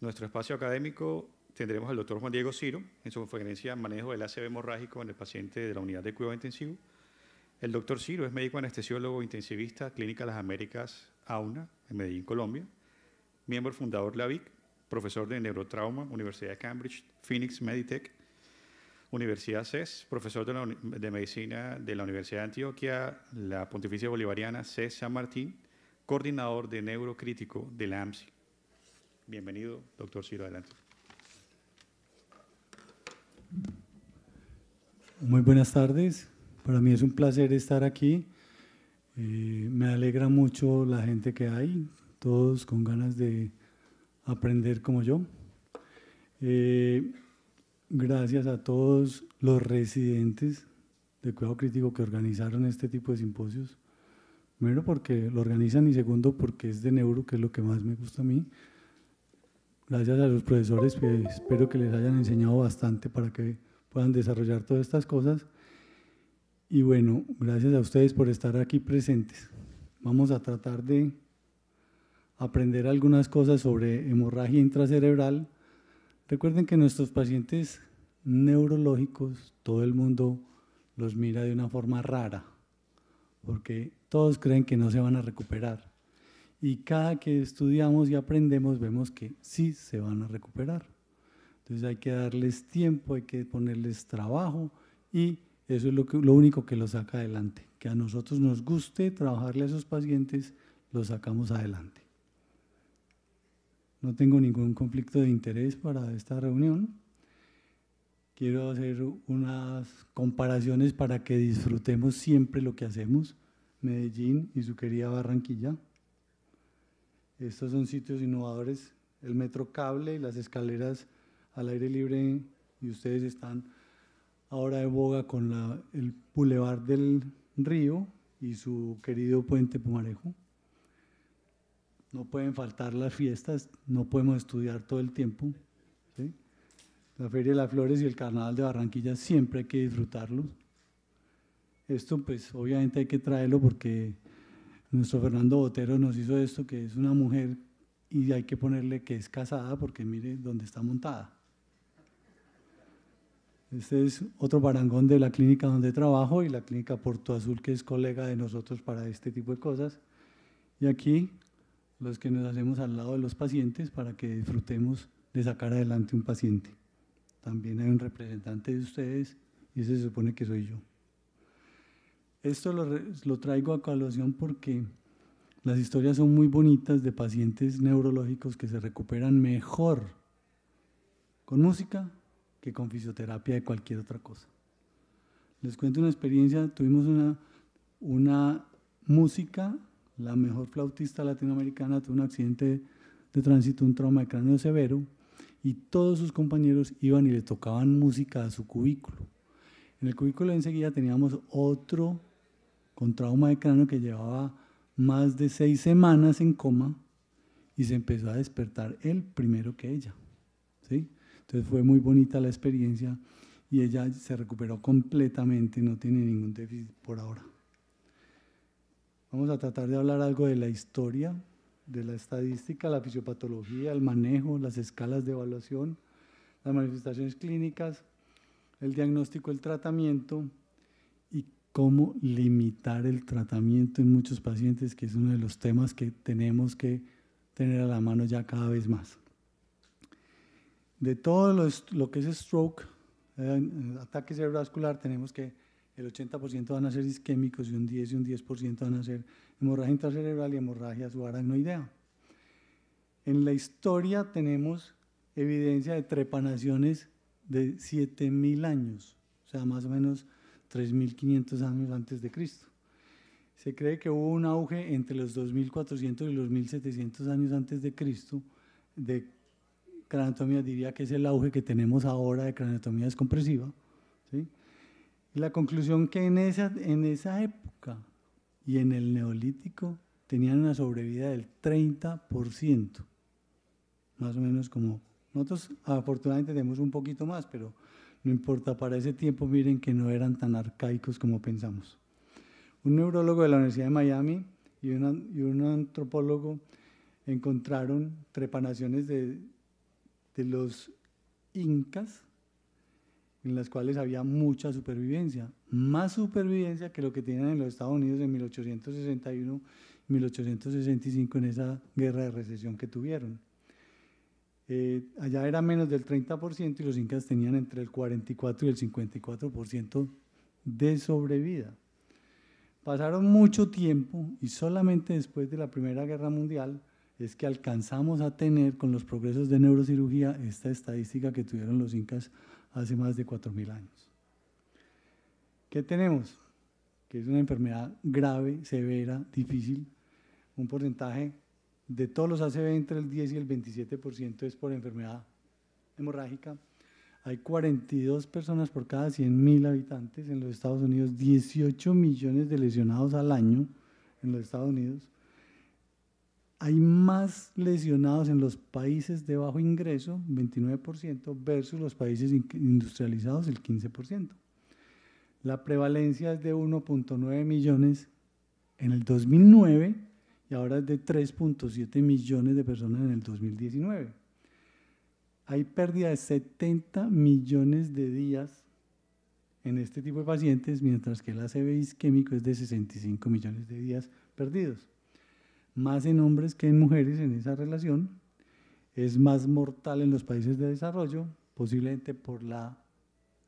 Nuestro espacio académico tendremos al doctor Juan Diego Ciro en su conferencia Manejo del ACV hemorrágico en el paciente de la unidad de cuidado intensivo. El doctor Ciro es médico anestesiólogo intensivista, Clínica Las Américas, AUNA, en Medellín, Colombia, miembro fundador LAVIC, la VIC, profesor de neurotrauma, Universidad de Cambridge, Phoenix Meditech, Universidad CES, profesor de, medicina de la Universidad de Antioquia, la Pontificia Bolivariana, CES San Martín, coordinador de neurocrítico de la AMSI. Bienvenido, doctor Ciro, adelante. Muy buenas tardes. Para mí es un placer estar aquí. Eh, me alegra mucho la gente que hay, todos con ganas de aprender como yo. Eh, gracias a todos los residentes de cuidado crítico que organizaron este tipo de simposios. Primero porque lo organizan y segundo porque es de neuro, que es lo que más me gusta a mí. Gracias a los profesores, pues, espero que les hayan enseñado bastante para que puedan desarrollar todas estas cosas. Y bueno, gracias a ustedes por estar aquí presentes. Vamos a tratar de aprender algunas cosas sobre hemorragia intracerebral. Recuerden que nuestros pacientes neurológicos, todo el mundo los mira de una forma rara, porque todos creen que no se van a recuperar y cada que estudiamos y aprendemos vemos que sí se van a recuperar. Entonces hay que darles tiempo, hay que ponerles trabajo y eso es lo, que, lo único que los saca adelante. Que a nosotros nos guste trabajarle a esos pacientes, los sacamos adelante. No tengo ningún conflicto de interés para esta reunión. Quiero hacer unas comparaciones para que disfrutemos siempre lo que hacemos, Medellín y su querida Barranquilla. Estos son sitios innovadores, el metro cable y las escaleras al aire libre y ustedes están ahora de boga con el boulevard del río y su querido puente Pumarejo. No pueden faltar las fiestas, no podemos estudiar todo el tiempo. La Feria de las Flores y el Carnaval de Barranquilla siempre hay que disfrutarlos. Esto pues obviamente hay que traerlo porque nuestro Fernando Botero nos hizo esto, que es una mujer y hay que ponerle que es casada porque mire dónde está montada. Este es otro parangón de la clínica donde trabajo y la clínica Porto Azul, que es colega de nosotros para este tipo de cosas. Y aquí los que nos hacemos al lado de los pacientes para que disfrutemos de sacar adelante un paciente. También hay un representante de ustedes y ese se supone que soy yo. Esto lo, traigo a colación porque las historias son muy bonitas de pacientes neurológicos que se recuperan mejor con música que con fisioterapia de cualquier otra cosa. Les cuento una experiencia, tuvimos una, una música, la mejor flautista latinoamericana, tuvo un accidente de tránsito, un trauma de cráneo severo, y todos sus compañeros iban y le tocaban música a su cubículo. En el cubículo enseguida teníamos otro con trauma de cráneo que llevaba más de seis semanas en coma y se empezó a despertar él primero que ella. ¿sí? Entonces fue muy bonita la experiencia y ella se recuperó completamente, no tiene ningún déficit por ahora. Vamos a tratar de hablar algo de la historia, de la estadística, la fisiopatología, el manejo, las escalas de evaluación, las manifestaciones clínicas, el diagnóstico, el tratamiento, cómo limitar el tratamiento en muchos pacientes, que es uno de los temas que tenemos que tener a la mano ya cada vez más. De todo lo, que es stroke, eh, ataque cerebrovascular, tenemos que el 80% van a ser isquémicos y un 10 y un 10% van a ser hemorragia intracerebral y hemorragia subaracnoidea. En la historia tenemos evidencia de trepanaciones de 7.000 años, o sea, más o menos 3.500 años antes de Cristo. Se cree que hubo un auge entre los 2.400 y los 1.700 años antes de Cristo de craniotomía, diría que es el auge que tenemos ahora de craniotomía descompresiva. la conclusión que en esa, en esa época y en el neolítico tenían una sobrevida del 30%, más o menos como nosotros afortunadamente tenemos un poquito más, pero no importa, para ese tiempo miren que no eran tan arcaicos como pensamos. Un neurólogo de la Universidad de Miami y, y un antropólogo encontraron trepanaciones de, los incas en las cuales había mucha supervivencia, más supervivencia que lo que tenían en los Estados Unidos en 1861, 1865 en esa guerra de recesión que tuvieron. Eh, allá era menos del 30% y los incas tenían entre el 44 y el 54% de sobrevida. Pasaron mucho tiempo y solamente después de la Primera Guerra Mundial es que alcanzamos a tener con los progresos de neurocirugía esta estadística que tuvieron los incas hace más de 4.000 años. ¿Qué tenemos? Que es una enfermedad grave, severa, difícil, un porcentaje de todos los ACV entre el 10 y el 27% es por enfermedad hemorrágica. Hay 42 personas por cada 100.000 habitantes en los Estados Unidos, 18 millones de lesionados al año en los Estados Unidos. Hay más lesionados en los países de bajo ingreso, 29%, versus los países industrializados, el 15%. La prevalencia es de 1.9 millones. En el 2009 y ahora es de 3.7 millones de personas en el 2019. Hay pérdida de 70 millones de días en este tipo de pacientes, mientras que el ACV isquémico es de 65 millones de días perdidos. Más en hombres que en mujeres en esa relación. Es más mortal en los países de desarrollo, posiblemente por la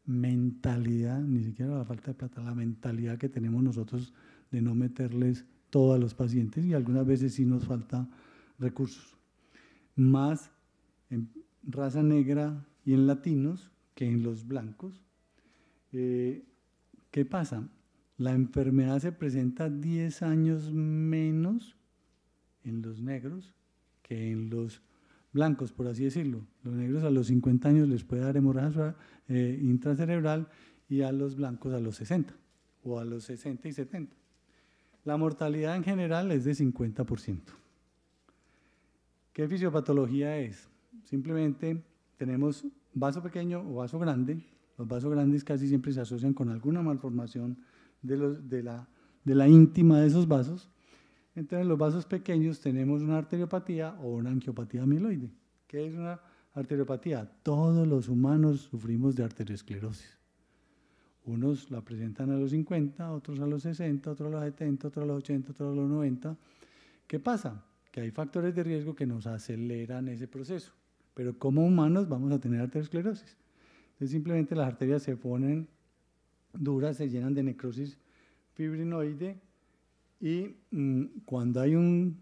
mentalidad, ni siquiera la falta de plata, la mentalidad que tenemos nosotros de no meterles todos los pacientes y algunas veces sí nos falta recursos. Más en raza negra y en latinos que en los blancos. Eh, ¿Qué pasa? La enfermedad se presenta 10 años menos en los negros que en los blancos, por así decirlo. Los negros a los 50 años les puede dar hemorragia eh, intracerebral y a los blancos a los 60 o a los 60 y 70. La mortalidad en general es de 50%. ¿Qué fisiopatología es? Simplemente tenemos vaso pequeño o vaso grande. Los vasos grandes casi siempre se asocian con alguna malformación de, la, la íntima de esos vasos. Entonces, los vasos pequeños tenemos una arteriopatía o una angiopatía amiloide. ¿Qué es una arteriopatía? Todos los humanos sufrimos de arteriosclerosis. Unos la presentan a los 50, otros a los 60, otros a los 70, otros a los 80, otros a los 90. ¿Qué pasa? Que hay factores de riesgo que nos aceleran ese proceso. Pero como humanos vamos a tener arteriosclerosis. Entonces simplemente las arterias se ponen duras, se llenan de necrosis fibrinoide y mm, cuando hay un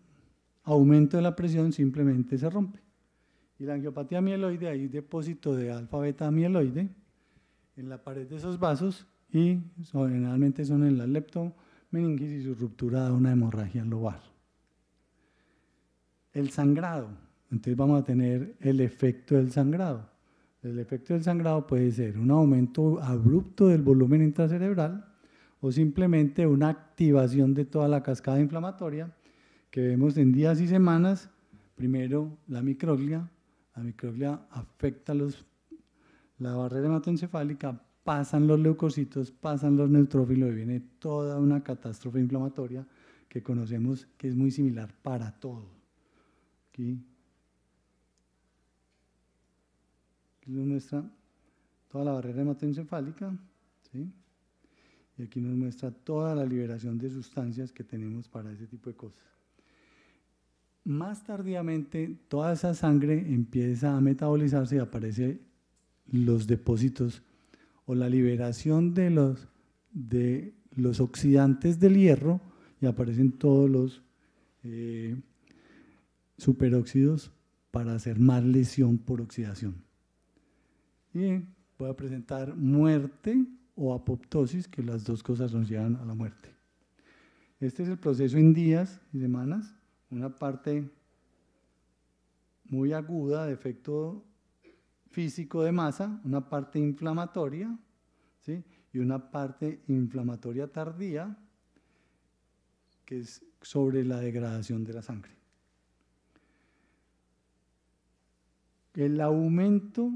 aumento de la presión simplemente se rompe. Y la angiopatía mieloide, hay depósito de alfa beta mieloide en la pared de esos vasos y generalmente son en la leptomeningitis y su ruptura da una hemorragia lobar. El sangrado, entonces vamos a tener el efecto del sangrado. El efecto del sangrado puede ser un aumento abrupto del volumen intracerebral o simplemente una activación de toda la cascada inflamatoria que vemos en días y semanas. Primero la microglia, la microglia afecta los la barrera hematoencefálica, pasan los leucocitos, pasan los neutrófilos y viene toda una catástrofe inflamatoria que conocemos que es muy similar para todo. Aquí nos muestra toda la barrera hematoencefálica, y aquí nos muestra toda la liberación de sustancias que tenemos para ese tipo de cosas. Más tardíamente, toda esa sangre empieza a metabolizarse y aparece los depósitos o la liberación de los, de los oxidantes del hierro y aparecen todos los eh, superóxidos para hacer más lesión por oxidación. Y puede presentar muerte o apoptosis, que las dos cosas nos llevan a la muerte. Este es el proceso en días y semanas, una parte muy aguda de efecto físico de masa, una parte inflamatoria ¿sí? y una parte inflamatoria tardía, que es sobre la degradación de la sangre. El aumento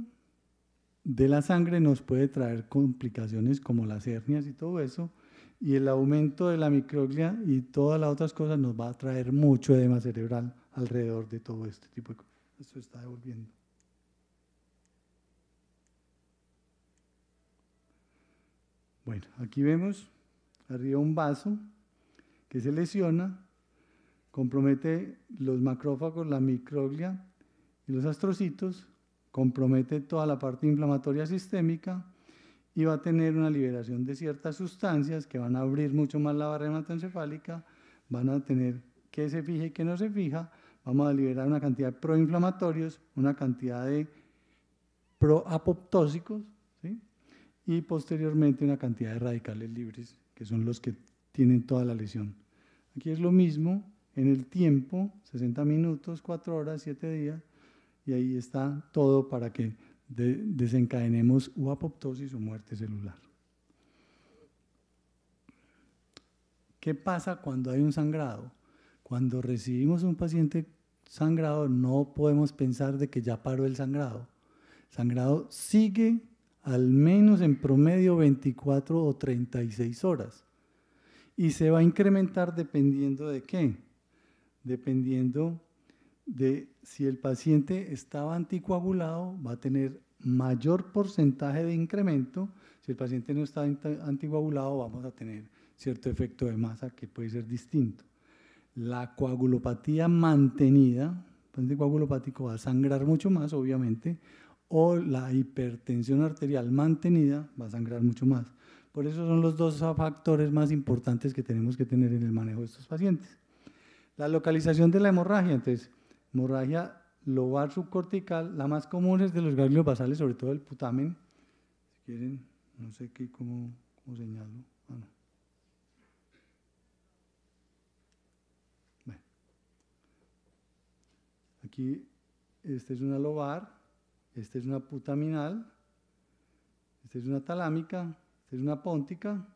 de la sangre nos puede traer complicaciones como las hernias y todo eso, y el aumento de la microglia y todas las otras cosas nos va a traer mucho edema cerebral alrededor de todo este tipo de cosas. Esto está devolviendo. Bueno, aquí vemos arriba un vaso que se lesiona, compromete los macrófagos, la microglia y los astrocitos, compromete toda la parte inflamatoria sistémica y va a tener una liberación de ciertas sustancias que van a abrir mucho más la barrera hematoencefálica, van a tener que se fije y que no se fija, vamos a liberar una cantidad de proinflamatorios, una cantidad de proapoptósicos y posteriormente una cantidad de radicales libres, que son los que tienen toda la lesión. Aquí es lo mismo en el tiempo, 60 minutos, 4 horas, 7 días, y ahí está todo para que desencadenemos u apoptosis o muerte celular. ¿Qué pasa cuando hay un sangrado? Cuando recibimos un paciente sangrado, no podemos pensar de que ya paró el sangrado. sangrado sigue al menos en promedio 24 o 36 horas. Y se va a incrementar dependiendo de qué, dependiendo de si el paciente estaba anticoagulado, va a tener mayor porcentaje de incremento. Si el paciente no está anticoagulado, vamos a tener cierto efecto de masa que puede ser distinto. La coagulopatía mantenida, el paciente coagulopático va a sangrar mucho más, obviamente, o la hipertensión arterial mantenida va a sangrar mucho más. Por eso son los dos factores más importantes que tenemos que tener en el manejo de estos pacientes. La localización de la hemorragia, entonces, hemorragia lobar subcortical, la más común es de los ganglios basales, sobre todo el putamen. Si quieren, no sé qué, cómo, cómo señalo. Ah, bueno. Aquí, esta es una lobar esta es una putaminal, esta es una talámica, esta es una póntica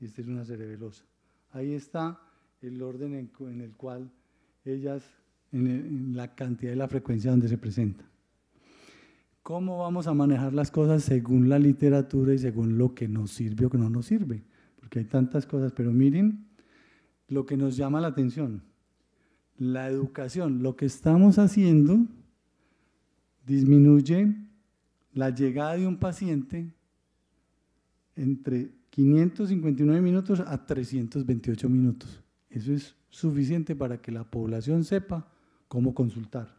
y esta es una cerebelosa. Ahí está el orden en, el cual ellas, en, la cantidad y la frecuencia donde se presentan. ¿Cómo vamos a manejar las cosas según la literatura y según lo que nos sirve o que no nos sirve? Porque hay tantas cosas, pero miren lo que nos llama la atención. La educación, lo que estamos haciendo disminuye la llegada de un paciente entre 559 minutos a 328 minutos. Eso es suficiente para que la población sepa cómo consultar.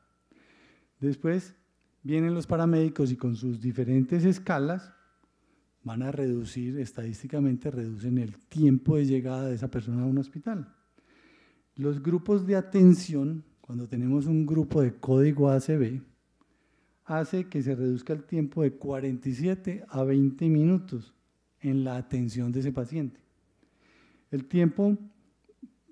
Después vienen los paramédicos y con sus diferentes escalas van a reducir, estadísticamente reducen el tiempo de llegada de esa persona a un hospital. Los grupos de atención, cuando tenemos un grupo de código ACB, hace que se reduzca el tiempo de 47 a 20 minutos en la atención de ese paciente. El tiempo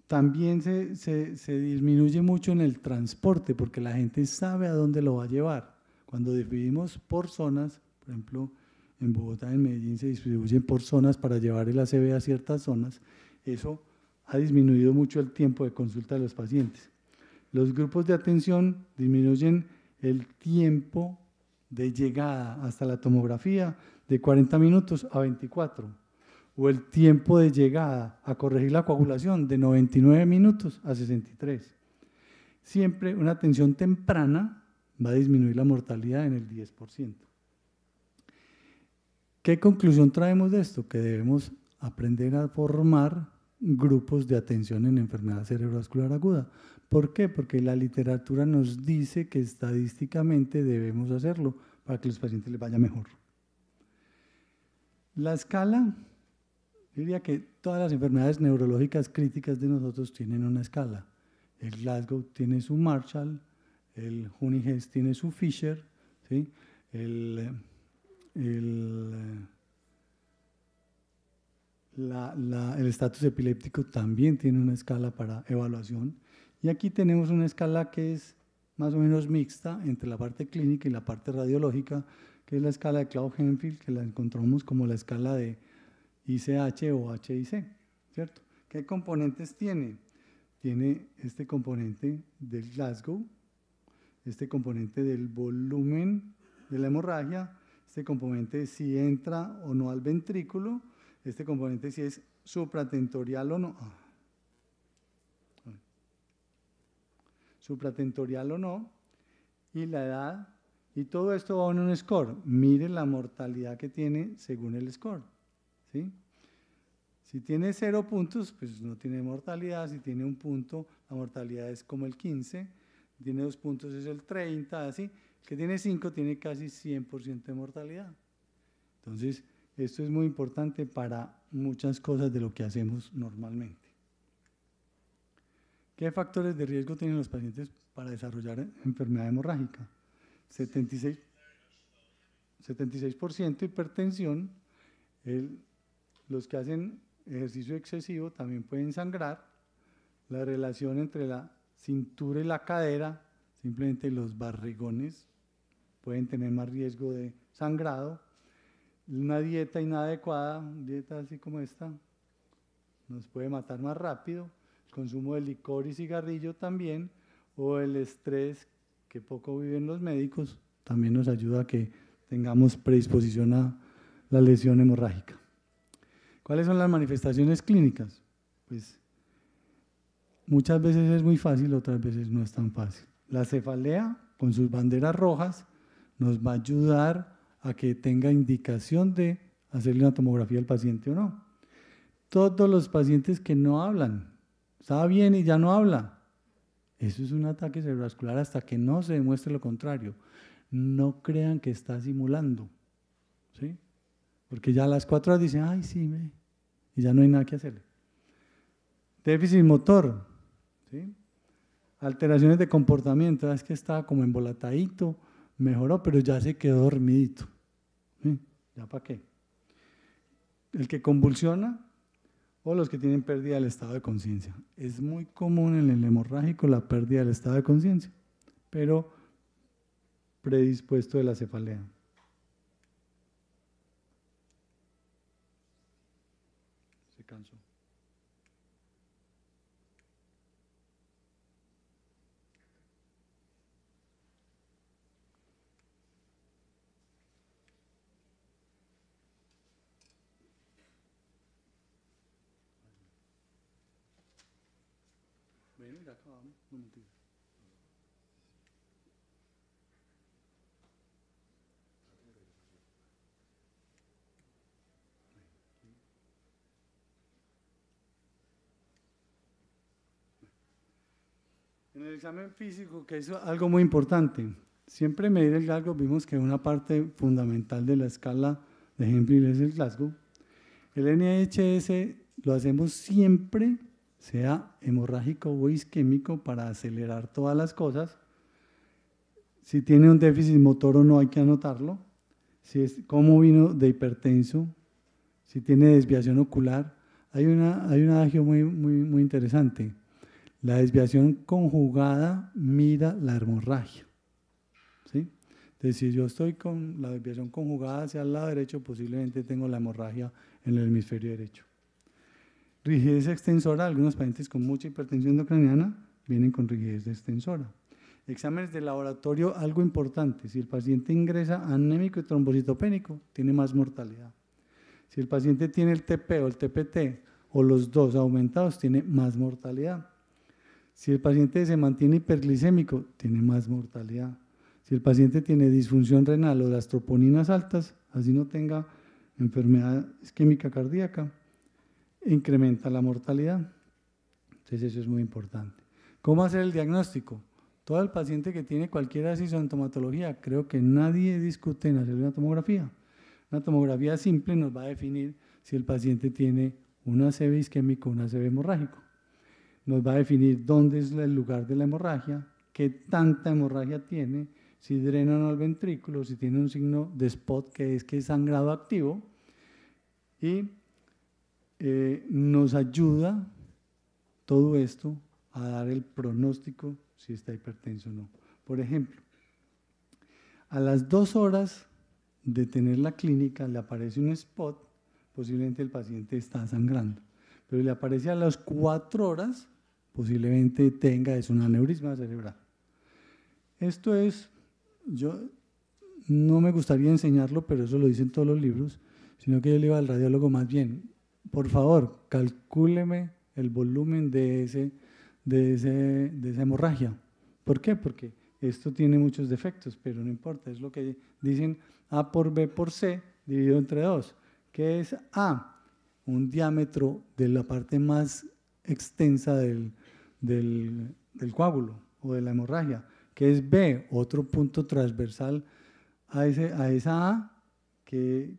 también se, disminuye mucho en el transporte porque la gente sabe a dónde lo va a llevar. Cuando dividimos por zonas, por ejemplo, en Bogotá, en Medellín se distribuyen por zonas para llevar el ACV a ciertas zonas, eso ha disminuido mucho el tiempo de consulta de los pacientes. Los grupos de atención disminuyen el tiempo de llegada hasta la tomografía de 40 minutos a 24, o el tiempo de llegada a corregir la coagulación de 99 minutos a 63. Siempre una atención temprana va a disminuir la mortalidad en el 10%. ¿Qué conclusión traemos de esto? Que debemos aprender a formar grupos de atención en enfermedad cerebrovascular aguda, ¿Por qué? Porque la literatura nos dice que estadísticamente debemos hacerlo para que los pacientes les vaya mejor. La escala, diría que todas las enfermedades neurológicas críticas de nosotros tienen una escala. El Glasgow tiene su Marshall, el Hunigest tiene su Fisher, el, el estatus epiléptico también tiene una escala para evaluación y aquí tenemos una escala que es más o menos mixta entre la parte clínica y la parte radiológica, que es la escala de Claude Henfield, que la encontramos como la escala de ICH o HIC, ¿cierto? ¿Qué componentes tiene? Tiene este componente del Glasgow, este componente del volumen de la hemorragia, este componente si entra o no al ventrículo, este componente si es supratentorial o no. Ah, supratentorial o no, y la edad, y todo esto va en un score. Mire la mortalidad que tiene según el score. Si tiene cero puntos, pues no tiene mortalidad. Si tiene un punto, la mortalidad es como el 15. Si tiene dos puntos, es el 30, así. que tiene cinco tiene casi 100% de mortalidad. Entonces, esto es muy importante para muchas cosas de lo que hacemos normalmente. ¿Qué factores de riesgo tienen los pacientes para desarrollar enfermedad hemorrágica? 76, 76% hipertensión. los que hacen ejercicio excesivo también pueden sangrar. La relación entre la cintura y la cadera, simplemente los barrigones pueden tener más riesgo de sangrado. Una dieta inadecuada, dieta así como esta, nos puede matar más rápido consumo de licor y cigarrillo también, o el estrés que poco viven los médicos, también nos ayuda a que tengamos predisposición a la lesión hemorrágica. ¿Cuáles son las manifestaciones clínicas? Pues muchas veces es muy fácil, otras veces no es tan fácil. La cefalea, con sus banderas rojas, nos va a ayudar a que tenga indicación de hacerle una tomografía al paciente o no. Todos los pacientes que no hablan, estaba bien y ya no habla. Eso es un ataque cerebrovascular hasta que no se demuestre lo contrario. No crean que está simulando, ¿sí? Porque ya a las cuatro horas dicen, ay, sí, me... y ya no hay nada que hacerle. Déficit motor, ¿sí? Alteraciones de comportamiento, ah, es que estaba como embolatadito, mejoró, pero ya se quedó dormidito. ¿Ya para qué? El que convulsiona o los que tienen pérdida del estado de conciencia. Es muy común en el hemorrágico la pérdida del estado de conciencia, pero predispuesto de la cefalea. el examen físico, que es algo muy importante, siempre medir el Glasgow, vimos que una parte fundamental de la escala de Hemphill es el Glasgow. El NHS lo hacemos siempre, sea hemorrágico o isquémico, para acelerar todas las cosas. Si tiene un déficit motor o no, hay que anotarlo. Si es, cómo vino de hipertenso, si tiene desviación ocular. Hay, una, hay un adagio muy, muy, muy interesante. La desviación conjugada mira la hemorragia. ¿sí? Entonces, si yo estoy con la desviación conjugada hacia el lado derecho, posiblemente tengo la hemorragia en el hemisferio derecho. Rigidez extensora, algunos pacientes con mucha hipertensión endocraniana vienen con rigidez extensora. Exámenes de laboratorio, algo importante. Si el paciente ingresa anémico y trombocitopénico, tiene más mortalidad. Si el paciente tiene el TP o el TPT o los dos aumentados, tiene más mortalidad. Si el paciente se mantiene hiperglicémico, tiene más mortalidad. Si el paciente tiene disfunción renal o las troponinas altas, así no tenga enfermedad isquémica cardíaca, incrementa la mortalidad. Entonces eso es muy importante. ¿Cómo hacer el diagnóstico? Todo el paciente que tiene cualquiera de tomatología, creo que nadie discute en hacer una tomografía. Una tomografía simple nos va a definir si el paciente tiene una ACV isquémico o un ACV hemorrágico nos va a definir dónde es el lugar de la hemorragia, qué tanta hemorragia tiene, si drena o ventrículo, si tiene un signo de spot que es que es sangrado activo y eh, nos ayuda todo esto a dar el pronóstico si está hipertenso o no. Por ejemplo, a las dos horas de tener la clínica le aparece un spot, posiblemente el paciente está sangrando, pero le aparece a las cuatro horas posiblemente tenga es un aneurisma cerebral. Esto es, yo no me gustaría enseñarlo, pero eso lo dicen todos los libros, sino que yo le iba al radiólogo más bien, por favor, calcúleme el volumen de, ese, de, de esa hemorragia. ¿Por qué? Porque esto tiene muchos defectos, pero no importa, es lo que dicen A por B por C dividido entre dos. que es A, un diámetro de la parte más extensa del, del, coágulo o de la hemorragia, que es B, otro punto transversal a, ese, a esa A, que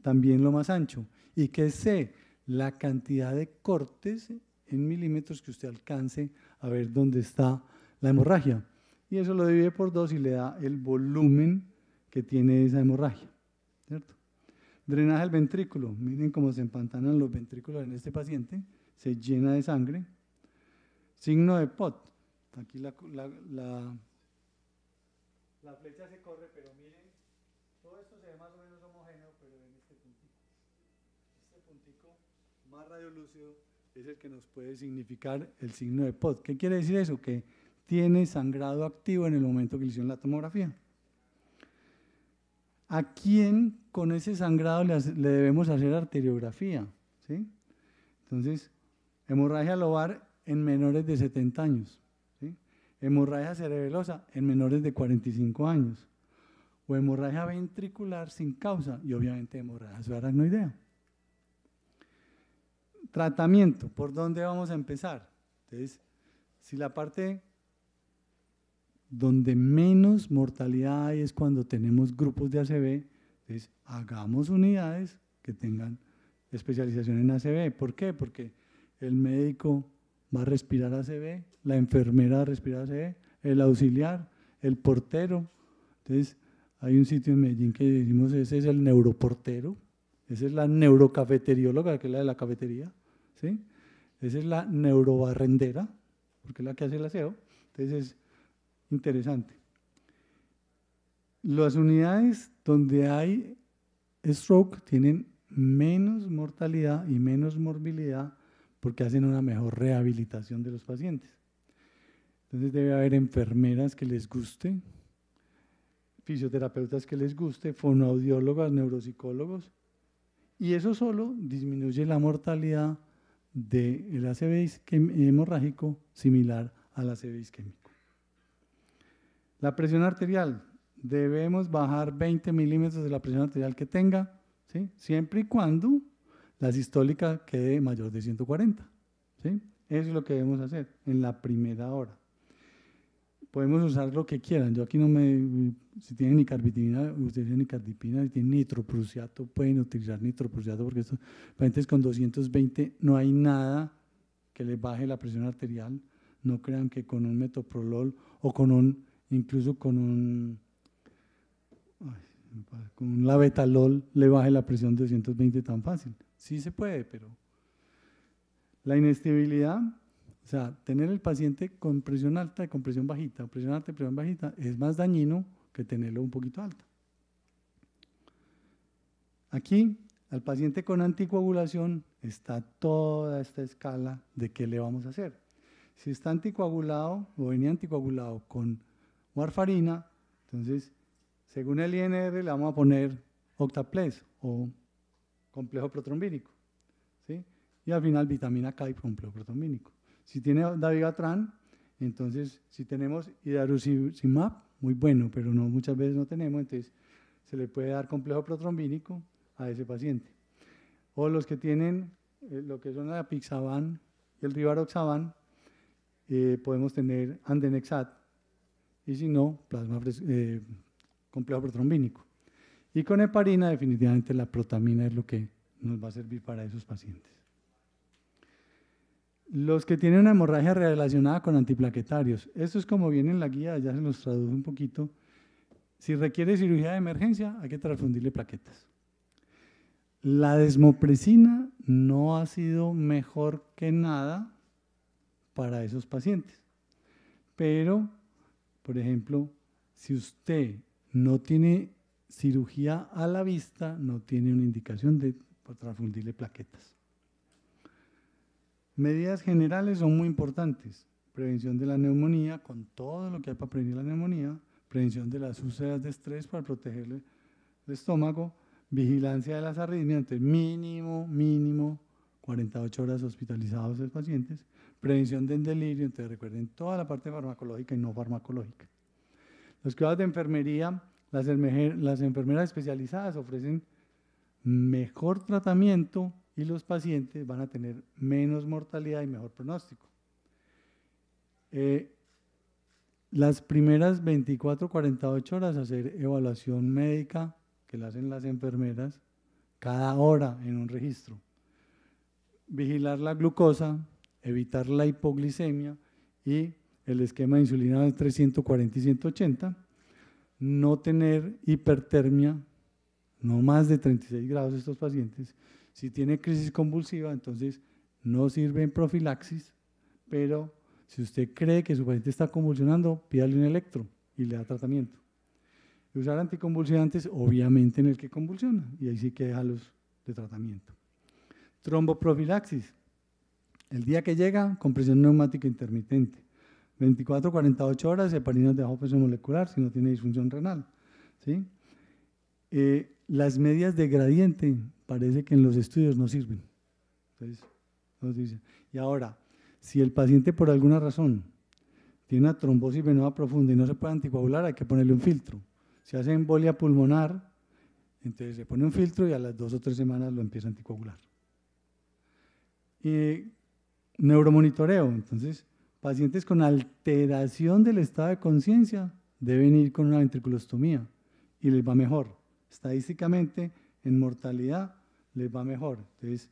también lo más ancho, y que es C, la cantidad de cortes en milímetros que usted alcance a ver dónde está la hemorragia. Y eso lo divide por dos y le da el volumen que tiene esa hemorragia. ¿cierto? Drenaje al ventrículo. Miren cómo se empantanan los ventrículos en este paciente. Se llena de sangre signo de pot. Aquí la, flecha se corre, pero miren, todo esto se ve más o menos homogéneo, pero en este puntico. Este puntico más radiolúcido es el que nos puede significar el signo de pot. ¿Qué quiere decir eso? Que tiene sangrado activo en el momento que le hicieron la tomografía. ¿A quién con ese sangrado le, debemos hacer arteriografía? ¿Sí? Entonces, hemorragia lobar en menores de 70 años. Hemorragia cerebelosa en menores de 45 años. O hemorragia ventricular sin causa y obviamente hemorragia subaracnoidea. Tratamiento, ¿por dónde vamos a empezar? Entonces, si la parte donde menos mortalidad hay es cuando tenemos grupos de ACB, entonces hagamos unidades que tengan especialización en ACB. ¿Por qué? Porque el médico va a respirar ACB, la enfermera va a respirar ACB, el auxiliar, el portero. Entonces, hay un sitio en Medellín que decimos, ese es el neuroportero, esa es la neurocafeterióloga, que es la de la cafetería, Esa es la neurobarrendera, porque es la que hace el aseo. Entonces, es interesante. Las unidades donde hay stroke tienen menos mortalidad y menos morbilidad porque hacen una mejor rehabilitación de los pacientes. Entonces debe haber enfermeras que les guste, fisioterapeutas que les guste, fonoaudiólogas, neuropsicólogos, y eso solo disminuye la mortalidad del de ACV hemorrágico similar al ACV isquémico. La presión arterial, debemos bajar 20 milímetros de la presión arterial que tenga, ¿sí? siempre y cuando la sistólica quede mayor de 140. ¿sí? Eso es lo que debemos hacer en la primera hora. Podemos usar lo que quieran. Yo aquí no me. Si tienen nicarbitina, ustedes tienen nicardipina, si tienen nitroprusiato, pueden utilizar nitroprusiato, porque estos pacientes con 220 no hay nada que les baje la presión arterial. No crean que con un metoprolol o con un. incluso con un. con un labetalol le baje la presión de 220 tan fácil. Sí se puede, pero la inestabilidad, o sea, tener el paciente con presión alta y con presión bajita, presión alta y presión bajita, es más dañino que tenerlo un poquito alto. Aquí, al paciente con anticoagulación está toda esta escala de qué le vamos a hacer. Si está anticoagulado o venía anticoagulado con warfarina, entonces, según el INR, le vamos a poner octaples o complejo protrombínico. ¿sí? Y al final vitamina K y complejo protrombínico. Si tiene Davigatran, entonces si tenemos idarucimab, muy bueno, pero no, muchas veces no tenemos, entonces se le puede dar complejo protrombínico a ese paciente. O los que tienen eh, lo que son la pixaban y el rivaroxaban, eh, podemos tener andenexat y si no, plasma eh, complejo protrombínico. Y con heparina definitivamente la protamina es lo que nos va a servir para esos pacientes. Los que tienen una hemorragia relacionada con antiplaquetarios, esto es como viene en la guía, ya se nos traduce un poquito. Si requiere cirugía de emergencia, hay que transfundirle plaquetas. La desmopresina no ha sido mejor que nada para esos pacientes. Pero, por ejemplo, si usted no tiene cirugía a la vista no tiene una indicación de transfundirle plaquetas. Medidas generales son muy importantes. Prevención de la neumonía, con todo lo que hay para prevenir la neumonía. Prevención de las úlceras de estrés para proteger el estómago. Vigilancia de las arritmias, entonces mínimo, mínimo 48 horas hospitalizados los pacientes. Prevención del delirio, entonces recuerden toda la parte farmacológica y no farmacológica. Los cuidados de enfermería las, enfermeras especializadas ofrecen mejor tratamiento y los pacientes van a tener menos mortalidad y mejor pronóstico. Eh, las primeras 24, 48 horas hacer evaluación médica, que la hacen las enfermeras, cada hora en un registro. Vigilar la glucosa, evitar la hipoglicemia y el esquema de insulina de 340 y 180 no tener hipertermia, no más de 36 grados estos pacientes. Si tiene crisis convulsiva, entonces no sirve en profilaxis, pero si usted cree que su paciente está convulsionando, pídale un electro y le da tratamiento. usar anticonvulsionantes, obviamente, en el que convulsiona, y ahí sí que déjalos de tratamiento. Tromboprofilaxis. El día que llega, compresión neumática intermitente. 24, 48 horas, heparinas de bajo peso molecular si no tiene disfunción renal. ¿sí? Eh, las medias de gradiente parece que en los estudios no sirven. Entonces, Y ahora, si el paciente por alguna razón tiene una trombosis venosa profunda y no se puede anticoagular, hay que ponerle un filtro. Si hace embolia pulmonar, entonces se pone un filtro y a las dos o tres semanas lo empieza a anticoagular. Eh, neuromonitoreo, entonces pacientes con alteración del estado de conciencia deben ir con una ventriculostomía y les va mejor. Estadísticamente, en mortalidad les va mejor. Entonces,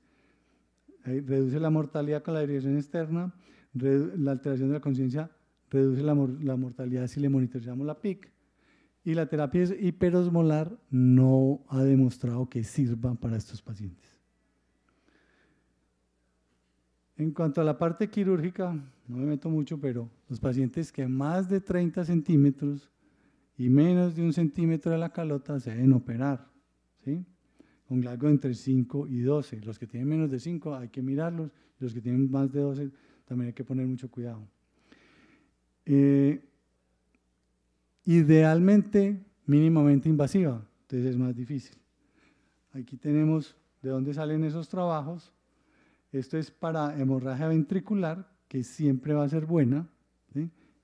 eh, reduce la mortalidad con la dirección externa, la alteración de la conciencia reduce la, mortalidad si le monitorizamos la PIC. Y la terapia hiperosmolar no ha demostrado que sirva para estos pacientes. En cuanto a la parte quirúrgica, no me meto mucho, pero los pacientes que más de 30 centímetros y menos de un centímetro de la calota se deben operar, ¿sí? Con largo entre 5 y 12. Los que tienen menos de 5 hay que mirarlos, los que tienen más de 12 también hay que poner mucho cuidado. Eh, idealmente, mínimamente invasiva, entonces es más difícil. Aquí tenemos de dónde salen esos trabajos esto es para hemorragia ventricular, que siempre va a ser buena,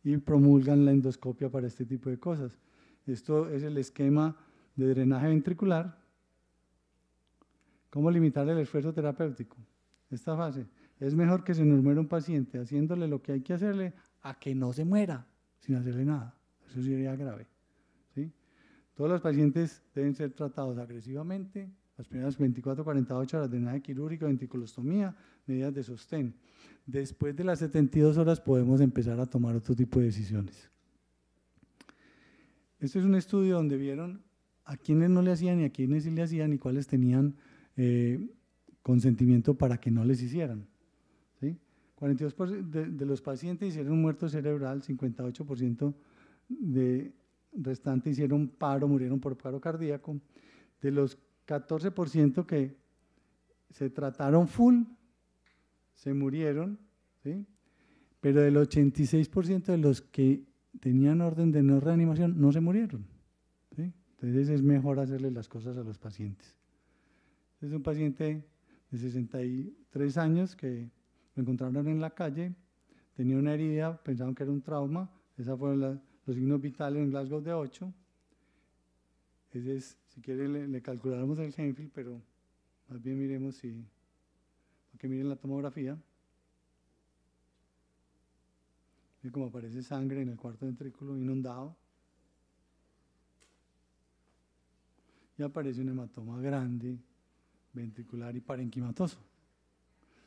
y promulgan la endoscopia para este tipo de cosas. Esto es el esquema de drenaje ventricular. ¿Cómo limitar el esfuerzo terapéutico? Esta fase. Es mejor que se nos muera un paciente haciéndole lo que hay que hacerle a que no se muera sin hacerle nada. Eso sería grave. Todos los pacientes deben ser tratados agresivamente, las primeras 24 48 horas de drenaje quirúrgico, ventriculostomía, medidas de sostén. Después de las 72 horas podemos empezar a tomar otro tipo de decisiones. Este es un estudio donde vieron a quienes no le hacían y a quienes sí le hacían y cuáles tenían eh, consentimiento para que no les hicieran. ¿sí? 42% de, los pacientes hicieron un muerto cerebral, 58% de restante hicieron paro, murieron por paro cardíaco. De los 14% que se trataron full, se murieron, ¿sí? pero del 86% de los que tenían orden de no reanimación no se murieron. ¿sí? Entonces es mejor hacerle las cosas a los pacientes. Es un paciente de 63 años que lo encontraron en la calle, tenía una herida, pensaron que era un trauma, esos fueron los signos vitales en Glasgow de 8, ese es, si quiere le, le el Genfield, pero más bien miremos si, aquí miren la tomografía. Miren cómo aparece sangre en el cuarto ventrículo inundado. Y aparece un hematoma grande, ventricular y parenquimatoso.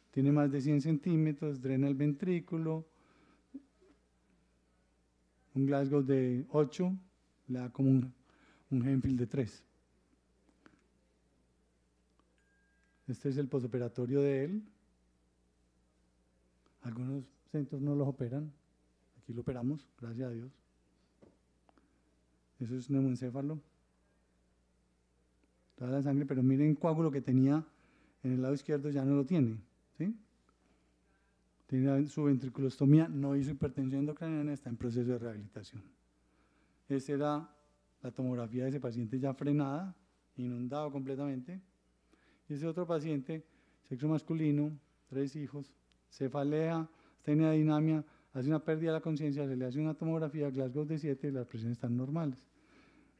Tiene más de 100 centímetros, drena el ventrículo, un Glasgow de 8, le da como un un hemfil de 3. Este es el posoperatorio de él. Algunos centros no los operan. Aquí lo operamos, gracias a Dios. Eso es neumoencéfalo. Toda la sangre, pero miren el coágulo que tenía en el lado izquierdo ya no lo tiene. ¿sí? Tiene su ventriculostomía, no hizo hipertensión endocriniana, está en proceso de rehabilitación. Ese era la tomografía de ese paciente ya frenada, inundado completamente. Y ese otro paciente, sexo masculino, tres hijos, cefalea, tenia dinamia, hace una pérdida de la conciencia, se le hace una tomografía, Glasgow de 7 las presiones están normales.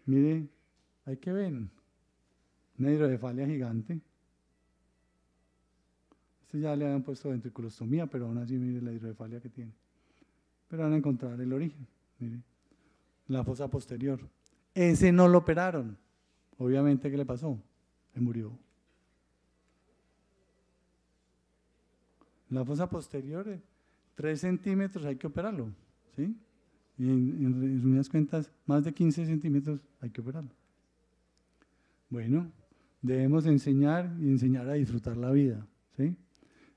Mire, hay que ver, una hidrocefalia gigante. Este ya le habían puesto ventriculostomía, pero aún así mire la hidrocefalia que tiene. Pero van a encontrar el origen, mire, la fosa posterior. Ese no lo operaron. Obviamente, ¿qué le pasó? Él murió. La fosa posterior, 3 eh, centímetros, hay que operarlo. ¿sí? Y en, en cuentas, más de 15 centímetros hay que operarlo. Bueno, debemos enseñar y enseñar a disfrutar la vida. ¿sí?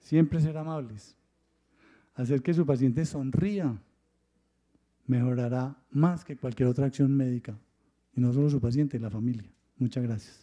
Siempre ser amables. Hacer que su paciente sonría mejorará más que cualquier otra acción médica. Y no solo su paciente, la familia. Muchas gracias.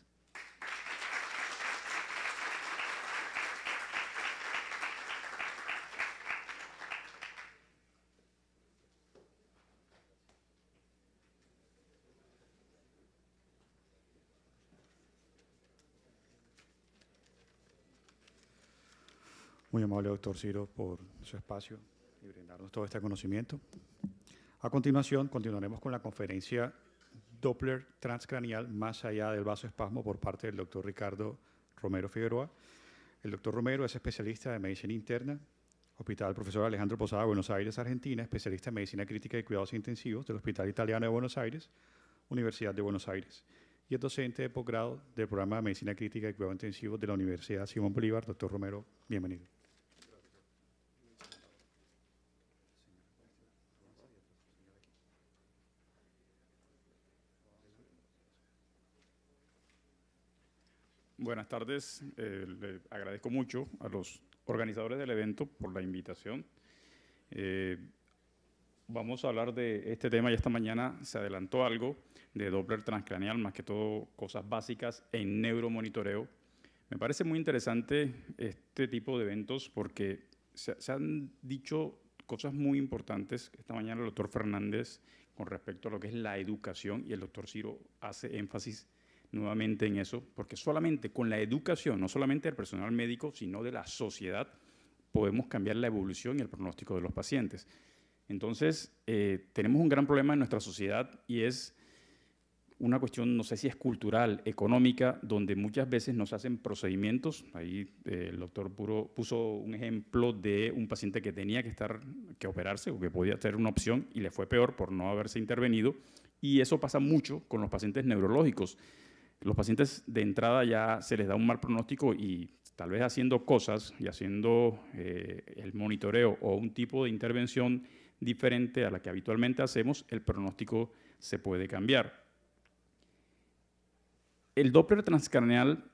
Muy amable doctor Ciro por su espacio y brindarnos todo este conocimiento. A continuación, continuaremos con la conferencia Doppler transcranial más allá del vasoespasmo por parte del doctor Ricardo Romero Figueroa. El doctor Romero es especialista de medicina interna, Hospital Profesor Alejandro Posada, Buenos Aires, Argentina, especialista en medicina crítica y cuidados intensivos del Hospital Italiano de Buenos Aires, Universidad de Buenos Aires. Y es docente de posgrado del programa de medicina crítica y cuidados intensivos de la Universidad Simón Bolívar. Doctor Romero, bienvenido. Buenas tardes. Eh, le agradezco mucho a los organizadores del evento por la invitación. Eh, vamos a hablar de este tema y esta mañana se adelantó algo de Doppler transcraneal, más que todo cosas básicas en neuromonitoreo. Me parece muy interesante este tipo de eventos porque se, se han dicho cosas muy importantes. Esta mañana el doctor Fernández con respecto a lo que es la educación y el doctor Ciro hace énfasis nuevamente en eso, porque solamente con la educación, no solamente del personal médico, sino de la sociedad, podemos cambiar la evolución y el pronóstico de los pacientes. Entonces, eh, tenemos un gran problema en nuestra sociedad y es una cuestión, no sé si es cultural, económica, donde muchas veces nos hacen procedimientos. Ahí eh, el doctor Puro puso un ejemplo de un paciente que tenía que estar, que operarse o que podía ser una opción y le fue peor por no haberse intervenido. Y eso pasa mucho con los pacientes neurológicos los pacientes de entrada ya se les da un mal pronóstico y tal vez haciendo cosas y haciendo eh, el monitoreo o un tipo de intervención diferente a la que habitualmente hacemos, el pronóstico se puede cambiar. El Doppler transcarneal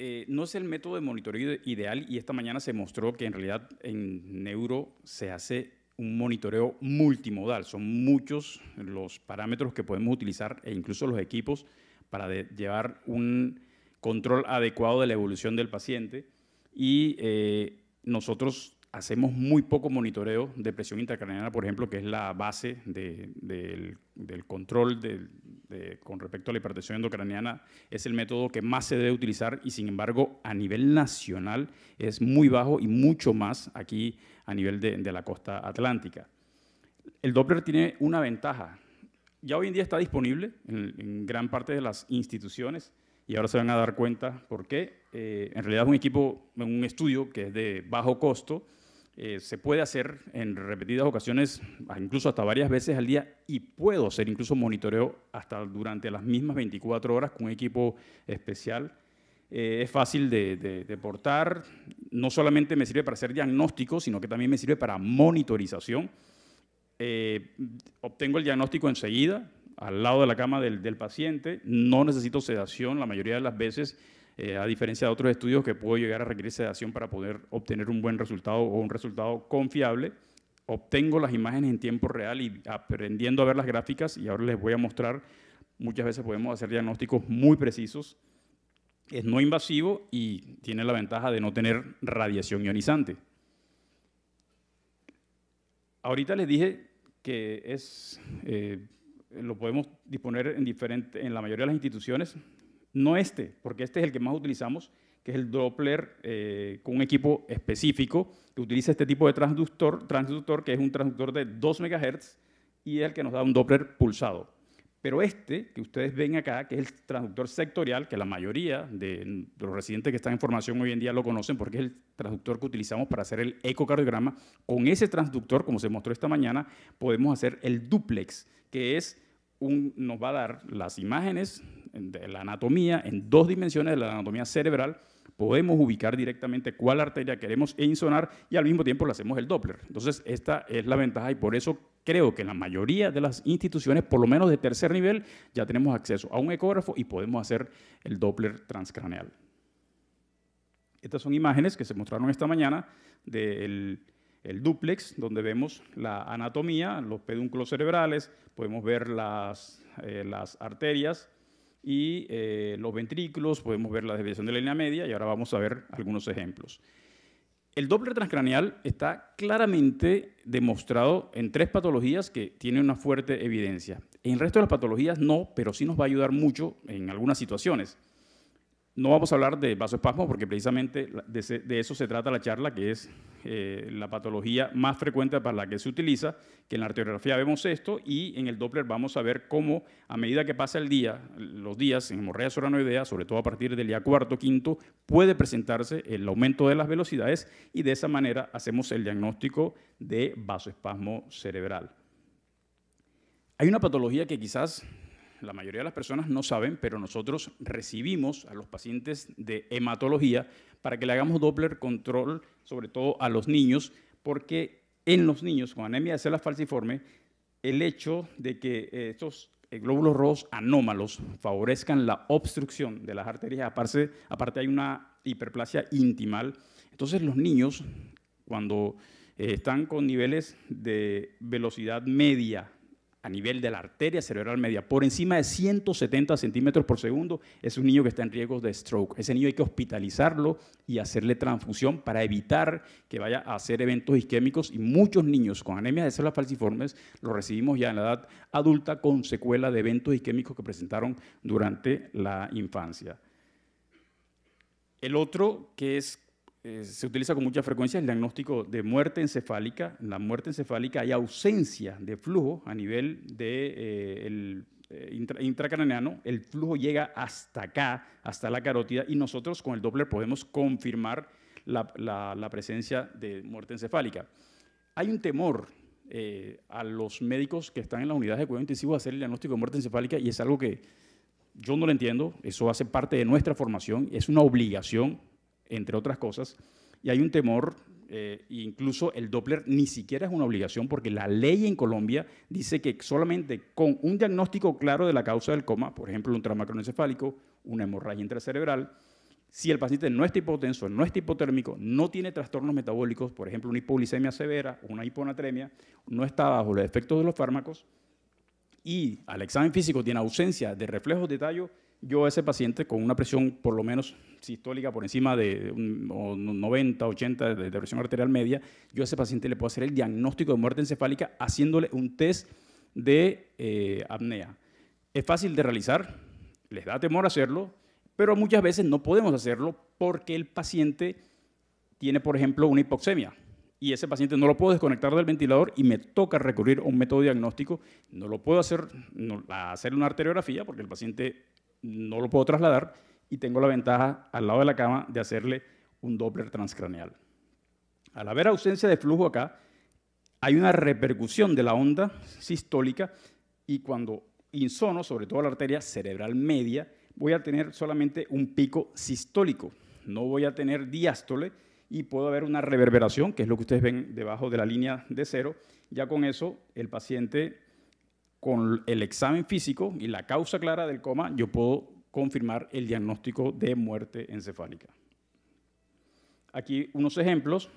eh, no es el método de monitoreo ideal y esta mañana se mostró que en realidad en neuro se hace un monitoreo multimodal. Son muchos los parámetros que podemos utilizar e incluso los equipos para llevar un control adecuado de la evolución del paciente y eh, nosotros hacemos muy poco monitoreo de presión intracraniana, por ejemplo, que es la base del, control con respecto a la hipertensión endocraniana, es el método que más se debe utilizar y sin embargo a nivel nacional es muy bajo y mucho más aquí a nivel de, la costa atlántica. El Doppler tiene una ventaja ya hoy en día está disponible en, gran parte de las instituciones y ahora se van a dar cuenta por qué. Eh, en realidad es un equipo, un estudio que es de bajo costo, eh, se puede hacer en repetidas ocasiones, incluso hasta varias veces al día, y puedo hacer incluso monitoreo hasta durante las mismas 24 horas con un equipo especial. Eh, es fácil de, de, portar, no solamente me sirve para hacer diagnóstico, sino que también me sirve para monitorización. Eh, obtengo el diagnóstico enseguida, al lado de la cama del, paciente, no necesito sedación la mayoría de las veces, eh, a diferencia de otros estudios que puedo llegar a requerir sedación para poder obtener un buen resultado o un resultado confiable. Obtengo las imágenes en tiempo real y aprendiendo a ver las gráficas, y ahora les voy a mostrar, muchas veces podemos hacer diagnósticos muy precisos. Es no invasivo y tiene la ventaja de no tener radiación ionizante. Ahorita les dije que es, eh, lo podemos disponer en, diferente, en la mayoría de las instituciones, no este, porque este es el que más utilizamos, que es el Doppler eh, con un equipo específico que utiliza este tipo de transductor, transductor que es un transductor de 2 MHz y el que nos da un Doppler pulsado. Pero este que ustedes ven acá, que es el transductor sectorial, que la mayoría de los residentes que están en formación hoy en día lo conocen porque es el transductor que utilizamos para hacer el ecocardiograma, con ese transductor, como se mostró esta mañana, podemos hacer el duplex, que es un, nos va a dar las imágenes de la anatomía en dos dimensiones de la anatomía cerebral podemos ubicar directamente cuál arteria queremos e insonar y al mismo tiempo le hacemos el Doppler. Entonces, esta es la ventaja y por eso creo que en la mayoría de las instituciones, por lo menos de tercer nivel, ya tenemos acceso a un ecógrafo y podemos hacer el Doppler transcraneal. Estas son imágenes que se mostraron esta mañana del duplex, donde vemos la anatomía, los pedúnculos cerebrales, podemos ver las eh, arterias, y eh, los ventrículos, podemos ver la desviación de la línea media y ahora vamos a ver algunos ejemplos. El Doppler transcraneal está claramente demostrado en tres patologías que tienen una fuerte evidencia. En el resto de las patologías no, pero sí nos va a ayudar mucho en algunas situaciones. No vamos a hablar de vasoespasmo porque precisamente de, eso se trata la charla, que es eh, la patología más frecuente para la que se utiliza, que en la arteriografía vemos esto y en el Doppler vamos a ver cómo a medida que pasa el día, los días en hemorragia soranoidea, sobre todo a partir del día cuarto, quinto, puede presentarse el aumento de las velocidades y de esa manera hacemos el diagnóstico de vasoespasmo cerebral. Hay una patología que quizás la mayoría de las personas no saben, pero nosotros recibimos a los pacientes de hematología para que le hagamos Doppler control, sobre todo a los niños, porque en los niños con anemia de células falciforme, el hecho de que eh, estos eh, glóbulos rojos anómalos favorezcan la obstrucción de las arterias, aparte, aparte hay una hiperplasia intimal. Entonces los niños, cuando eh, están con niveles de velocidad media a nivel de la arteria cerebral media por encima de 170 centímetros por segundo, es un niño que está en riesgo de stroke. Ese niño hay que hospitalizarlo y hacerle transfusión para evitar que vaya a hacer eventos isquémicos y muchos niños con anemia de células falciformes lo recibimos ya en la edad adulta con secuela de eventos isquémicos que presentaron durante la infancia. El otro que es eh, se utiliza con mucha frecuencia el diagnóstico de muerte encefálica. En la muerte encefálica hay ausencia de flujo a nivel de, eh, el eh, intracraniano, el flujo llega hasta acá, hasta la carótida, y nosotros con el Doppler podemos confirmar la, presencia de muerte encefálica. Hay un temor a los médicos que están en la unidad de cuidado intensivo a hacer el diagnóstico de muerte encefálica, y es algo que yo no lo entiendo, eso hace parte de nuestra formación, es una obligación entre otras cosas. Y hay un temor, eh, incluso el Doppler ni siquiera es una obligación, porque la ley en Colombia dice que solamente con un diagnóstico claro de la causa del coma, por ejemplo, un trauma cronoencefálico, una hemorragia intracerebral, si el paciente no está hipotenso, no está hipotérmico, no tiene trastornos metabólicos, por ejemplo, una hipoglicemia severa, una hiponatremia, no está bajo los efectos de los fármacos y al examen físico tiene ausencia de reflejos de tallo, yo a ese paciente con una presión por lo menos sistólica por encima de 90, 80 de presión arterial media, yo a ese paciente le puedo hacer el diagnóstico de muerte encefálica haciéndole un test de eh, apnea. Es fácil de realizar, les da temor hacerlo, pero muchas veces no podemos hacerlo porque el paciente tiene, por ejemplo, una hipoxemia y ese paciente no lo puedo desconectar del ventilador y me toca recurrir a un método diagnóstico, no lo puedo hacer, no, hacer una arteriografía porque el paciente no lo puedo trasladar y tengo la ventaja al lado de la cama de hacerle un Doppler transcraneal. Al haber ausencia de flujo acá, hay una repercusión de la onda sistólica y cuando insono, sobre todo la arteria cerebral media, voy a tener solamente un pico sistólico, no voy a tener diástole y puedo haber una reverberación, que es lo que ustedes ven debajo de la línea de cero. Ya con eso el paciente con el examen físico y la causa clara del coma, yo puedo confirmar el diagnóstico de muerte encefálica. Aquí unos ejemplos.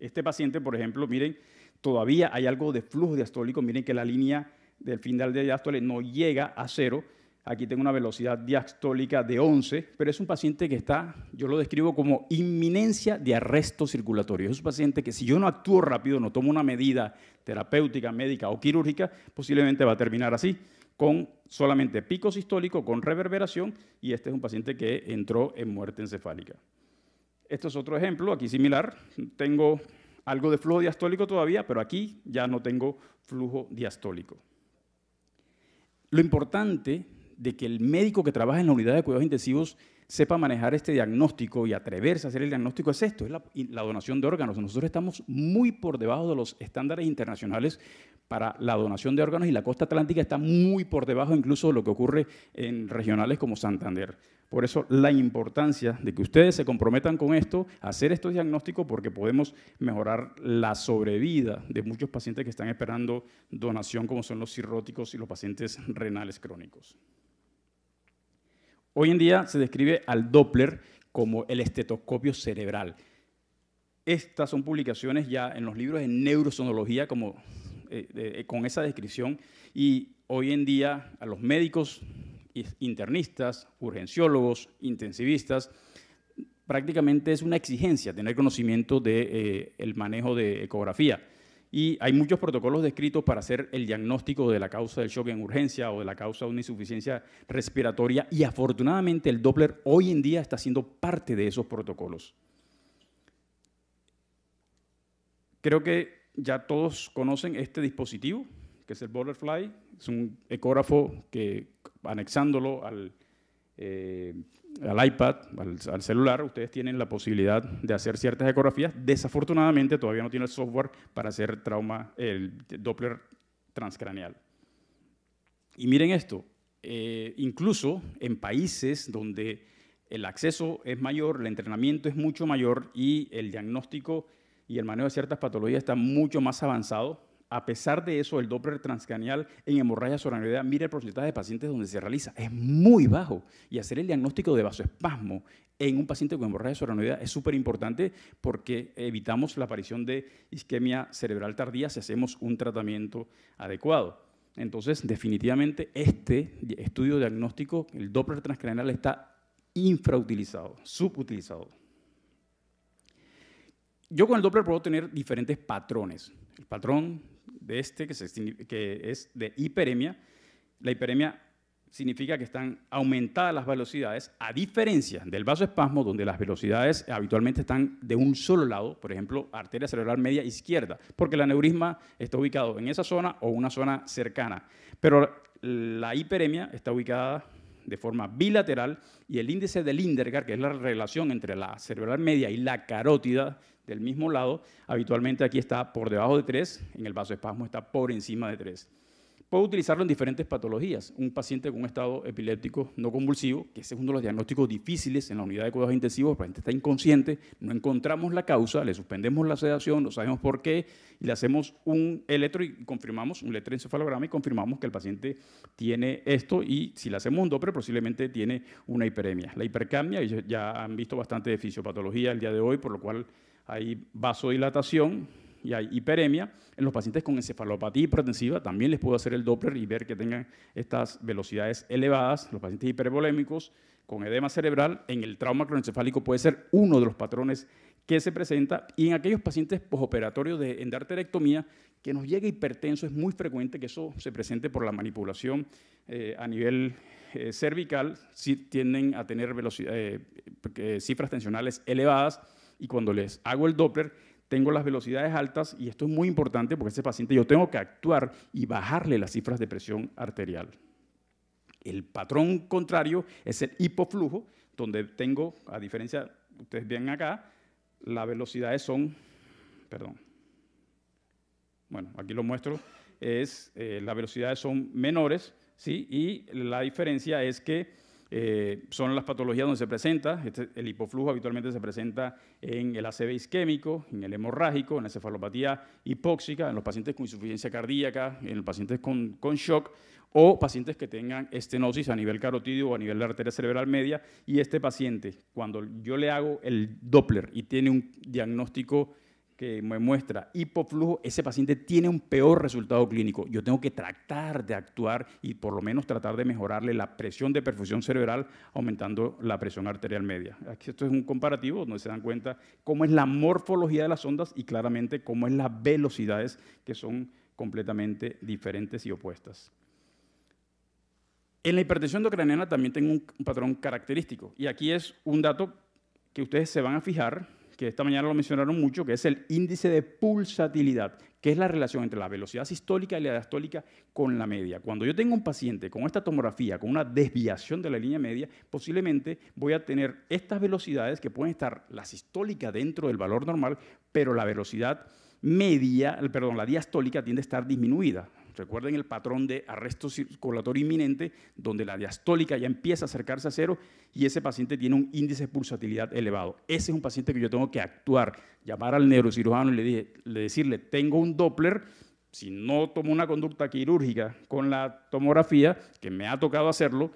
Este paciente, por ejemplo, miren, todavía hay algo de flujo diastólico. Miren que la línea del final de diástole no llega a cero Aquí tengo una velocidad diastólica de 11, pero es un paciente que está, yo lo describo como inminencia de arresto circulatorio. Es un paciente que si yo no actúo rápido, no tomo una medida terapéutica, médica o quirúrgica, posiblemente va a terminar así, con solamente pico sistólico, con reverberación, y este es un paciente que entró en muerte encefálica. Este es otro ejemplo, aquí similar. Tengo algo de flujo diastólico todavía, pero aquí ya no tengo flujo diastólico. Lo importante de que el médico que trabaja en la unidad de cuidados intensivos sepa manejar este diagnóstico y atreverse a hacer el diagnóstico es esto, es la, donación de órganos. Nosotros estamos muy por debajo de los estándares internacionales para la donación de órganos y la costa atlántica está muy por debajo incluso de lo que ocurre en regionales como Santander. Por eso la importancia de que ustedes se comprometan con esto, hacer estos diagnósticos, porque podemos mejorar la sobrevida de muchos pacientes que están esperando donación, como son los cirróticos y los pacientes renales crónicos. Hoy en día se describe al Doppler como el estetoscopio cerebral. Estas son publicaciones ya en los libros de neurosonología como, eh, eh, con esa descripción y hoy en día a los médicos, internistas, urgenciólogos, intensivistas, prácticamente es una exigencia tener conocimiento del de, eh, manejo de ecografía y hay muchos protocolos descritos para hacer el diagnóstico de la causa del shock en urgencia o de la causa de una insuficiencia respiratoria y afortunadamente el Doppler hoy en día está siendo parte de esos protocolos. Creo que ya todos conocen este dispositivo, que es el Butterfly, es un ecógrafo que anexándolo al eh, al iPad, al, celular, ustedes tienen la posibilidad de hacer ciertas ecografías. Desafortunadamente todavía no tiene el software para hacer trauma, el Doppler transcraneal. Y miren esto, eh, incluso en países donde el acceso es mayor, el entrenamiento es mucho mayor y el diagnóstico y el manejo de ciertas patologías está mucho más avanzado, a pesar de eso, el Doppler transcranial en hemorragia soranoidea, mire el porcentaje de pacientes donde se realiza, es muy bajo. Y hacer el diagnóstico de vasoespasmo en un paciente con hemorragia soranoidea es súper importante porque evitamos la aparición de isquemia cerebral tardía si hacemos un tratamiento adecuado. Entonces, definitivamente este estudio diagnóstico, el Doppler transcranial, está infrautilizado, subutilizado. Yo con el Doppler puedo tener diferentes patrones. El patrón de este, que, es de hiperemia. La hiperemia significa que están aumentadas las velocidades, a diferencia del vasoespasmo, donde las velocidades habitualmente están de un solo lado, por ejemplo, arteria cerebral media izquierda, porque el aneurisma está ubicado en esa zona o una zona cercana. Pero la hiperemia está ubicada de forma bilateral y el índice de Lindergar, que es la relación entre la cerebral media y la carótida, del mismo lado, habitualmente aquí está por debajo de 3, en el vasoespasmo está por encima de 3. Puedo utilizarlo en diferentes patologías. Un paciente con un estado epiléptico no convulsivo, que es uno de los diagnósticos difíciles en la unidad de cuidados intensivos, el paciente está inconsciente, no encontramos la causa, le suspendemos la sedación, no sabemos por qué, y le hacemos un electro y confirmamos, un electroencefalograma y confirmamos que el paciente tiene esto y si le hacemos un dopre posiblemente tiene una hiperemia. La hipercamia, ya han visto bastante de fisiopatología el día de hoy, por lo cual hay vasodilatación y hay hiperemia. En los pacientes con encefalopatía hipertensiva también les puedo hacer el Doppler y ver que tengan estas velocidades elevadas. Los pacientes hiperbolémicos con edema cerebral, en el trauma cronoencefálico puede ser uno de los patrones que se presenta. Y en aquellos pacientes posoperatorios de endarterectomía que nos llega hipertenso, es muy frecuente que eso se presente por la manipulación eh, a nivel eh, cervical, si tienden a tener eh, cifras tensionales elevadas y cuando les hago el Doppler, tengo las velocidades altas y esto es muy importante porque ese paciente yo tengo que actuar y bajarle las cifras de presión arterial. El patrón contrario es el hipoflujo, donde tengo, a diferencia, ustedes ven acá, las velocidades son, perdón, bueno, aquí lo muestro, es, eh, las velocidades son menores, ¿sí? Y la diferencia es que eh, son las patologías donde se presenta. Este, el hipoflujo habitualmente se presenta en el ACV isquémico, en el hemorrágico, en la cefalopatía hipóxica, en los pacientes con insuficiencia cardíaca, en los pacientes con, shock o pacientes que tengan estenosis a nivel carotidio o a nivel de arteria cerebral media. Y este paciente, cuando yo le hago el Doppler y tiene un diagnóstico que me muestra hipoflujo, ese paciente tiene un peor resultado clínico. Yo tengo que tratar de actuar y por lo menos tratar de mejorarle la presión de perfusión cerebral aumentando la presión arterial media. Aquí esto es un comparativo donde se dan cuenta cómo es la morfología de las ondas y claramente cómo es las velocidades que son completamente diferentes y opuestas. En la hipertensión endocraniana también tengo un patrón característico y aquí es un dato que ustedes se van a fijar que esta mañana lo mencionaron mucho, que es el índice de pulsatilidad, que es la relación entre la velocidad sistólica y la diastólica con la media. Cuando yo tengo un paciente con esta tomografía, con una desviación de la línea media, posiblemente voy a tener estas velocidades que pueden estar la sistólica dentro del valor normal, pero la velocidad media, perdón, la diastólica tiende a estar disminuida. Recuerden el patrón de arresto circulatorio inminente, donde la diastólica ya empieza a acercarse a cero y ese paciente tiene un índice de pulsatilidad elevado. Ese es un paciente que yo tengo que actuar, llamar al neurocirujano y le, decirle, tengo un Doppler, si no tomo una conducta quirúrgica con la tomografía, que me ha tocado hacerlo,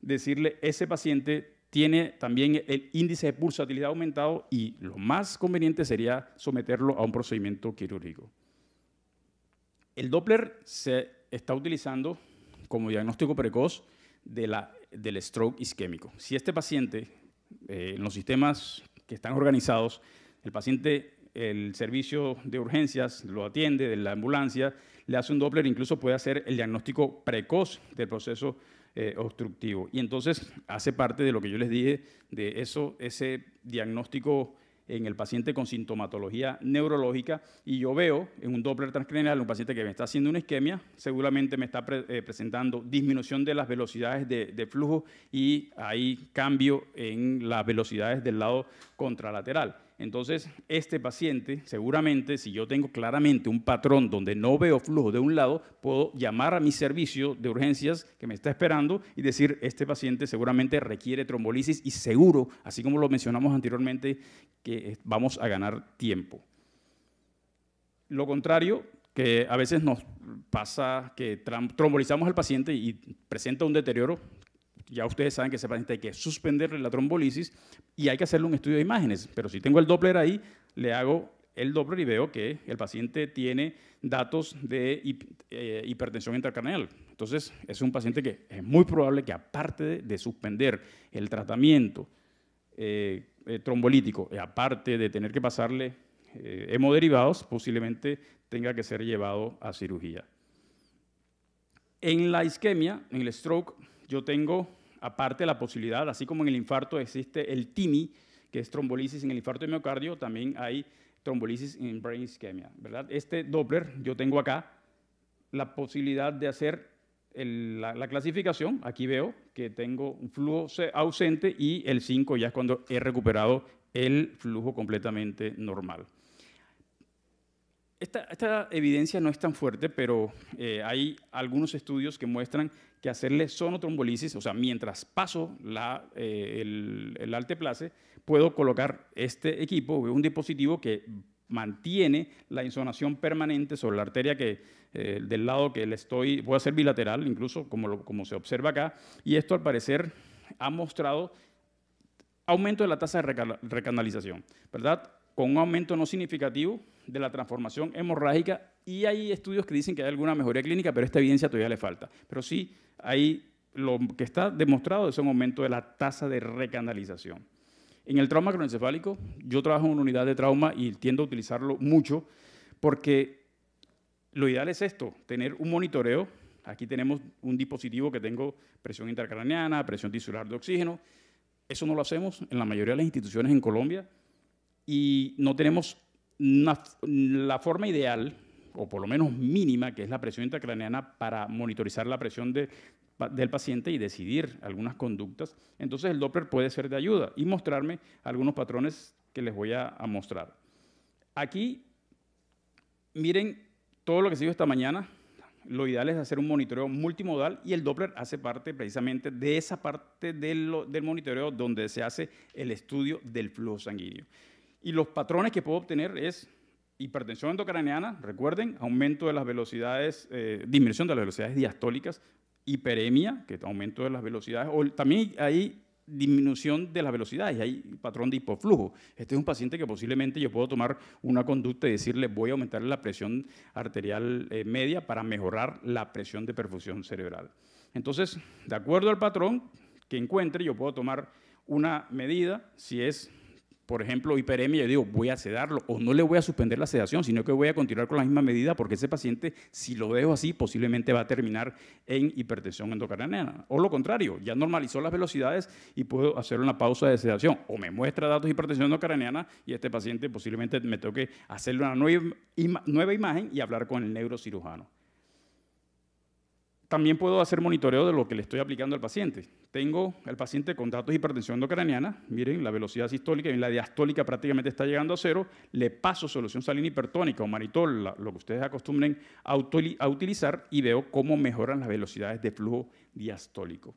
decirle, ese paciente tiene también el índice de pulsatilidad aumentado y lo más conveniente sería someterlo a un procedimiento quirúrgico. El Doppler se está utilizando como diagnóstico precoz de la, del stroke isquémico. Si este paciente, eh, en los sistemas que están organizados, el paciente, el servicio de urgencias lo atiende, de la ambulancia, le hace un Doppler, incluso puede hacer el diagnóstico precoz del proceso eh, obstructivo. Y entonces hace parte de lo que yo les dije, de eso, ese diagnóstico en el paciente con sintomatología neurológica y yo veo en un Doppler transcranial un paciente que me está haciendo una isquemia, seguramente me está eh, presentando disminución de las velocidades de flujo y hay cambio en las velocidades del lado contralateral. Entonces, este paciente, seguramente, si yo tengo claramente un patrón donde no veo flujo de un lado, puedo llamar a mi servicio de urgencias que me está esperando y decir, este paciente seguramente requiere trombolisis y seguro, así como lo mencionamos anteriormente, que vamos a ganar tiempo. Lo contrario, que a veces nos pasa que trombolizamos al paciente y presenta un deterioro ya ustedes saben que ese paciente hay que suspenderle la trombolisis y hay que hacerle un estudio de imágenes. Pero si tengo el Doppler ahí, le hago el Doppler y veo que el paciente tiene datos de eh, hipertensión intracraneal. Entonces, es un paciente que es muy probable que aparte de suspender el tratamiento eh, eh, trombolítico, aparte de tener que pasarle hemoderivados, posiblemente tenga que ser llevado a cirugía. En la isquemia, en el stroke, yo tengo Aparte de la posibilidad, así como en el infarto existe el TIMI, que es trombolisis en el infarto de miocardio, también hay trombolisis en brain ischemia, Este Doppler, yo tengo acá la posibilidad de hacer la, la, clasificación. Aquí veo que tengo un flujo ausente y el 5 ya es cuando he recuperado el flujo completamente normal. Esta, evidencia no es tan fuerte, pero eh, hay algunos estudios que muestran que hacerle sonotrombolisis, o sea, mientras paso la, eh, el, el alteplase, puedo colocar este equipo, un dispositivo que mantiene la insonación permanente sobre la arteria que, eh, del lado que le estoy, puede ser bilateral incluso, como, como se observa acá, y esto al parecer ha mostrado aumento de la tasa de recanalización, ¿verdad? Con un aumento no significativo, de la transformación hemorrágica y hay estudios que dicen que hay alguna mejoría clínica, pero esta evidencia todavía le falta. Pero sí hay lo que está demostrado es un aumento de la tasa de recanalización. En el trauma cronoencefálico, yo trabajo en una unidad de trauma y tiendo a utilizarlo mucho porque lo ideal es esto, tener un monitoreo. Aquí tenemos un dispositivo que tengo presión intracraneana, presión tisular de oxígeno. Eso no lo hacemos en la mayoría de las instituciones en Colombia y no tenemos la forma ideal, o por lo menos mínima, que es la presión intracraneana para monitorizar la presión del paciente y decidir algunas conductas, entonces el Doppler puede ser de ayuda y mostrarme algunos patrones que les voy a, mostrar. Aquí, miren todo lo que se dio esta mañana, lo ideal es hacer un monitoreo multimodal y el Doppler hace parte precisamente de esa parte del, monitoreo donde se hace el estudio del flujo sanguíneo. Y los patrones que puedo obtener es hipertensión endocraneana, recuerden, aumento de las velocidades, eh, disminución de las velocidades diastólicas, hiperemia, que es aumento de las velocidades, o también hay disminución de las velocidades, hay patrón de hipoflujo. Este es un paciente que posiblemente yo puedo tomar una conducta y decirle voy a aumentar la presión arterial eh, media para mejorar la presión de perfusión cerebral. Entonces, de acuerdo al patrón que encuentre, yo puedo tomar una medida, si es por ejemplo, hiperemia, yo digo, voy a sedarlo o no le voy a suspender la sedación, sino que voy a continuar con la misma medida porque ese paciente, si lo dejo así, posiblemente va a terminar en hipertensión endocraniana. O lo contrario, ya normalizó las velocidades y puedo hacer una pausa de sedación. O me muestra datos de hipertensión endocraniana y este paciente posiblemente me toque hacerle una nueva, nueva imagen y hablar con el neurocirujano. También puedo hacer monitoreo de lo que le estoy aplicando al paciente. Tengo al paciente con datos de hipertensión endocraniana, miren, la velocidad sistólica y la diastólica prácticamente está llegando a cero, le paso solución salina hipertónica o maritol, lo que ustedes acostumbren a, utilizar, y veo cómo mejoran las velocidades de flujo diastólico.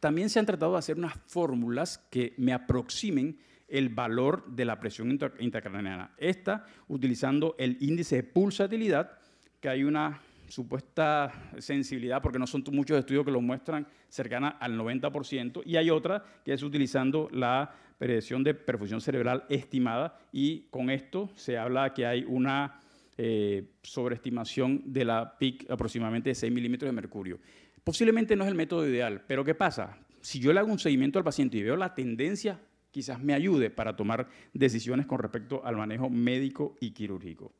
También se han tratado de hacer unas fórmulas que me aproximen el valor de la presión intracraniana. Esta utilizando el índice de pulsatilidad, que hay una supuesta sensibilidad, porque no son muchos estudios que lo muestran, cercana al 90%, y hay otra que es utilizando la predicción de perfusión cerebral estimada, y con esto se habla que hay una eh, sobreestimación de la PIC aproximadamente de 6 milímetros de mercurio. Posiblemente no es el método ideal, pero ¿qué pasa? Si yo le hago un seguimiento al paciente y veo la tendencia, quizás me ayude para tomar decisiones con respecto al manejo médico y quirúrgico.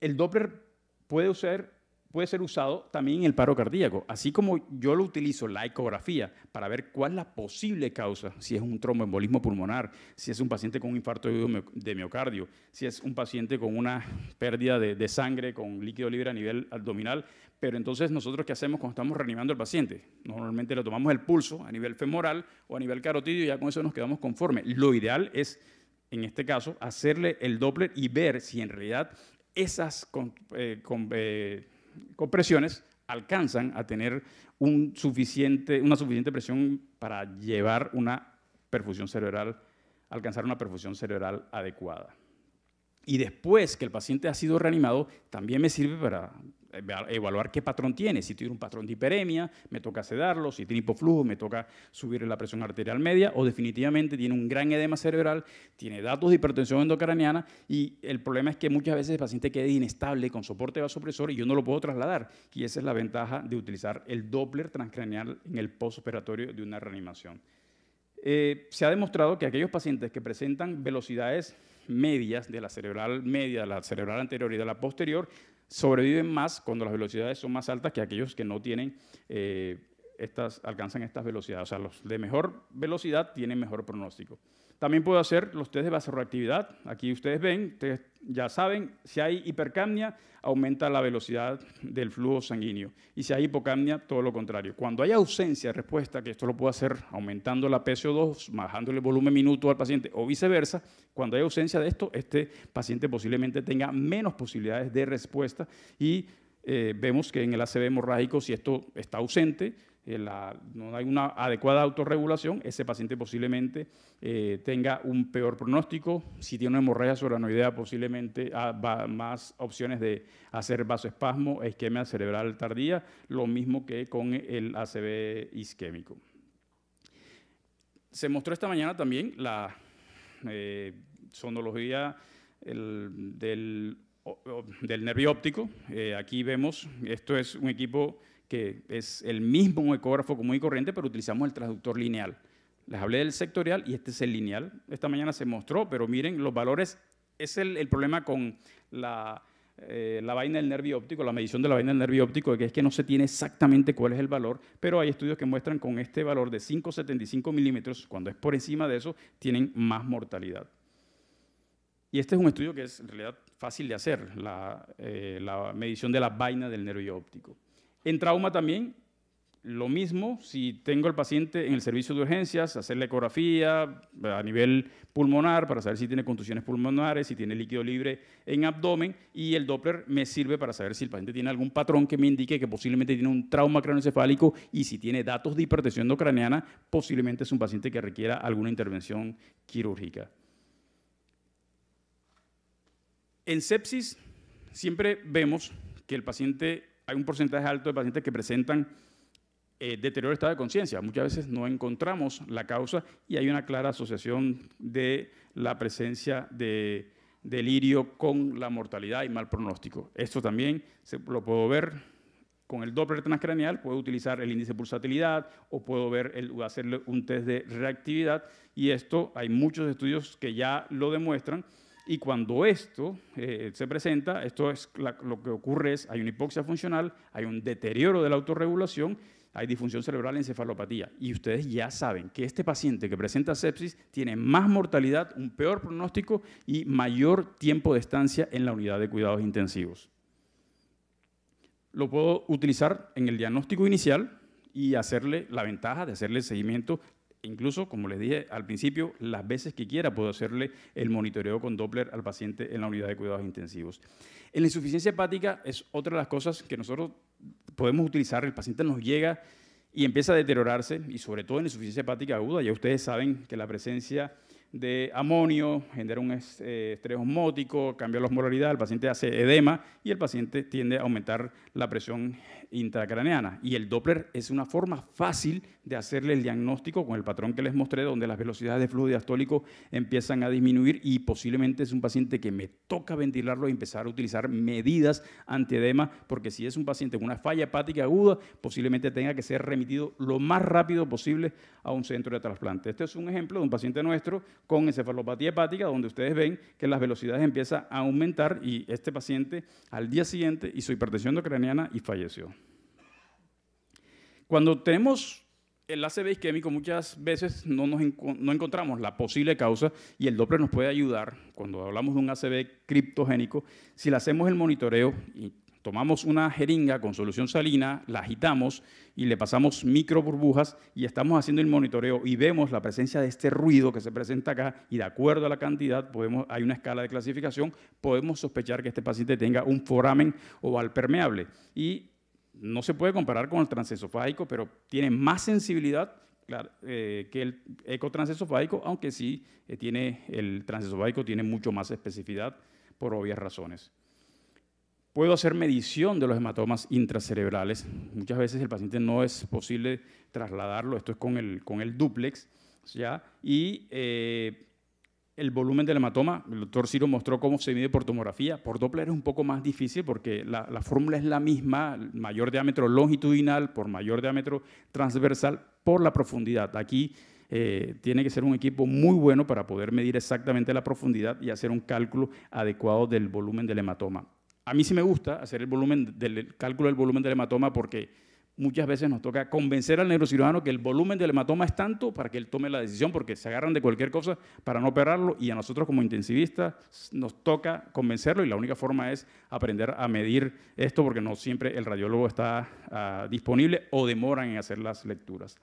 El Doppler puede ser, puede ser usado también en el paro cardíaco, así como yo lo utilizo la ecografía para ver cuál es la posible causa, si es un tromboembolismo pulmonar, si es un paciente con un infarto de miocardio, si es un paciente con una pérdida de, sangre, con líquido libre a nivel abdominal, pero entonces nosotros qué hacemos cuando estamos reanimando al paciente? Normalmente le tomamos el pulso a nivel femoral o a nivel carotidio y ya con eso nos quedamos conformes. Lo ideal es en este caso, hacerle el Doppler y ver si en realidad esas eh, eh, compresiones alcanzan a tener una suficiente presión para llevar una perfusión cerebral, alcanzar una perfusión cerebral adecuada y después que el paciente ha sido reanimado, también me sirve para evaluar qué patrón tiene. Si tiene un patrón de hiperemia, me toca sedarlo. Si tiene hipoflujo, me toca subir la presión arterial media. O definitivamente tiene un gran edema cerebral, tiene datos de hipertensión endocraniana. Y el problema es que muchas veces el paciente queda inestable con soporte vasopresor y yo no lo puedo trasladar. Y esa es la ventaja de utilizar el Doppler transcranial en el postoperatorio de una reanimación. Eh, se ha demostrado que aquellos pacientes que presentan velocidades medias, de la cerebral media, de la cerebral anterior y de la posterior, sobreviven más cuando las velocidades son más altas que aquellos que no tienen, eh, estas, alcanzan estas velocidades. O sea, los de mejor velocidad tienen mejor pronóstico. También puedo hacer los test de vasorreactividad. Aquí ustedes ven, ustedes ya saben, si hay hipercamnia, aumenta la velocidad del flujo sanguíneo. Y si hay hipocapnia, todo lo contrario. Cuando hay ausencia de respuesta, que esto lo puedo hacer aumentando la PCO2, bajando el volumen minuto al paciente o viceversa, cuando hay ausencia de esto, este paciente posiblemente tenga menos posibilidades de respuesta y eh, vemos que en el ACV hemorrágico, si esto está ausente, eh, no hay una adecuada autorregulación, ese paciente posiblemente eh, tenga un peor pronóstico. Si tiene una hemorragia soranoidea, posiblemente ah, va, más opciones de hacer vasoespasmo, isquemia cerebral tardía, lo mismo que con el ACB isquémico. Se mostró esta mañana también la eh, sonología del, nervio óptico. Eh, aquí vemos, esto es un equipo que es el mismo ecógrafo común y corriente, pero utilizamos el transductor lineal. Les hablé del sectorial y este es el lineal. Esta mañana se mostró, pero miren, los valores, es el, problema con eh, la, vaina del nervio óptico, la medición de la vaina del nervio óptico, que es que no se tiene exactamente cuál es el valor, pero hay estudios que muestran con este valor de 5,75 milímetros, cuando es por encima de eso, tienen más mortalidad. Y este es un estudio que es en realidad fácil de hacer, la eh, medición de la vaina del nervio óptico. En trauma también, lo mismo, si tengo al paciente en el servicio de urgencias, hacer la ecografía eh, a nivel pulmonar para saber si tiene contusiones pulmonares, si tiene líquido libre en abdomen, y el Doppler me sirve para saber si el paciente tiene algún patrón que me indique que posiblemente tiene un trauma craneoencefálico y si tiene datos de hipertensión endocraniana, posiblemente es un paciente que requiera alguna intervención quirúrgica. En sepsis siempre vemos que el paciente hay un porcentaje alto de pacientes que presentan eh, deterioro estado de conciencia. Muchas veces no encontramos la causa y hay una clara asociación de la presencia de delirio con la mortalidad y mal pronóstico. Esto también se, lo puedo ver con el Doppler transcranial, puedo utilizar el índice de pulsatilidad o puedo ver hacerle un test de reactividad y esto hay muchos estudios que ya lo demuestran y cuando esto eh, se presenta, esto es lo que ocurre es, hay una hipoxia funcional, hay un deterioro de la autorregulación, hay disfunción cerebral, encefalopatía. Y ustedes ya saben que este paciente que presenta sepsis tiene más mortalidad, un peor pronóstico y mayor tiempo de estancia en la unidad de cuidados intensivos. Lo puedo utilizar en el diagnóstico inicial y hacerle la ventaja de hacerle seguimiento Incluso, como les dije al principio, las veces que quiera puedo hacerle el monitoreo con Doppler al paciente en la unidad de cuidados intensivos. En la insuficiencia hepática es otra de las cosas que nosotros podemos utilizar. El paciente nos llega y empieza a deteriorarse, y sobre todo en la insuficiencia hepática aguda, ya ustedes saben que la presencia de amonio genera un eh, estrés osmótico, cambia la osmolaridad, el paciente hace edema y el paciente tiende a aumentar la presión intracraneana. Y el Doppler es una forma fácil de hacerle el diagnóstico con el patrón que les mostré, donde las velocidades de flujo diastólico empiezan a disminuir y posiblemente es un paciente que me toca ventilarlo y empezar a utilizar medidas antiedema, porque si es un paciente con una falla hepática aguda, posiblemente tenga que ser remitido lo más rápido posible a un centro de trasplante. Este es un ejemplo de un paciente nuestro con encefalopatía hepática, donde ustedes ven que las velocidades empiezan a aumentar y este paciente al día siguiente hizo hipertensión endocraniana y falleció. Cuando tenemos el ACV isquémico, muchas veces no, no encontramos la posible causa y el Doppler nos puede ayudar, cuando hablamos de un ACV criptogénico, si le hacemos el monitoreo y tomamos una jeringa con solución salina, la agitamos y le pasamos micro burbujas y estamos haciendo el monitoreo y vemos la presencia de este ruido que se presenta acá y de acuerdo a la cantidad, podemos, hay una escala de clasificación, podemos sospechar que este paciente tenga un foramen oval permeable y no se puede comparar con el transesofágico, pero tiene más sensibilidad eh, que el ecotransesofágico, aunque sí eh, tiene, el transesofágico tiene mucho más especificidad por obvias razones. Puedo hacer medición de los hematomas intracerebrales. Muchas veces el paciente no es posible trasladarlo, esto es con el, con el duplex, ¿ya? y eh, el volumen del hematoma, el doctor Ciro mostró cómo se mide por tomografía. Por Doppler es un poco más difícil porque la, fórmula es la misma, mayor diámetro longitudinal por mayor diámetro transversal por la profundidad. Aquí eh, tiene que ser un equipo muy bueno para poder medir exactamente la profundidad y hacer un cálculo adecuado del volumen del hematoma. A mí sí me gusta hacer el, volumen del, el cálculo del volumen del hematoma porque muchas veces nos toca convencer al neurocirujano que el volumen del hematoma es tanto para que él tome la decisión, porque se agarran de cualquier cosa para no operarlo y a nosotros como intensivistas nos toca convencerlo y la única forma es aprender a medir esto porque no siempre el radiólogo está ah, disponible o demoran en hacer las lecturas.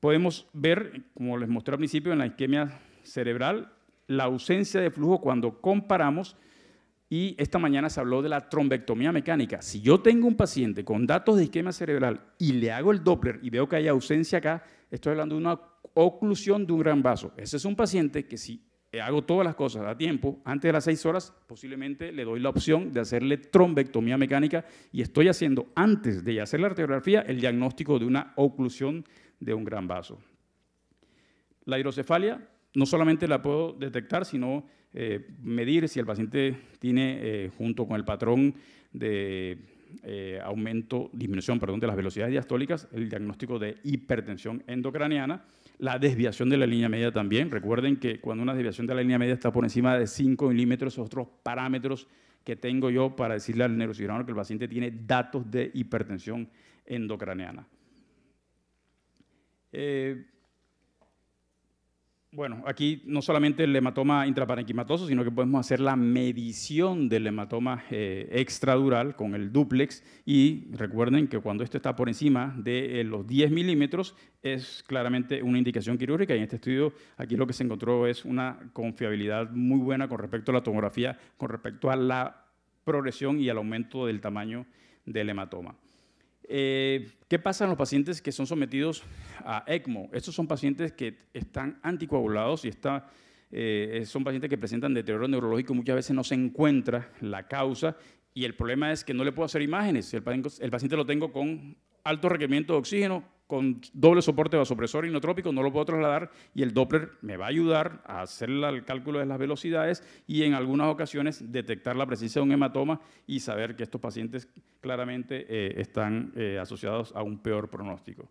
Podemos ver, como les mostré al principio, en la isquemia cerebral, la ausencia de flujo cuando comparamos y esta mañana se habló de la trombectomía mecánica. Si yo tengo un paciente con datos de esquema cerebral y le hago el Doppler y veo que hay ausencia acá, estoy hablando de una oclusión de un gran vaso. Ese es un paciente que si hago todas las cosas a tiempo, antes de las seis horas, posiblemente le doy la opción de hacerle trombectomía mecánica y estoy haciendo antes de hacer la arteriografía el diagnóstico de una oclusión de un gran vaso. La hidrocefalia no solamente la puedo detectar, sino eh, medir si el paciente tiene, eh, junto con el patrón de eh, aumento, disminución perdón, de las velocidades diastólicas, el diagnóstico de hipertensión endocraniana, la desviación de la línea media también. Recuerden que cuando una desviación de la línea media está por encima de 5 milímetros, otros parámetros que tengo yo para decirle al neurocirujano que el paciente tiene datos de hipertensión endocraniana. Bueno, aquí no solamente el hematoma intraparenquimatoso, sino que podemos hacer la medición del hematoma eh, extradural con el duplex y recuerden que cuando esto está por encima de eh, los 10 milímetros es claramente una indicación quirúrgica y en este estudio aquí lo que se encontró es una confiabilidad muy buena con respecto a la tomografía, con respecto a la progresión y al aumento del tamaño del hematoma. Eh, ¿Qué pasa en los pacientes que son sometidos a ECMO? Estos son pacientes que están anticoagulados y eh, son pacientes que presentan deterioro neurológico, muchas veces no se encuentra la causa y el problema es que no le puedo hacer imágenes. el paciente lo tengo con alto requerimiento de oxígeno, con doble soporte vasopresor inotrópico, no lo puedo trasladar y el Doppler me va a ayudar a hacer el cálculo de las velocidades y en algunas ocasiones detectar la presencia de un hematoma y saber que estos pacientes claramente eh, están eh, asociados a un peor pronóstico.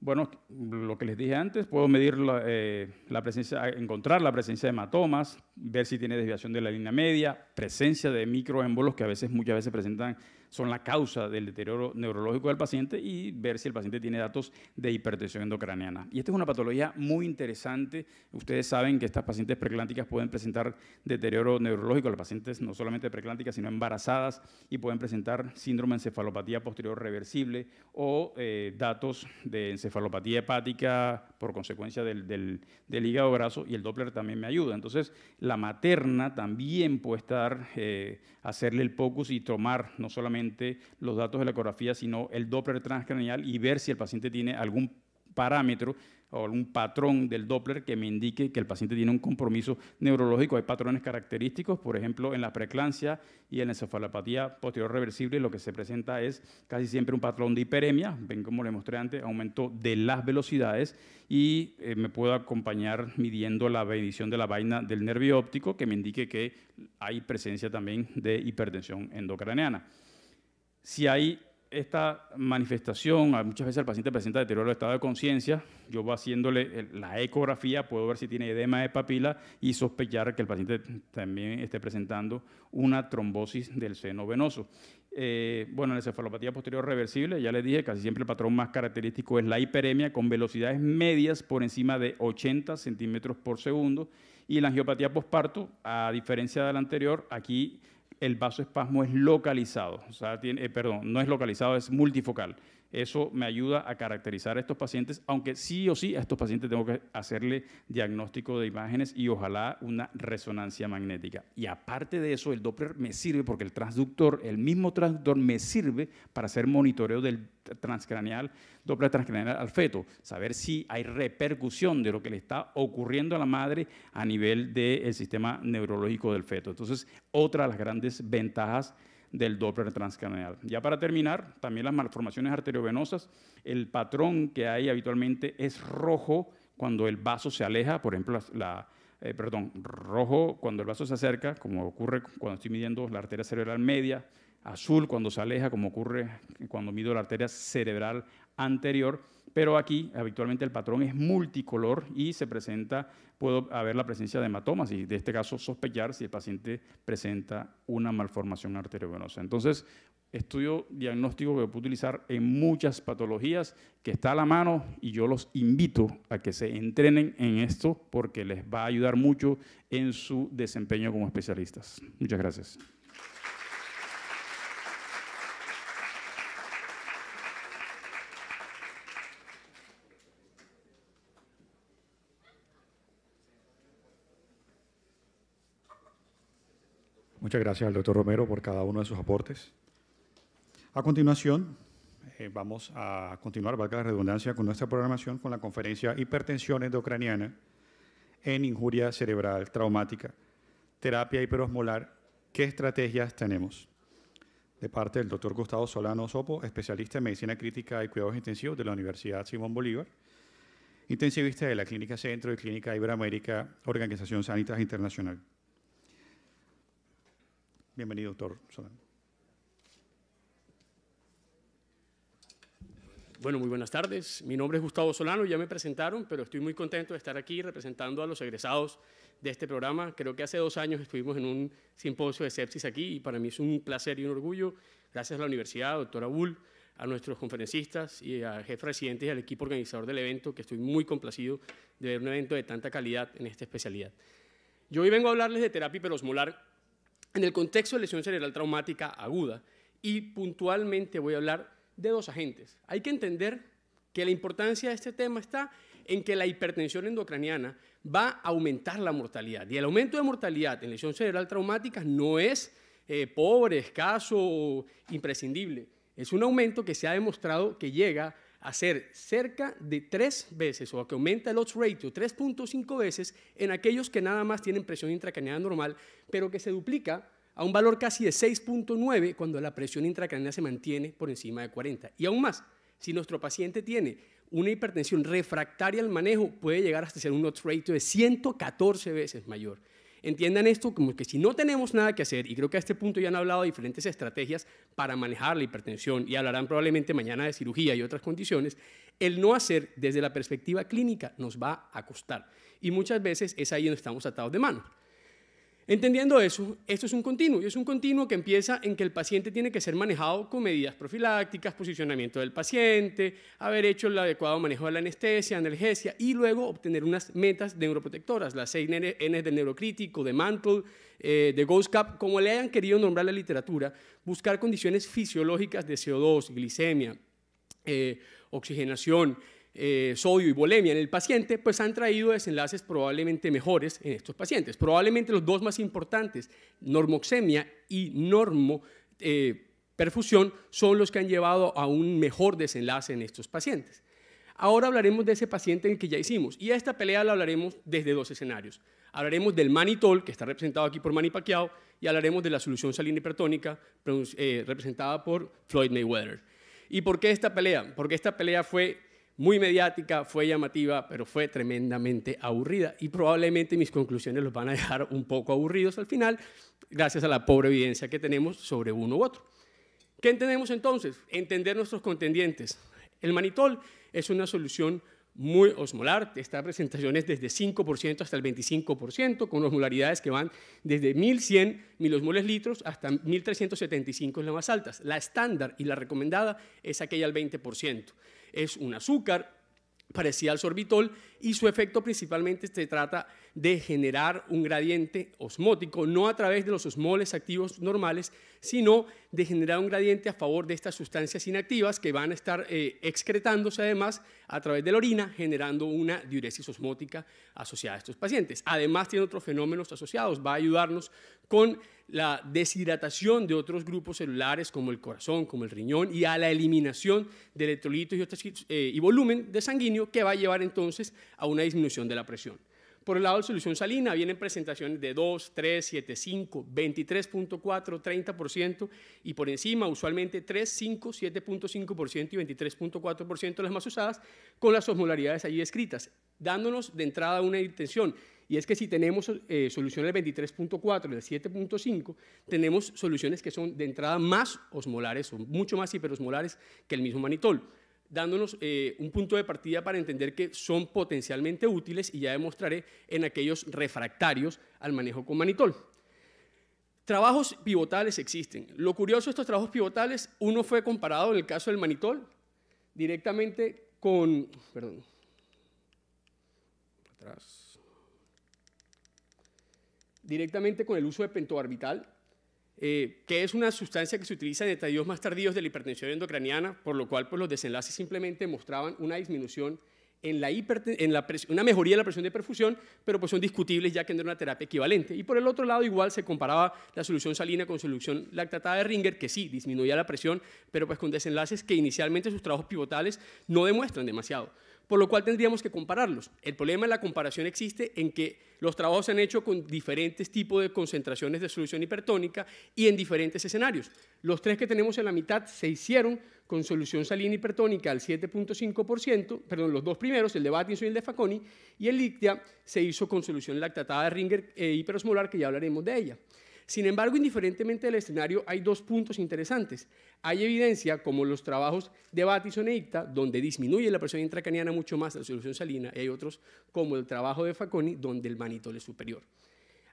Bueno, lo que les dije antes, puedo medir eh, la, presencia, encontrar la presencia de hematomas, ver si tiene desviación de la línea media, presencia de microémbolos que a veces, muchas veces presentan son la causa del deterioro neurológico del paciente y ver si el paciente tiene datos de hipertensión endocraniana. Y esta es una patología muy interesante. Ustedes saben que estas pacientes preclánticas pueden presentar deterioro neurológico, las pacientes no solamente preclánticas, sino embarazadas, y pueden presentar síndrome de encefalopatía posterior reversible o eh, datos de encefalopatía hepática por consecuencia del, hígado brazo y el Doppler también me ayuda. Entonces, la materna también puede estar, eh, hacerle el POCUS y tomar no solamente los datos de la ecografía, sino el Doppler transcranial y ver si el paciente tiene algún parámetro o algún patrón del Doppler que me indique que el paciente tiene un compromiso neurológico. Hay patrones característicos, por ejemplo, en la preeclampsia y en la encefalopatía posterior reversible, lo que se presenta es casi siempre un patrón de hiperemia, ven como le mostré antes, aumento de las velocidades y eh, me puedo acompañar midiendo la medición de la vaina del nervio óptico que me indique que hay presencia también de hipertensión endocraneana. Si hay esta manifestación, muchas veces el paciente presenta deterioro del estado de conciencia, yo voy haciéndole la ecografía, puedo ver si tiene edema de papila y sospechar que el paciente también esté presentando una trombosis del seno venoso. Eh, bueno, la encefalopatía posterior reversible, ya les dije, casi siempre el patrón más característico es la hiperemia con velocidades medias por encima de 80 centímetros por segundo y la angiopatía posparto, a diferencia de la anterior, aquí el espasmo es localizado, o sea, tiene, eh, perdón, no es localizado, es multifocal. Eso me ayuda a caracterizar a estos pacientes, aunque sí o sí a estos pacientes tengo que hacerle diagnóstico de imágenes y ojalá una resonancia magnética. Y aparte de eso, el Doppler me sirve porque el transductor, el mismo transductor me sirve para hacer monitoreo del transcraneal, Doppler transcraneal al feto, saber si hay repercusión de lo que le está ocurriendo a la madre a nivel del sistema neurológico del feto. Entonces, otra de las grandes ventajas del Doppler transcraneal. Ya para terminar, también las malformaciones arteriovenosas, el patrón que hay habitualmente es rojo cuando el vaso se aleja, por ejemplo, la, eh, perdón, rojo cuando el vaso se acerca, como ocurre cuando estoy midiendo la arteria cerebral media, azul cuando se aleja, como ocurre cuando mido la arteria cerebral anterior, pero aquí habitualmente el patrón es multicolor y se presenta, puedo haber la presencia de hematomas y de este caso sospechar si el paciente presenta una malformación arteriovenosa. Entonces, estudio diagnóstico que puedo utilizar en muchas patologías que está a la mano y yo los invito a que se entrenen en esto porque les va a ayudar mucho en su desempeño como especialistas. Muchas gracias. Muchas gracias al doctor Romero por cada uno de sus aportes. A continuación, eh, vamos a continuar, valga la redundancia, con nuestra programación con la conferencia Hipertensión endocraniana en injuria cerebral traumática, terapia hiperosmolar, ¿qué estrategias tenemos? De parte del doctor Gustavo Solano Sopo, especialista en medicina crítica y cuidados intensivos de la Universidad Simón Bolívar, intensivista de la Clínica Centro y Clínica Iberoamérica, Organización Sanitaria Internacional. Bienvenido, doctor Solano. Bueno, muy buenas tardes. Mi nombre es Gustavo Solano, ya me presentaron, pero estoy muy contento de estar aquí representando a los egresados de este programa. Creo que hace dos años estuvimos en un simposio de sepsis aquí y para mí es un placer y un orgullo. Gracias a la universidad, doctora Bull, a nuestros conferencistas y a jefe residentes y al equipo organizador del evento, que estoy muy complacido de ver un evento de tanta calidad en esta especialidad. Yo hoy vengo a hablarles de terapia hiperosmolar en el contexto de lesión cerebral traumática aguda y puntualmente voy a hablar de dos agentes. Hay que entender que la importancia de este tema está en que la hipertensión endocraniana va a aumentar la mortalidad. Y el aumento de mortalidad en lesión cerebral traumática no es eh, pobre, escaso o imprescindible. Es un aumento que se ha demostrado que llega hacer cerca de tres veces o que aumenta el odds ratio 3.5 veces en aquellos que nada más tienen presión intracraneal normal, pero que se duplica a un valor casi de 6.9 cuando la presión intracraneal se mantiene por encima de 40. Y aún más, si nuestro paciente tiene una hipertensión refractaria al manejo, puede llegar hasta ser un odds ratio de 114 veces mayor. Entiendan esto como que si no tenemos nada que hacer, y creo que a este punto ya han hablado de diferentes estrategias para manejar la hipertensión y hablarán probablemente mañana de cirugía y otras condiciones, el no hacer desde la perspectiva clínica nos va a costar. Y muchas veces es ahí donde estamos atados de manos. Entendiendo eso, esto es un continuo y es un continuo que empieza en que el paciente tiene que ser manejado con medidas profilácticas, posicionamiento del paciente, haber hecho el adecuado manejo de la anestesia, analgesia y luego obtener unas metas neuroprotectoras, las 6 N del neurocrítico, de Mantle, eh, de Cap, como le hayan querido nombrar la literatura, buscar condiciones fisiológicas de CO2, glicemia, eh, oxigenación, eh, sodio y bolemia en el paciente, pues han traído desenlaces probablemente mejores en estos pacientes. Probablemente los dos más importantes, normoxemia y normo eh, perfusión, son los que han llevado a un mejor desenlace en estos pacientes. Ahora hablaremos de ese paciente en el que ya hicimos, y a esta pelea la hablaremos desde dos escenarios. Hablaremos del manitol, que está representado aquí por Manny y hablaremos de la solución salina hipertónica, eh, representada por Floyd Mayweather. ¿Y por qué esta pelea? Porque esta pelea fue muy mediática, fue llamativa, pero fue tremendamente aburrida. Y probablemente mis conclusiones los van a dejar un poco aburridos al final, gracias a la pobre evidencia que tenemos sobre uno u otro. ¿Qué entendemos entonces? Entender nuestros contendientes. El manitol es una solución muy osmolar, esta presentación es desde 5% hasta el 25%, con osmolaridades que van desde 1100 milosmoles litros hasta 1375 es las más altas. La estándar y la recomendada es aquella al 20% es un azúcar parecido al sorbitol y su efecto principalmente se trata de generar un gradiente osmótico, no a través de los osmoles activos normales, sino de generar un gradiente a favor de estas sustancias inactivas que van a estar eh, excretándose además a través de la orina, generando una diuresis osmótica asociada a estos pacientes. Además tiene otros fenómenos asociados, va a ayudarnos con la deshidratación de otros grupos celulares como el corazón, como el riñón, y a la eliminación de electrolitos y, eh, y volumen de sanguíneo que va a llevar entonces a una disminución de la presión. Por el lado de solución salina vienen presentaciones de 2, 3, 7, 5, 23.4, 30% y por encima usualmente 3, 5, 7.5% y 23.4% las más usadas con las osmolaridades allí escritas, dándonos de entrada una intención y es que si tenemos eh, soluciones del 23.4 y del 7.5, tenemos soluciones que son de entrada más osmolares, son mucho más hiperosmolares que el mismo manitol dándonos eh, un punto de partida para entender que son potencialmente útiles y ya demostraré en aquellos refractarios al manejo con manitol. Trabajos pivotales existen. Lo curioso de estos trabajos pivotales, uno fue comparado en el caso del manitol directamente con... Perdón. Atrás directamente con el uso de pentobarbital, eh, que es una sustancia que se utiliza en detalles más tardíos de la hipertensión endocraniana, por lo cual pues, los desenlaces simplemente mostraban una disminución en la, una mejoría de la presión de perfusión, pero pues son discutibles ya que no era una terapia equivalente. Y por el otro lado, igual se comparaba la solución salina con solución lactatada de Ringer, que sí, disminuía la presión, pero pues con desenlaces que inicialmente sus trabajos pivotales no demuestran demasiado por lo cual tendríamos que compararlos. El problema de la comparación existe en que los trabajos se han hecho con diferentes tipos de concentraciones de solución hipertónica y en diferentes escenarios. Los tres que tenemos en la mitad se hicieron con solución salina hipertónica al 7.5%, perdón, los dos primeros, el de Battinson y el de Faconi, y el LICTIA se hizo con solución lactatada de Ringer eh, hiperosmolar, que ya hablaremos de ella. Sin embargo, indiferentemente del escenario, hay dos puntos interesantes. Hay evidencia, como los trabajos de Battison e donde disminuye la presión intracraniana mucho más la solución salina, y hay otros, como el trabajo de Faconi, donde el manitol es superior.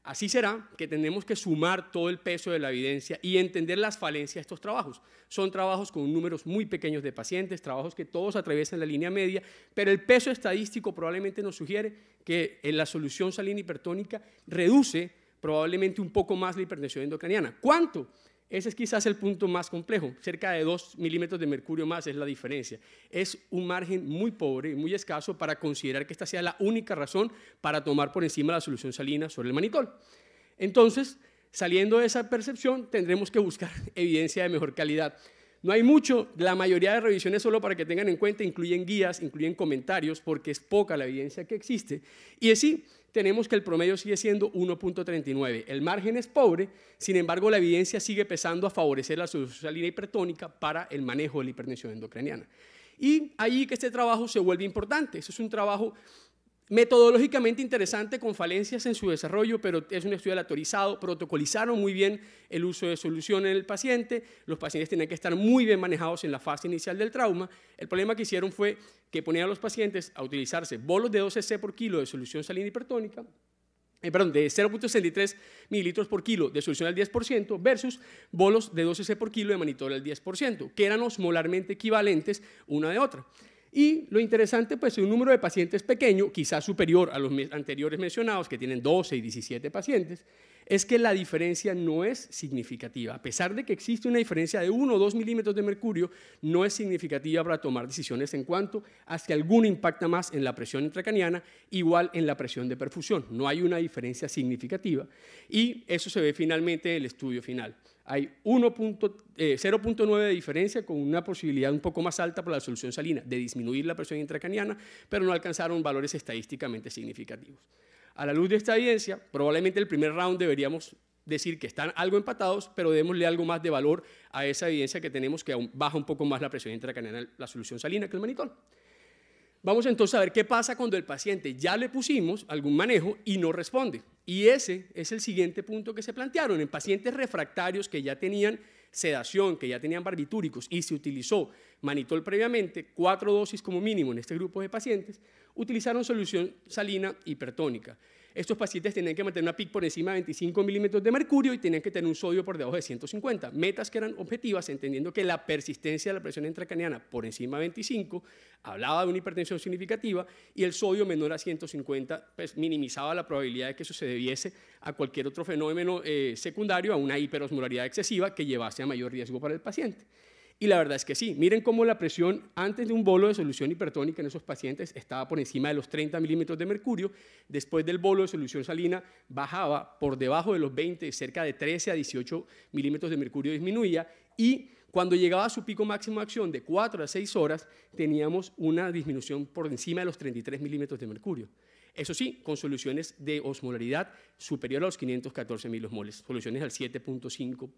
Así será que tenemos que sumar todo el peso de la evidencia y entender las falencias de estos trabajos. Son trabajos con números muy pequeños de pacientes, trabajos que todos atraviesan la línea media, pero el peso estadístico probablemente nos sugiere que en la solución salina hipertónica reduce probablemente un poco más la hipertensión endocraniana. ¿Cuánto? Ese es quizás el punto más complejo, cerca de 2 milímetros de mercurio más es la diferencia. Es un margen muy pobre, muy escaso para considerar que esta sea la única razón para tomar por encima la solución salina sobre el manitol. Entonces, saliendo de esa percepción, tendremos que buscar evidencia de mejor calidad. No hay mucho, la mayoría de revisiones solo para que tengan en cuenta incluyen guías, incluyen comentarios, porque es poca la evidencia que existe. Y así tenemos que el promedio sigue siendo 1.39. El margen es pobre, sin embargo la evidencia sigue pesando a favorecer la socialidad hipertónica para el manejo de la hipertensión endocraniana. Y ahí que este trabajo se vuelve importante. Eso es un trabajo metodológicamente interesante con falencias en su desarrollo, pero es un estudio aleatorizado, protocolizaron muy bien el uso de solución en el paciente, los pacientes tenían que estar muy bien manejados en la fase inicial del trauma. El problema que hicieron fue que ponían a los pacientes a utilizarse bolos de 12 c por kilo de solución salina hipertónica, eh, perdón, de 0.63 mililitros por kilo de solución al 10% versus bolos de 12 c por kilo de manitol al 10%, que eran osmolarmente equivalentes una de otra. Y lo interesante, pues, en un número de pacientes pequeño, quizás superior a los anteriores mencionados, que tienen 12 y 17 pacientes, es que la diferencia no es significativa. A pesar de que existe una diferencia de 1 o 2 milímetros de mercurio, no es significativa para tomar decisiones en cuanto a si alguno impacta más en la presión intracaniana, igual en la presión de perfusión. No hay una diferencia significativa. Y eso se ve finalmente en el estudio final hay 0.9 eh, de diferencia con una posibilidad un poco más alta para la solución salina de disminuir la presión intracaniana, pero no alcanzaron valores estadísticamente significativos. A la luz de esta evidencia, probablemente el primer round deberíamos decir que están algo empatados, pero démosle algo más de valor a esa evidencia que tenemos que baja un poco más la presión intracaniana la solución salina que el manitol. Vamos entonces a ver qué pasa cuando el paciente ya le pusimos algún manejo y no responde. Y ese es el siguiente punto que se plantearon. En pacientes refractarios que ya tenían sedación, que ya tenían barbitúricos y se utilizó manitol previamente, cuatro dosis como mínimo en este grupo de pacientes, utilizaron solución salina hipertónica estos pacientes tenían que mantener una PIC por encima de 25 milímetros de mercurio y tenían que tener un sodio por debajo de 150. Metas que eran objetivas, entendiendo que la persistencia de la presión intracraniana por encima de 25 hablaba de una hipertensión significativa y el sodio menor a 150 pues, minimizaba la probabilidad de que eso se debiese a cualquier otro fenómeno eh, secundario, a una hiperosmolaridad excesiva que llevase a mayor riesgo para el paciente. Y la verdad es que sí. Miren cómo la presión antes de un bolo de solución hipertónica en esos pacientes estaba por encima de los 30 milímetros de mercurio. Después del bolo de solución salina bajaba por debajo de los 20, cerca de 13 a 18 milímetros de mercurio disminuía. Y cuando llegaba a su pico máximo de acción de 4 a 6 horas, teníamos una disminución por encima de los 33 milímetros de mercurio. Eso sí, con soluciones de osmolaridad superior a los 514 osmoles, soluciones al 7.5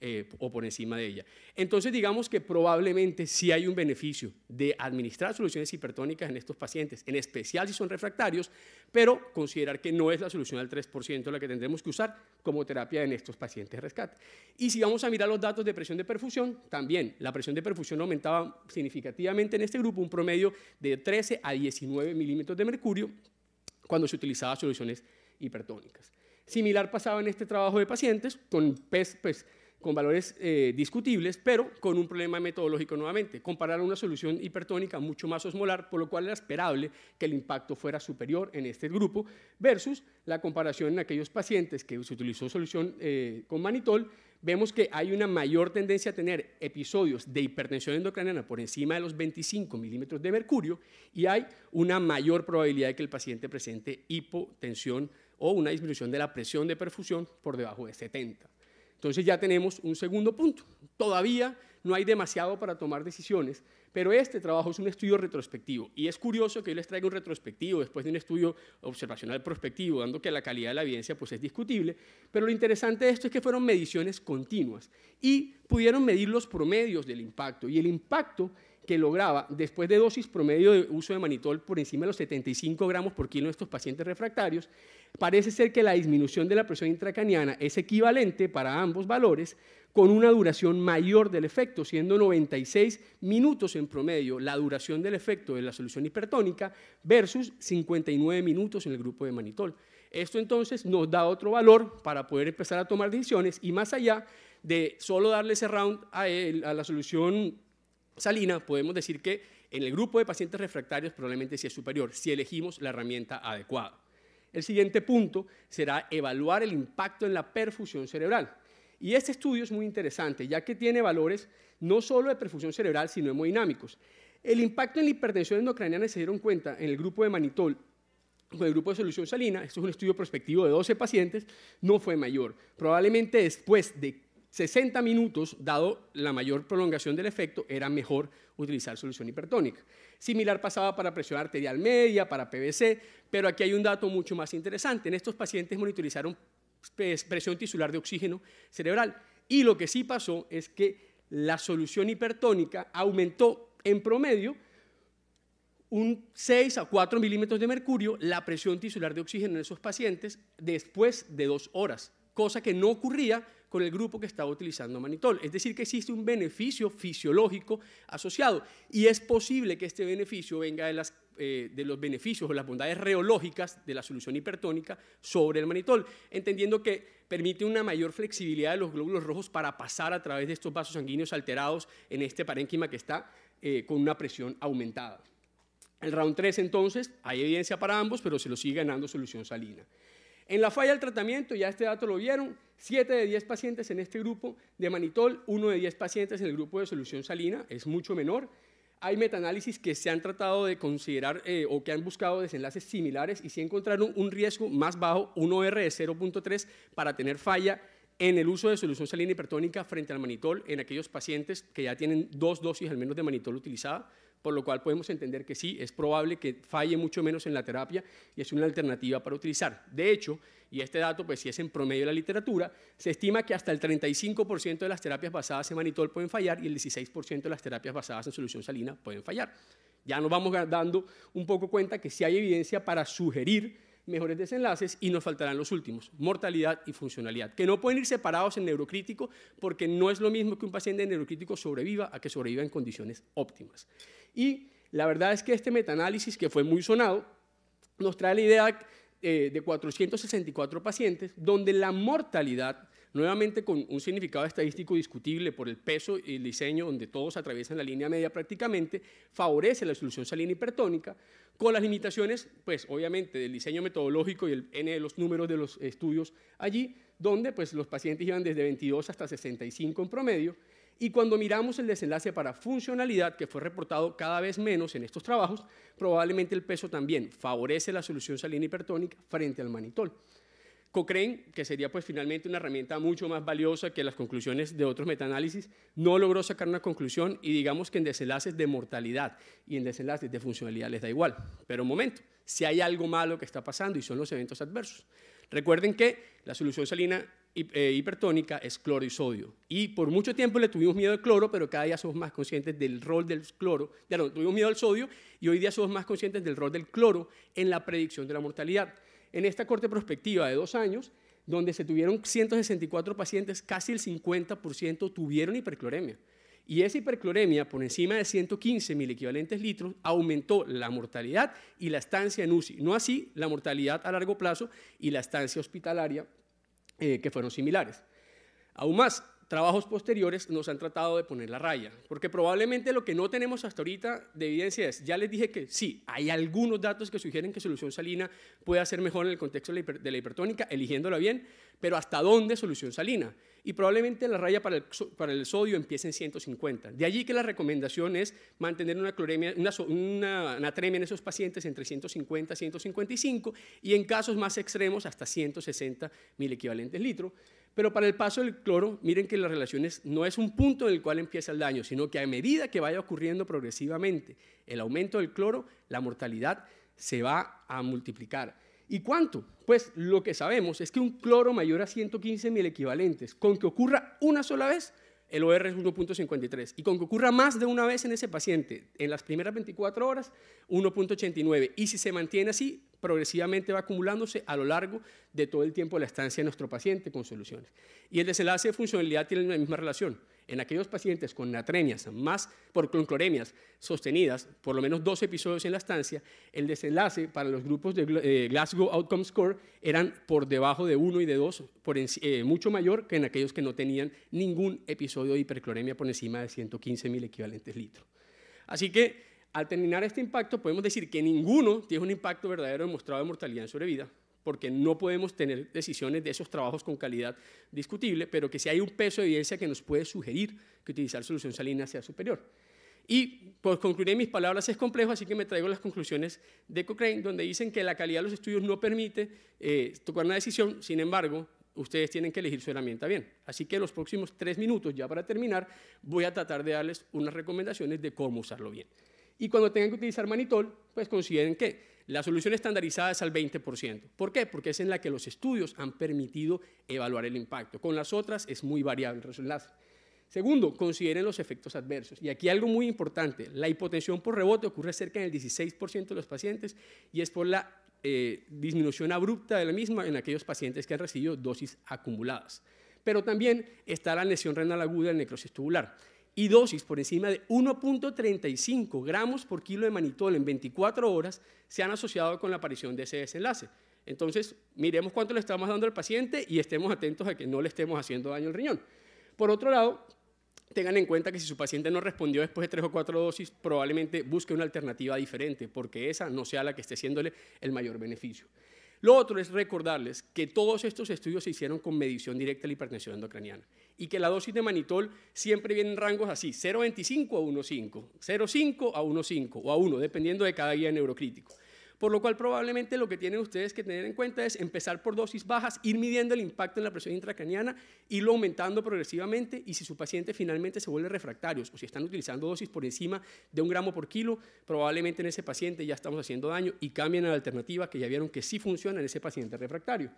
eh, o por encima de ella. Entonces, digamos que probablemente sí hay un beneficio de administrar soluciones hipertónicas en estos pacientes, en especial si son refractarios, pero considerar que no es la solución al 3% la que tendremos que usar como terapia en estos pacientes rescate. Y si vamos a mirar los datos de presión de perfusión, también la presión de perfusión aumentaba significativamente en este grupo, un promedio de 13 a 19 milímetros de mercurio cuando se utilizaba soluciones hipertónicas. Similar pasaba en este trabajo de pacientes con PES, pues, con valores eh, discutibles, pero con un problema metodológico nuevamente, comparar una solución hipertónica mucho más osmolar, por lo cual era esperable que el impacto fuera superior en este grupo, versus la comparación en aquellos pacientes que se utilizó solución eh, con manitol, vemos que hay una mayor tendencia a tener episodios de hipertensión endocraniana por encima de los 25 milímetros de mercurio y hay una mayor probabilidad de que el paciente presente hipotensión o una disminución de la presión de perfusión por debajo de 70. Entonces ya tenemos un segundo punto. Todavía no hay demasiado para tomar decisiones, pero este trabajo es un estudio retrospectivo. Y es curioso que yo les traiga un retrospectivo después de un estudio observacional prospectivo, dando que la calidad de la evidencia pues, es discutible. Pero lo interesante de esto es que fueron mediciones continuas y pudieron medir los promedios del impacto. Y el impacto que lograba, después de dosis promedio de uso de manitol por encima de los 75 gramos por kilo de estos pacientes refractarios, parece ser que la disminución de la presión intracaniana es equivalente para ambos valores con una duración mayor del efecto, siendo 96 minutos en promedio la duración del efecto de la solución hipertónica versus 59 minutos en el grupo de manitol. Esto entonces nos da otro valor para poder empezar a tomar decisiones y más allá de solo darle ese round a, a la solución salina, podemos decir que en el grupo de pacientes refractarios probablemente sí es superior, si elegimos la herramienta adecuada. El siguiente punto será evaluar el impacto en la perfusión cerebral. Y este estudio es muy interesante, ya que tiene valores no solo de perfusión cerebral, sino hemodinámicos. El impacto en la hipertensión endocraniana se dieron cuenta en el grupo de manitol o el grupo de solución salina, esto es un estudio prospectivo de 12 pacientes, no fue mayor. Probablemente después de 60 minutos, dado la mayor prolongación del efecto, era mejor utilizar solución hipertónica. Similar pasaba para presión arterial media, para PVC, pero aquí hay un dato mucho más interesante. En estos pacientes monitorizaron pues, presión tisular de oxígeno cerebral y lo que sí pasó es que la solución hipertónica aumentó en promedio un 6 a 4 milímetros de mercurio la presión tisular de oxígeno en esos pacientes después de dos horas, cosa que no ocurría con el grupo que estaba utilizando manitol. Es decir, que existe un beneficio fisiológico asociado y es posible que este beneficio venga eh, de, los beneficios o las bondades reológicas de la solución hipertónica sobre el manitol, entendiendo que permite una mayor flexibilidad de los glóbulos rojos para pasar a través de estos vasos sanguíneos alterados en este parénquima que está eh, con una presión aumentada. El round 3 entonces, hay evidencia para ambos, pero se lo sigue ganando solución salina. En la falla del tratamiento, ya este dato lo vieron, 7 de 10 pacientes en este grupo de manitol, 1 de 10 pacientes en el grupo de solución salina, es mucho menor. Hay metaanálisis que se han tratado de considerar eh, o que han buscado desenlaces similares y sí encontraron un riesgo más bajo, 1R de 0.3, para tener falla en el uso de solución salina hipertónica frente al manitol en aquellos pacientes que ya tienen dos dosis al menos de manitol utilizada por lo cual podemos entender que sí, es probable que falle mucho menos en la terapia y es una alternativa para utilizar. De hecho, y este dato pues si es en promedio de la literatura, se estima que hasta el 35% de las terapias basadas en manitol pueden fallar y el 16% de las terapias basadas en solución salina pueden fallar. Ya nos vamos dando un poco cuenta que sí hay evidencia para sugerir mejores desenlaces y nos faltarán los últimos, mortalidad y funcionalidad, que no pueden ir separados en neurocrítico porque no es lo mismo que un paciente en neurocrítico sobreviva a que sobreviva en condiciones óptimas. Y la verdad es que este metaanálisis, que fue muy sonado, nos trae la idea eh, de 464 pacientes donde la mortalidad nuevamente con un significado estadístico discutible por el peso y el diseño donde todos atraviesan la línea media prácticamente, favorece la solución salina hipertónica, con las limitaciones, pues obviamente, del diseño metodológico y el N de los números de los estudios allí, donde pues los pacientes iban desde 22 hasta 65 en promedio, y cuando miramos el desenlace para funcionalidad, que fue reportado cada vez menos en estos trabajos, probablemente el peso también favorece la solución salina hipertónica frente al manitol. Cochrane, que sería pues finalmente una herramienta mucho más valiosa que las conclusiones de otros metaanálisis, no logró sacar una conclusión y digamos que en desenlaces de mortalidad y en desenlaces de funcionalidad les da igual. Pero un momento, si hay algo malo que está pasando y son los eventos adversos. Recuerden que la solución salina eh, hipertónica es cloro y sodio. Y por mucho tiempo le tuvimos miedo al cloro, pero cada día somos más conscientes del rol del cloro, ya no, tuvimos miedo al sodio y hoy día somos más conscientes del rol del cloro en la predicción de la mortalidad en esta corte prospectiva de dos años, donde se tuvieron 164 pacientes, casi el 50% tuvieron hipercloremia. Y esa hipercloremia, por encima de 115 mil equivalentes litros, aumentó la mortalidad y la estancia en UCI. No así la mortalidad a largo plazo y la estancia hospitalaria, eh, que fueron similares. Aún más, trabajos posteriores nos han tratado de poner la raya, porque probablemente lo que no tenemos hasta ahorita de evidencia es, ya les dije que sí, hay algunos datos que sugieren que solución salina puede ser mejor en el contexto de la hipertónica, eligiéndola bien, pero ¿hasta dónde solución salina? Y probablemente la raya para el, sodio empiece en 150. De allí que la recomendación es mantener una, cloremia, una, una en esos pacientes entre 150 y 155 y en casos más extremos hasta 160 mil equivalentes litro. Pero para el paso del cloro, miren que las relaciones no es un punto en el cual empieza el daño, sino que a medida que vaya ocurriendo progresivamente el aumento del cloro, la mortalidad se va a multiplicar. ¿Y cuánto? Pues lo que sabemos es que un cloro mayor a 115 mil equivalentes, con que ocurra una sola vez, el OR es 1.53. Y con que ocurra más de una vez en ese paciente, en las primeras 24 horas, 1.89. Y si se mantiene así, progresivamente va acumulándose a lo largo de todo el tiempo de la estancia de nuestro paciente con soluciones. Y el desenlace de funcionalidad tiene la misma relación en aquellos pacientes con natremias más por cloncloremias sostenidas, por lo menos dos episodios en la estancia, el desenlace para los grupos de eh, Glasgow Outcome Score eran por debajo de uno y de dos, por eh, mucho mayor que en aquellos que no tenían ningún episodio de hipercloremia por encima de 115 mil equivalentes litros. Así que al terminar este impacto podemos decir que ninguno tiene un impacto verdadero demostrado de mortalidad en sobrevida, porque no podemos tener decisiones de esos trabajos con calidad discutible, pero que si hay un peso de evidencia que nos puede sugerir que utilizar solución salina sea superior. Y por concluir mis palabras es complejo, así que me traigo las conclusiones de Cochrane, donde dicen que la calidad de los estudios no permite eh, tocar una decisión, sin embargo, ustedes tienen que elegir su herramienta bien. Así que los próximos tres minutos, ya para terminar, voy a tratar de darles unas recomendaciones de cómo usarlo bien. Y cuando tengan que utilizar Manitol, pues consideren que la solución estandarizada es al 20%. ¿Por qué? Porque es en la que los estudios han permitido evaluar el impacto. Con las otras es muy variable el resultado. Segundo, consideren los efectos adversos. Y aquí algo muy importante, la hipotensión por rebote ocurre cerca del 16% de los pacientes y es por la eh, disminución abrupta de la misma en aquellos pacientes que han recibido dosis acumuladas. Pero también está la lesión renal aguda y necrosis tubular y dosis por encima de 1.35 gramos por kilo de manitol en 24 horas se han asociado con la aparición de ese desenlace. Entonces, miremos cuánto le estamos dando al paciente y estemos atentos a que no le estemos haciendo daño al riñón. Por otro lado, tengan en cuenta que si su paciente no respondió después de tres o cuatro dosis, probablemente busque una alternativa diferente, porque esa no sea la que esté siéndole el mayor beneficio. Lo otro es recordarles que todos estos estudios se hicieron con medición directa de la hipertensión endocraniana y que la dosis de manitol siempre viene en rangos así, 0.25 a 1.5, 0.5 a 1.5 o a 1, dependiendo de cada guía neurocrítico. Por lo cual probablemente lo que tienen ustedes que tener en cuenta es empezar por dosis bajas, ir midiendo el impacto en la presión intracraniana, irlo aumentando progresivamente y si su paciente finalmente se vuelve refractario o si están utilizando dosis por encima de un gramo por kilo, probablemente en ese paciente ya estamos haciendo daño y cambian a la alternativa que ya vieron que sí funciona en ese paciente refractario.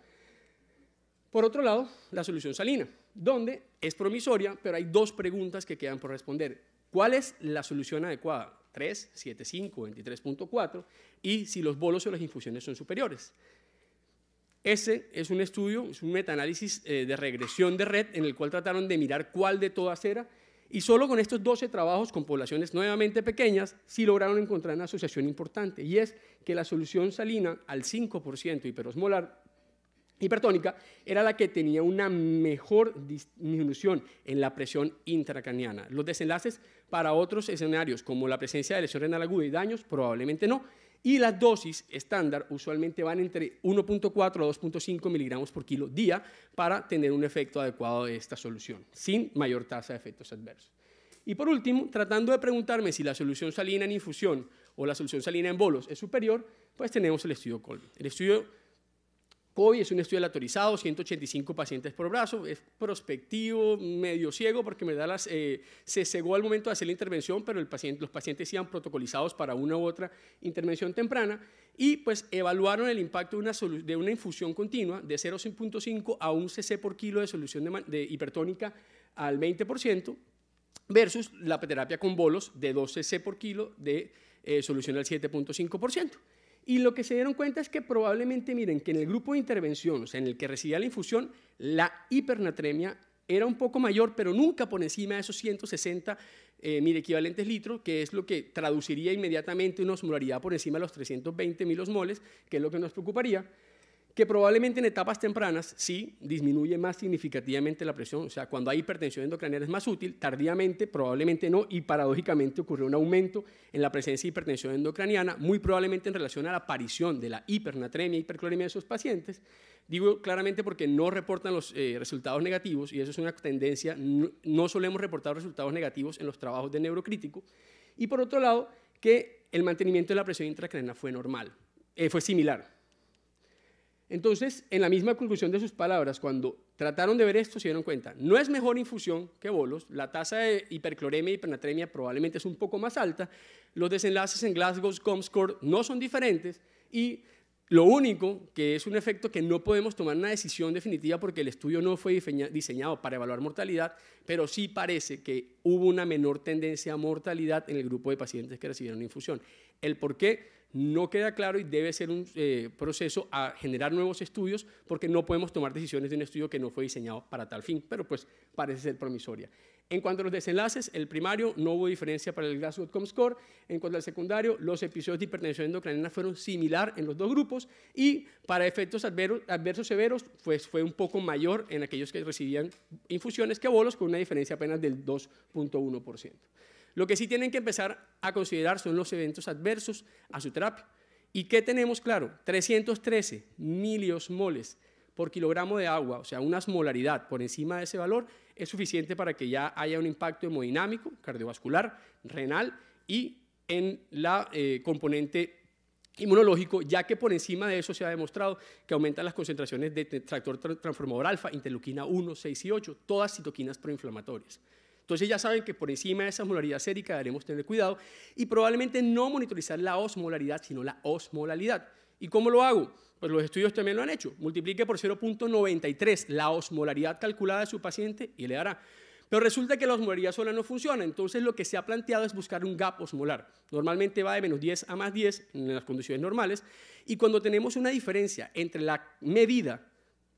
Por otro lado, la solución salina, donde es promisoria, pero hay dos preguntas que quedan por responder. ¿Cuál es la solución adecuada? 3, 7, 5, 23.4, y si los bolos o las infusiones son superiores. Ese es un estudio, es un metaanálisis eh, de regresión de red en el cual trataron de mirar cuál de todas era y solo con estos 12 trabajos con poblaciones nuevamente pequeñas sí lograron encontrar una asociación importante y es que la solución salina al 5% hiperosmolar hipertónica era la que tenía una mejor disminución en la presión intracraniana. Los desenlaces para otros escenarios, como la presencia de lesión renal aguda y daños, probablemente no. Y las dosis estándar usualmente van entre 1.4 a 2.5 miligramos por kilo día para tener un efecto adecuado de esta solución, sin mayor tasa de efectos adversos. Y por último, tratando de preguntarme si la solución salina en infusión o la solución salina en bolos es superior, pues tenemos el estudio Colby. El estudio COI es un estudio aleatorizado, 185 pacientes por brazo, es prospectivo, medio ciego, porque me da eh, se cegó al momento de hacer la intervención, pero el paciente, los pacientes iban protocolizados para una u otra intervención temprana y pues evaluaron el impacto de una, infusión continua de 0.5 a 1 cc por kilo de solución de, hipertónica al 20% versus la terapia con bolos de 2 cc por kilo de eh, solución al 7.5%. Y lo que se dieron cuenta es que probablemente, miren, que en el grupo de intervención, o sea, en el que recibía la infusión, la hipernatremia era un poco mayor, pero nunca por encima de esos 160 eh, mil equivalentes litros, que es lo que traduciría inmediatamente una osmolaridad por encima de los 320 mil osmoles, que es lo que nos preocuparía que probablemente en etapas tempranas sí disminuye más significativamente la presión, o sea, cuando hay hipertensión endocraniana es más útil, tardíamente probablemente no, y paradójicamente ocurrió un aumento en la presencia de hipertensión endocraniana, muy probablemente en relación a la aparición de la hipernatremia, hipercloremia de esos pacientes, Digo claramente porque no reportan los eh, resultados negativos, y eso es una tendencia, no, solemos reportar resultados negativos en los trabajos de neurocrítico. Y por otro lado, que el mantenimiento de la presión intracraniana fue normal, eh, fue similar. Entonces, en la misma conclusión de sus palabras, cuando trataron de ver esto, se dieron cuenta, no es mejor infusión que bolos, la tasa de hipercloremia y hipernatremia probablemente es un poco más alta, los desenlaces en Glasgow Comscore no son diferentes y lo único que es un efecto que no podemos tomar una decisión definitiva porque el estudio no fue diseñado para evaluar mortalidad, pero sí parece que hubo una menor tendencia a mortalidad en el grupo de pacientes que recibieron infusión. El por qué no queda claro y debe ser un eh, proceso a generar nuevos estudios porque no podemos tomar decisiones de un estudio que no fue diseñado para tal fin, pero pues parece ser promisoria. En cuanto a los desenlaces, el primario no hubo diferencia para el Glasgow Score. En cuanto al secundario, los episodios de hipertensión endocrinina fueron similar en los dos grupos y para efectos adversos severos pues fue un poco mayor en aquellos que recibían infusiones que bolos con una diferencia apenas del 2.1%. Lo que sí tienen que empezar a considerar son los eventos adversos a su terapia. ¿Y qué tenemos claro? 313 moles por kilogramo de agua, o sea, una molaridad por encima de ese valor, es suficiente para que ya haya un impacto hemodinámico, cardiovascular, renal y en la eh, componente inmunológico, ya que por encima de eso se ha demostrado que aumentan las concentraciones de tractor transformador alfa, interleuquina 1, 6 y 8, todas citoquinas proinflamatorias. Entonces ya saben que por encima de esa molaridad sérica debemos tener cuidado y probablemente no monitorizar la osmolaridad, sino la osmolalidad. ¿Y cómo lo hago? Pues los estudios también lo han hecho. Multiplique por 0.93 la osmolaridad calculada de su paciente y le dará. Pero resulta que la osmolaridad sola no funciona, entonces lo que se ha planteado es buscar un gap osmolar. Normalmente va de menos 10 a más 10 en las condiciones normales, y cuando tenemos una diferencia entre la medida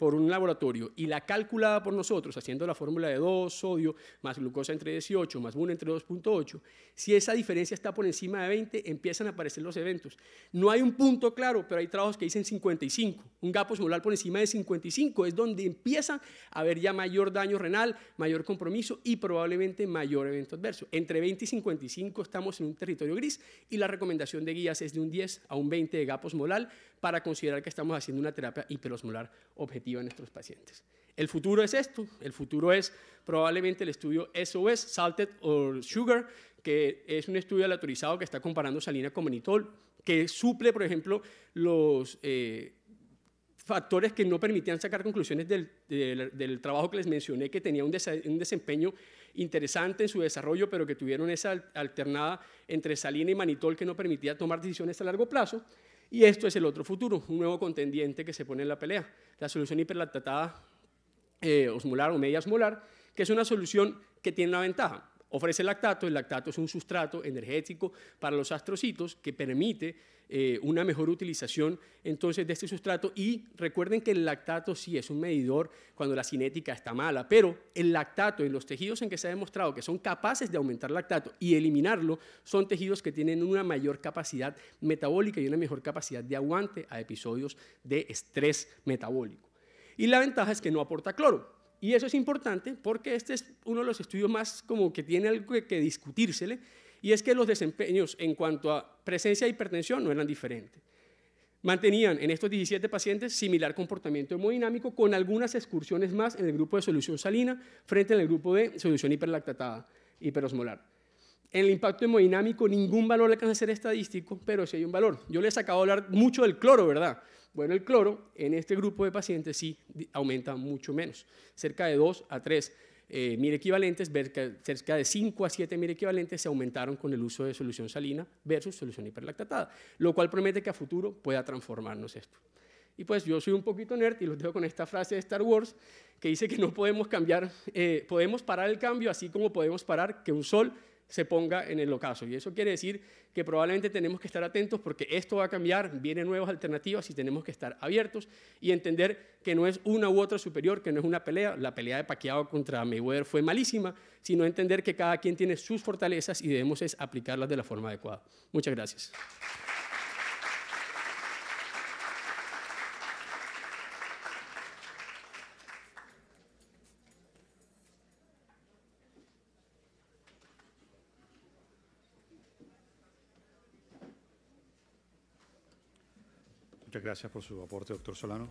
por un laboratorio y la calculada por nosotros, haciendo la fórmula de 2, sodio, más glucosa entre 18, más 1 entre 2.8, si esa diferencia está por encima de 20, empiezan a aparecer los eventos. No hay un punto claro, pero hay trabajos que dicen 55. Un gapos molar por encima de 55 es donde empieza a haber ya mayor daño renal, mayor compromiso y probablemente mayor evento adverso. Entre 20 y 55 estamos en un territorio gris y la recomendación de guías es de un 10 a un 20 de gapos molar para considerar que estamos haciendo una terapia hiperosmolar objetiva en nuestros pacientes. El futuro es esto, el futuro es probablemente el estudio SOS, Salted or Sugar, que es un estudio aleatorizado que está comparando salina con manitol, que suple, por ejemplo, los eh, factores que no permitían sacar conclusiones del, trabajo que les mencioné, que tenía un, desempeño interesante en su desarrollo, pero que tuvieron esa alternada entre salina y manitol que no permitía tomar decisiones a largo plazo. Y esto es el otro futuro, un nuevo contendiente que se pone en la pelea, la solución hiperlactatada eh, osmolar o media osmolar, que es una solución que tiene una ventaja. Ofrece lactato, el lactato es un sustrato energético para los astrocitos que permite eh, una mejor utilización entonces de este sustrato y recuerden que el lactato sí es un medidor cuando la cinética está mala, pero el lactato en los tejidos en que se ha demostrado que son capaces de aumentar lactato y eliminarlo son tejidos que tienen una mayor capacidad metabólica y una mejor capacidad de aguante a episodios de estrés metabólico. Y la ventaja es que no aporta cloro. Y eso es importante porque este es uno de los estudios más como que tiene algo que, discutirse y es que los desempeños en cuanto a presencia de hipertensión no eran diferentes. Mantenían en estos 17 pacientes similar comportamiento hemodinámico con algunas excursiones más en el grupo de solución salina frente al grupo de solución hiperlactatada, hiperosmolar. En el impacto hemodinámico ningún valor alcanza a ser estadístico, pero sí hay un valor. Yo les acabo de hablar mucho del cloro, ¿verdad? Bueno, el cloro en este grupo de pacientes sí aumenta mucho menos, cerca de 2 a 3 eh, mil equivalentes, cerca de 5 a 7 mil equivalentes se aumentaron con el uso de solución salina versus solución hiperlactatada, lo cual promete que a futuro pueda transformarnos esto. Y pues yo soy un poquito nerd y lo dejo con esta frase de Star Wars que dice que no podemos cambiar, eh, podemos parar el cambio así como podemos parar que un sol se ponga en el ocaso. Y eso quiere decir que probablemente tenemos que estar atentos porque esto va a cambiar, vienen nuevas alternativas y tenemos que estar abiertos y entender que no es una u otra superior, que no es una pelea. La pelea de Paquiao contra Mayweather fue malísima, sino entender que cada quien tiene sus fortalezas y debemos es aplicarlas de la forma adecuada. Muchas gracias. gracias por su aporte, doctor Solano.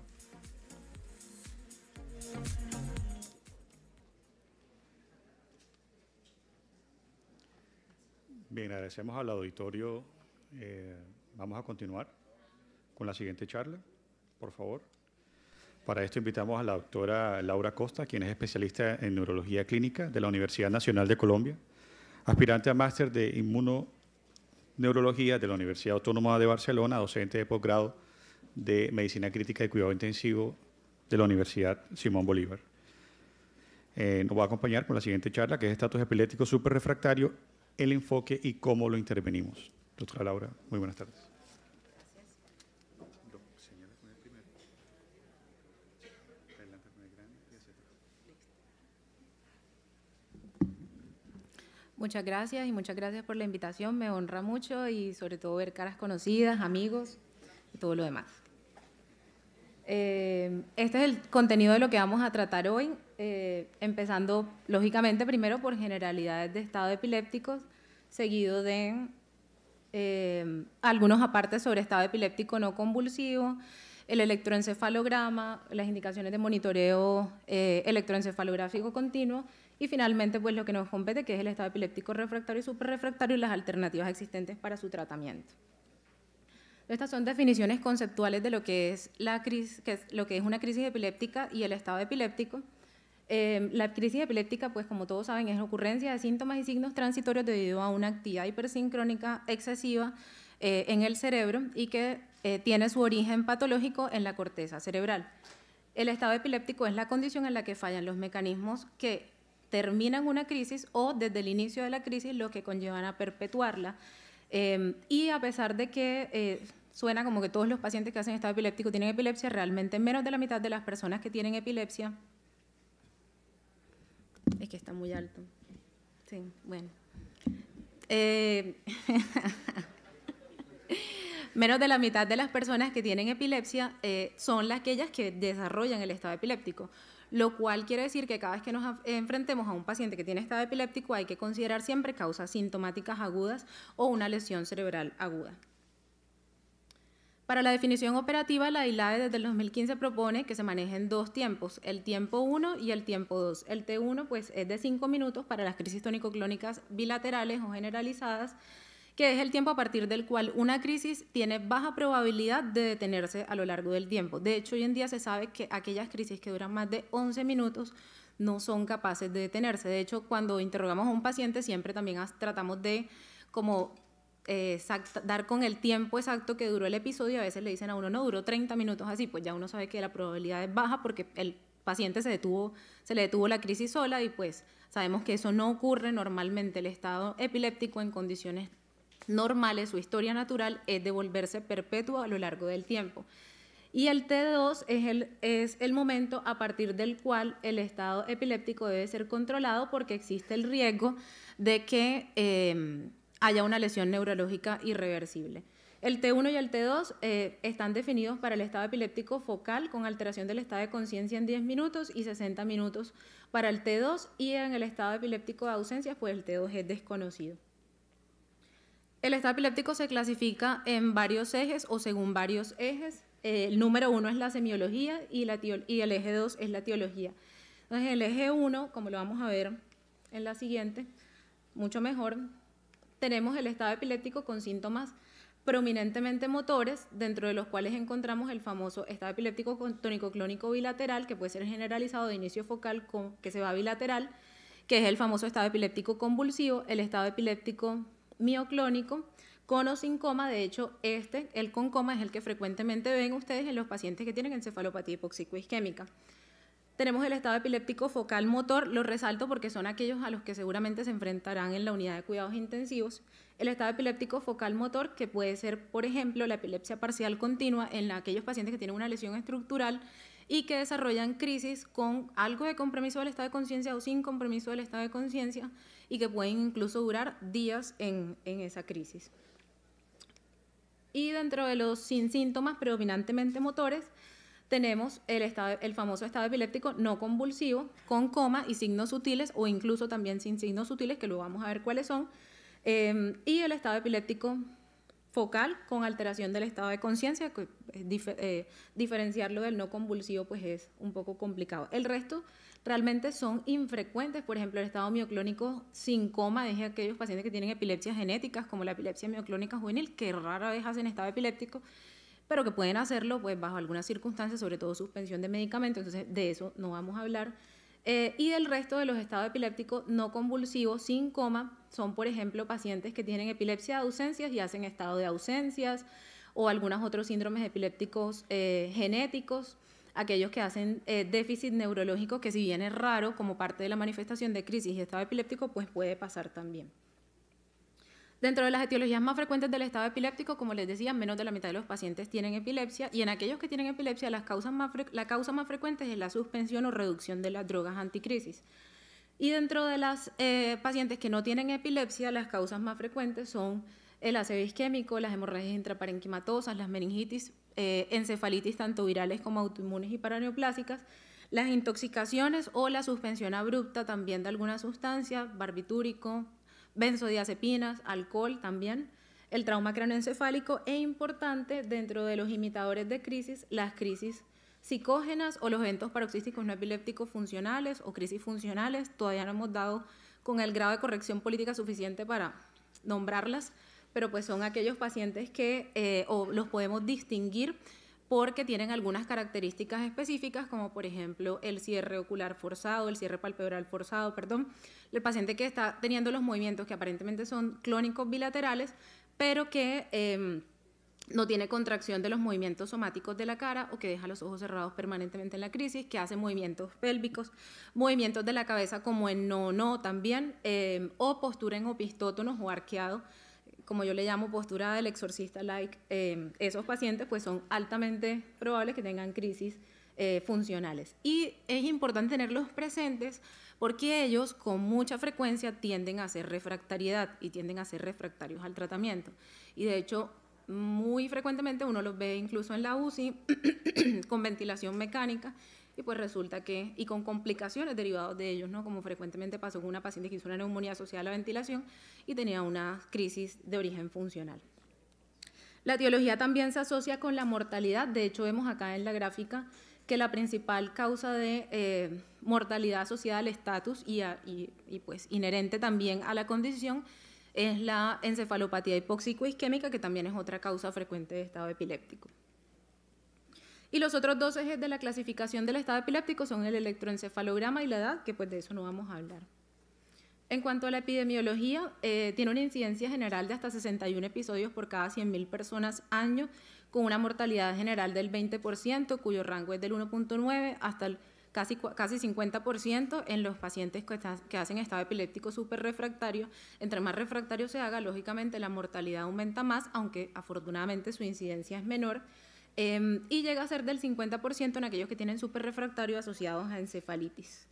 Bien, agradecemos al auditorio. Eh, vamos a continuar con la siguiente charla, por favor. Para esto invitamos a la doctora Laura Costa, quien es especialista en neurología clínica de la Universidad Nacional de Colombia, aspirante a máster de inmunoneurología de la Universidad Autónoma de Barcelona, docente de posgrado de Medicina Crítica y Cuidado Intensivo de la Universidad Simón Bolívar. Eh, nos va a acompañar con la siguiente charla, que es estatus epiléptico superrefractario, el enfoque y cómo lo intervenimos. Doctora Laura, muy buenas tardes. Muchas gracias y muchas gracias por la invitación. Me honra mucho y sobre todo ver caras conocidas, amigos y todo lo demás. Eh, este es el contenido de lo que vamos a tratar hoy, eh, empezando lógicamente primero por generalidades de estado epilépticos, seguido de eh, algunos apartes sobre estado epiléptico no convulsivo, el electroencefalograma, las indicaciones de monitoreo electroencefalográfico continuo y finalmente pues lo que nos compete que es el estado epiléptico refractario y superrefractario y las alternativas existentes para su tratamiento. Estas son definiciones conceptuales de lo que es, la crisis, que es, lo que es una crisis epiléptica y el estado epiléptico. Em, la crisis epiléptica, pues como todos saben, es la ocurrencia de síntomas y signos transitorios debido a una actividad hipersincrónica excesiva eh, en el cerebro y que eh, tiene su origen patológico en la corteza cerebral. El estado epiléptico es la condición en la que fallan los mecanismos que terminan una crisis o desde el inicio de la crisis lo que conllevan a perpetuarla. Em, y a pesar de que eh, suena como que todos los pacientes que hacen estado epiléptico tienen epilepsia, realmente menos de la mitad de las personas que tienen epilepsia. Es que está muy alto. Sí, bueno. Eh, menos de la mitad de las personas que tienen epilepsia eh, son las aquellas que desarrollan el estado epiléptico, lo cual quiere decir que cada vez que nos enfrentemos a un paciente que tiene estado epiléptico hay que considerar siempre causas sintomáticas agudas o una lesión cerebral aguda. Para la definición operativa, la ILAE desde el 2015 propone que se manejen dos tiempos, el tiempo 1 y el tiempo 2. El T1 pues, es de 5 minutos para las crisis tónico-clónicas bilaterales o generalizadas, que es el tiempo a partir del cual una crisis tiene baja probabilidad de detenerse a lo largo del tiempo. De hecho, hoy en día se sabe que aquellas crisis que duran más de 11 minutos no son capaces de detenerse. De hecho, cuando interrogamos a un paciente, siempre también tratamos de como dar con el tiempo exacto que duró el episodio. A veces le dicen a uno, no, duró 30 minutos así, pues ya uno sabe que la probabilidad es baja porque el paciente se detuvo, se le detuvo la crisis sola y pues sabemos que eso no ocurre normalmente. El estado epiléptico en condiciones normales, su historia natural es devolverse perpetuo a lo largo del tiempo. Y el T2 es el, es el momento a partir del cual el estado epiléptico debe ser controlado porque existe el riesgo de que... Eh, haya una lesión neurológica irreversible. El T1 y el T2 eh, están definidos para el estado epiléptico focal con alteración del estado de conciencia en 10 minutos y 60 minutos para el T2 y en el estado epiléptico de ausencia, pues el T2 es desconocido. El estado epiléptico se clasifica en varios ejes o según varios ejes. el número uno es la semiología y, y el eje 2 es la teología. Entonces el eje 1, como lo vamos a ver en la siguiente, mucho mejor, tenemos el estado epiléptico con síntomas prominentemente motores, dentro de los cuales encontramos el famoso estado epiléptico tónico-clónico bilateral, que puede ser generalizado de inicio focal que se va bilateral, que es el famoso estado epiléptico convulsivo, el estado epiléptico mioclónico, con o sin coma. De hecho, este, el con coma, es el que frecuentemente ven ustedes en los pacientes que tienen encefalopatía hipoxico isquémica tenemos el estado epiléptico focal motor, lo resalto porque son aquellos a los que seguramente se enfrentarán en la unidad de cuidados intensivos. El estado epiléptico focal motor, que puede ser, por ejemplo, la epilepsia parcial continua en aquellos pacientes que tienen una lesión estructural y que desarrollan crisis con algo de compromiso del estado de conciencia o sin compromiso del estado de conciencia y que pueden incluso durar días en, en, esa crisis. Y dentro de los sin síntomas predominantemente motores, tenemos el, estado, el famoso estado epiléptico no convulsivo, con coma y signos sutiles, o incluso también sin signos sutiles, que luego vamos a ver cuáles son, em, y el estado epiléptico focal con alteración del estado de conciencia, eh, eh, diferenciarlo del no convulsivo pues es un poco complicado. El resto realmente son infrecuentes, por ejemplo el estado mioclónico sin coma es aquellos pacientes que tienen epilepsias genéticas como la epilepsia mioclónica juvenil, que rara vez hacen estado epiléptico, pero que pueden hacerlo pues, bajo algunas circunstancias, sobre todo suspensión de medicamentos. Entonces, de eso no vamos a hablar. Eh, y del resto de los estados epilépticos no convulsivos sin coma son, por ejemplo, pacientes que tienen epilepsia de ausencias y hacen estado de ausencias o algunos otros síndromes epilépticos eh, genéticos, aquellos que hacen eh, déficit neurológico que si bien es raro como parte de la manifestación de crisis y estado epiléptico, pues puede pasar también. Dentro de las etiologías más frecuentes del estado epiléptico, como les decía, menos de la mitad de los pacientes tienen epilepsia y en aquellos que tienen epilepsia la causa más frecuente es la suspensión o reducción de las drogas anticrisis. Y dentro de las eh, pacientes que no tienen epilepsia, las causas más frecuentes son el aseo isquémico, las hemorragias intraparenquimatosas, las meningitis, eh, encefalitis tanto virales como autoinmunes y paraneoplásicas, las intoxicaciones o la suspensión abrupta también de alguna sustancia, barbitúrico, benzodiazepinas, alcohol también, el trauma craneoencefálico e importante dentro de los imitadores de crisis, las crisis psicógenas o los eventos paroxísticos no epilépticos funcionales o crisis funcionales. Todavía no hemos dado con el grado de corrección política suficiente para nombrarlas, pero pues son aquellos pacientes que eh, o los podemos distinguir porque tienen algunas características específicas, como por ejemplo el cierre ocular forzado, el cierre palpebral forzado, perdón, el paciente que está teniendo los movimientos que aparentemente son clónicos bilaterales, pero que em, no tiene contracción de los movimientos somáticos de la cara o que deja los ojos cerrados permanentemente en la crisis, que hace movimientos pélvicos, movimientos de la cabeza como en no, no también, em, o postura en opistótonos o arqueado como yo le llamo postura del exorcista like, eh, esos pacientes pues son altamente probables que tengan crisis eh, funcionales. Y es importante tenerlos presentes porque ellos con mucha frecuencia tienden a hacer refractariedad y tienden a ser refractarios al tratamiento. Y de hecho, muy frecuentemente uno los ve incluso en la UCI con ventilación mecánica y pues resulta que, y con complicaciones derivadas de ellos, ¿no? Como frecuentemente pasó con una paciente que hizo una neumonía asociada a la ventilación y tenía una crisis de origen funcional. La etiología también se asocia con la mortalidad, de hecho vemos acá en la gráfica que la principal causa de eh, mortalidad asociada al estatus y, pues inherente también a la condición es la encefalopatía hipóxico-isquémica, que también es otra causa frecuente de estado epiléptico. Y los otros dos ejes de la clasificación del estado epiléptico son el electroencefalograma y la edad, que pues de eso no vamos a hablar. En cuanto a la epidemiología, eh, tiene una incidencia general de hasta 61 episodios por cada 100.000 personas año, con una mortalidad general del 20%, cuyo rango es del 1.9 hasta el casi, casi 50% en los pacientes que, hacen estado epiléptico super refractario. Entre más refractario se haga, lógicamente la mortalidad aumenta más, aunque afortunadamente su incidencia es menor. Em, y llega a ser del 50% en aquellos que tienen superrefractario asociados a encefalitis.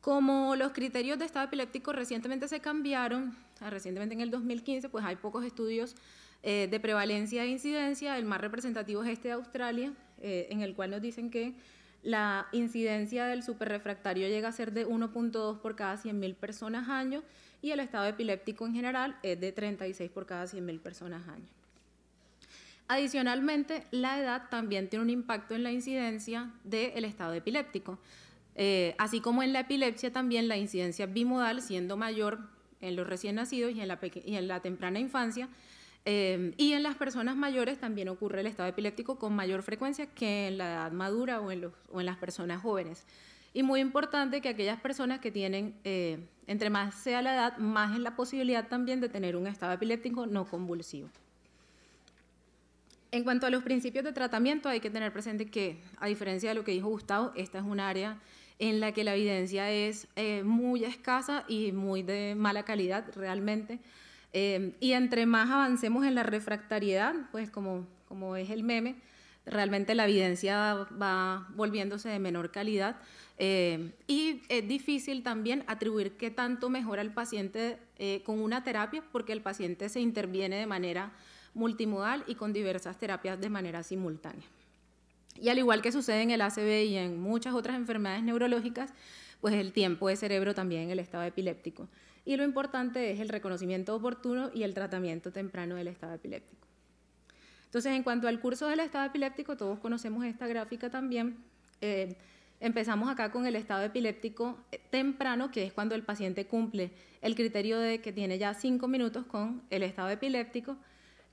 Como los criterios de estado epiléptico recientemente se cambiaron, ah, recientemente en el 2015, pues hay pocos estudios eh, de prevalencia e incidencia. El más representativo es este de Australia, eh, en el cual nos dicen que la incidencia del superrefractario llega a ser de 1.2 por cada 100.000 personas año y el estado epiléptico en general es de 36 por cada 100.000 personas año. Adicionalmente, la edad también tiene un impacto en la incidencia del estado epiléptico. Eh, así como en la epilepsia, también la incidencia bimodal, siendo mayor en los recién nacidos y en la, temprana infancia, eh, y en las personas mayores también ocurre el estado epiléptico con mayor frecuencia que en la edad madura o en, las personas jóvenes. Y muy importante que aquellas personas que tienen, eh, entre más sea la edad, más es la posibilidad también de tener un estado epiléptico no convulsivo. En cuanto a los principios de tratamiento, hay que tener presente que, a diferencia de lo que dijo Gustavo, esta es un área en la que la evidencia es eh, muy escasa y muy de mala calidad realmente. Eh, y entre más avancemos en la refractariedad, pues como, como es el meme, realmente la evidencia va volviéndose de menor calidad. Eh, y es difícil también atribuir qué tanto mejora el paciente con una terapia, porque el paciente se interviene de manera multimodal y con diversas terapias de manera simultánea. Y al igual que sucede en el ACV y en muchas otras enfermedades neurológicas, pues el tiempo de cerebro también el estado epiléptico. Y lo importante es el reconocimiento oportuno y el tratamiento temprano del estado epiléptico. Entonces, en cuanto al curso del estado epiléptico, todos conocemos esta gráfica también. Eh, empezamos acá con el estado epiléptico eh, temprano, que es cuando el paciente cumple el criterio de que tiene ya cinco minutos con el estado epiléptico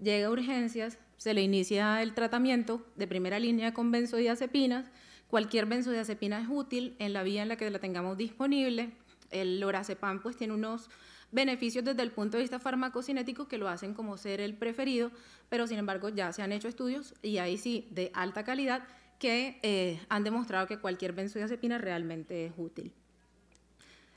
llega a urgencias, se le inicia el tratamiento de primera línea con benzodiazepinas. Cualquier benzodiazepina es útil en la vía en la que la tengamos disponible. El lorazepam pues tiene unos beneficios desde el punto de vista farmacocinético que lo hacen como ser el preferido, pero sin embargo ya se han hecho estudios y ahí sí de alta calidad que eh, han demostrado que cualquier benzodiazepina realmente es útil.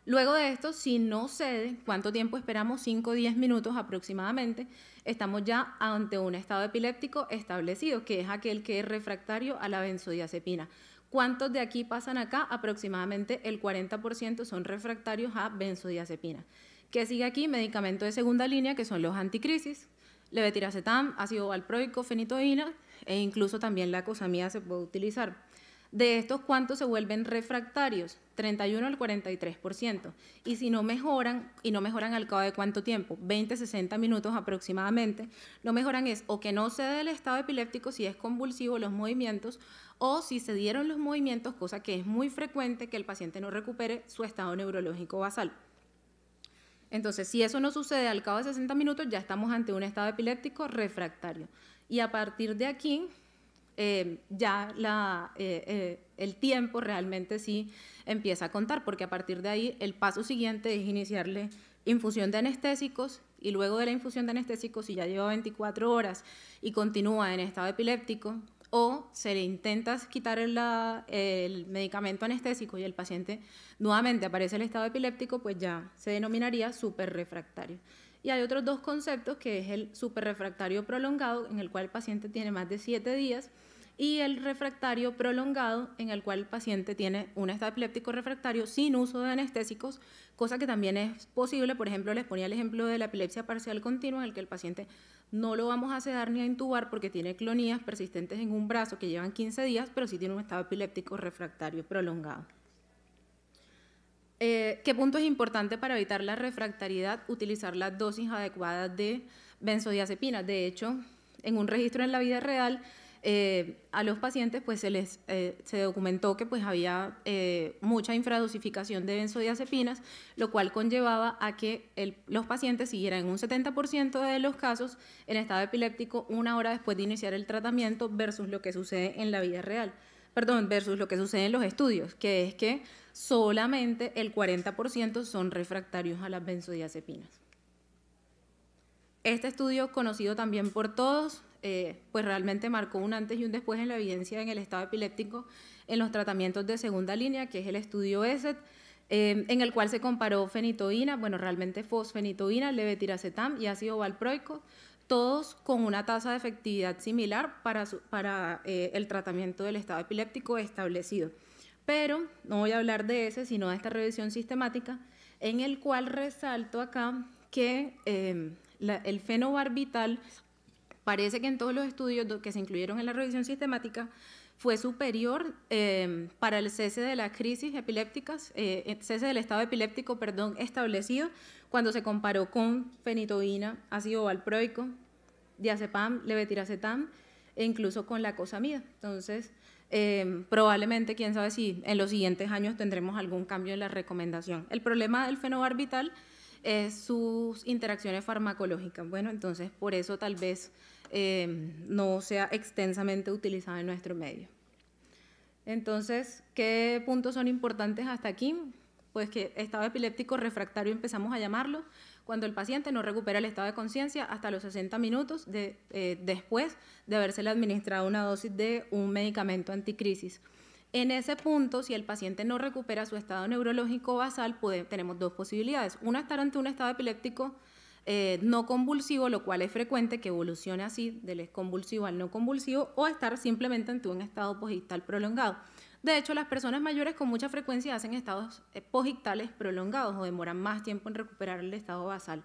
Luego de esto, si no cede, ¿cuánto tiempo esperamos? 5 o 10 minutos aproximadamente. Estamos ya ante un estado epiléptico establecido, que es aquel que es refractario a la benzodiazepina. ¿Cuántos de aquí pasan acá? Aproximadamente el 40% son refractarios a benzodiazepina. ¿Qué sigue aquí? Medicamentos de segunda línea, que son los anticrisis, levetiracetam, ácido valproico, fenitoína e incluso también la cosamida se puede utilizar. De estos, ¿cuántos se vuelven refractarios? 31 al 43%. Y si no mejoran, y no mejoran al cabo de cuánto tiempo, 20, 60 minutos aproximadamente, Lo mejoran es o que no se dé el estado epiléptico si es convulsivo los movimientos, o si se dieron los movimientos, cosa que es muy frecuente que el paciente no recupere su estado neurológico basal. Entonces, si eso no sucede al cabo de 60 minutos, ya estamos ante un estado epiléptico refractario. Y a partir de aquí, eh, ya eh, eh, el tiempo realmente sí empieza a contar, porque a partir de ahí el paso siguiente es iniciarle infusión de anestésicos y luego de la infusión de anestésicos, si ya lleva 24 horas y continúa en estado epiléptico, o se le intenta quitar el, medicamento anestésico y el paciente nuevamente aparece en el estado epiléptico, pues ya se denominaría superrefractario. Y hay otros dos conceptos, que es el superrefractario prolongado, en el cual el paciente tiene más de 7 días y el refractario prolongado, en el cual el paciente tiene un estado epiléptico refractario sin uso de anestésicos, cosa que también es posible. Por ejemplo, les ponía el ejemplo de la epilepsia parcial continua, en el que el paciente no lo vamos a sedar ni a intubar porque tiene clonías persistentes en un brazo que llevan 15 días, pero sí tiene un estado epiléptico refractario prolongado. Eh, ¿Qué punto es importante para evitar la refractariedad? Utilizar las dosis adecuadas de benzodiazepinas. De hecho, en un registro en la vida real, eh, a los pacientes pues se les eh, se documentó que pues había eh, mucha infradosificación de benzodiazepinas, lo cual conllevaba a que los pacientes siguieran en un 70% de los casos en estado epiléptico una hora después de iniciar el tratamiento versus lo que sucede en la vida real. Perdón, versus lo que sucede en los estudios, que es que solamente el 40% son refractarios a las benzodiazepinas. Este estudio, conocido también por todos, eh, pues realmente marcó un antes y un después en la evidencia en el estado epiléptico en los tratamientos de segunda línea, que es el estudio ESET, em, en el cual se comparó fenitoína, bueno, realmente fosfenitoína, levetiracetam y ácido valproico, todos con una tasa de efectividad similar para, eh, el tratamiento del estado epiléptico establecido. Pero no voy a hablar de ese, sino de esta revisión sistemática, en el cual resalto acá que em, el fenobarbital Parece que en todos los estudios que se incluyeron en la revisión sistemática fue superior em, para el cese de las crisis epilépticas, el eh, cese del estado epiléptico, perdón, establecido cuando se comparó con fenitoína, ácido valproico, diazepam, levetiracetam e incluso con la cosamida. Entonces, em, probablemente, quién sabe si en los siguientes años tendremos algún cambio en la recomendación. El problema del fenobarbital es sus interacciones farmacológicas. Bueno, entonces por eso tal vez eh, no sea extensamente utilizado en nuestro medio. Entonces, ¿qué puntos son importantes hasta aquí? Pues que estado epiléptico refractario empezamos a llamarlo cuando el paciente no recupera el estado de conciencia hasta los 60 minutos eh, después de habérsele administrado una dosis de un medicamento anticrisis. En ese punto, si el paciente no recupera su estado neurológico basal, tenemos dos posibilidades. Una, estar ante un estado epiléptico eh, no convulsivo, lo cual es frecuente que evolucione así, del convulsivo al no convulsivo, o estar simplemente ante un estado postictal prolongado. De hecho, las personas mayores con mucha frecuencia hacen estados eh, postictales prolongados o demoran más tiempo en recuperar el estado basal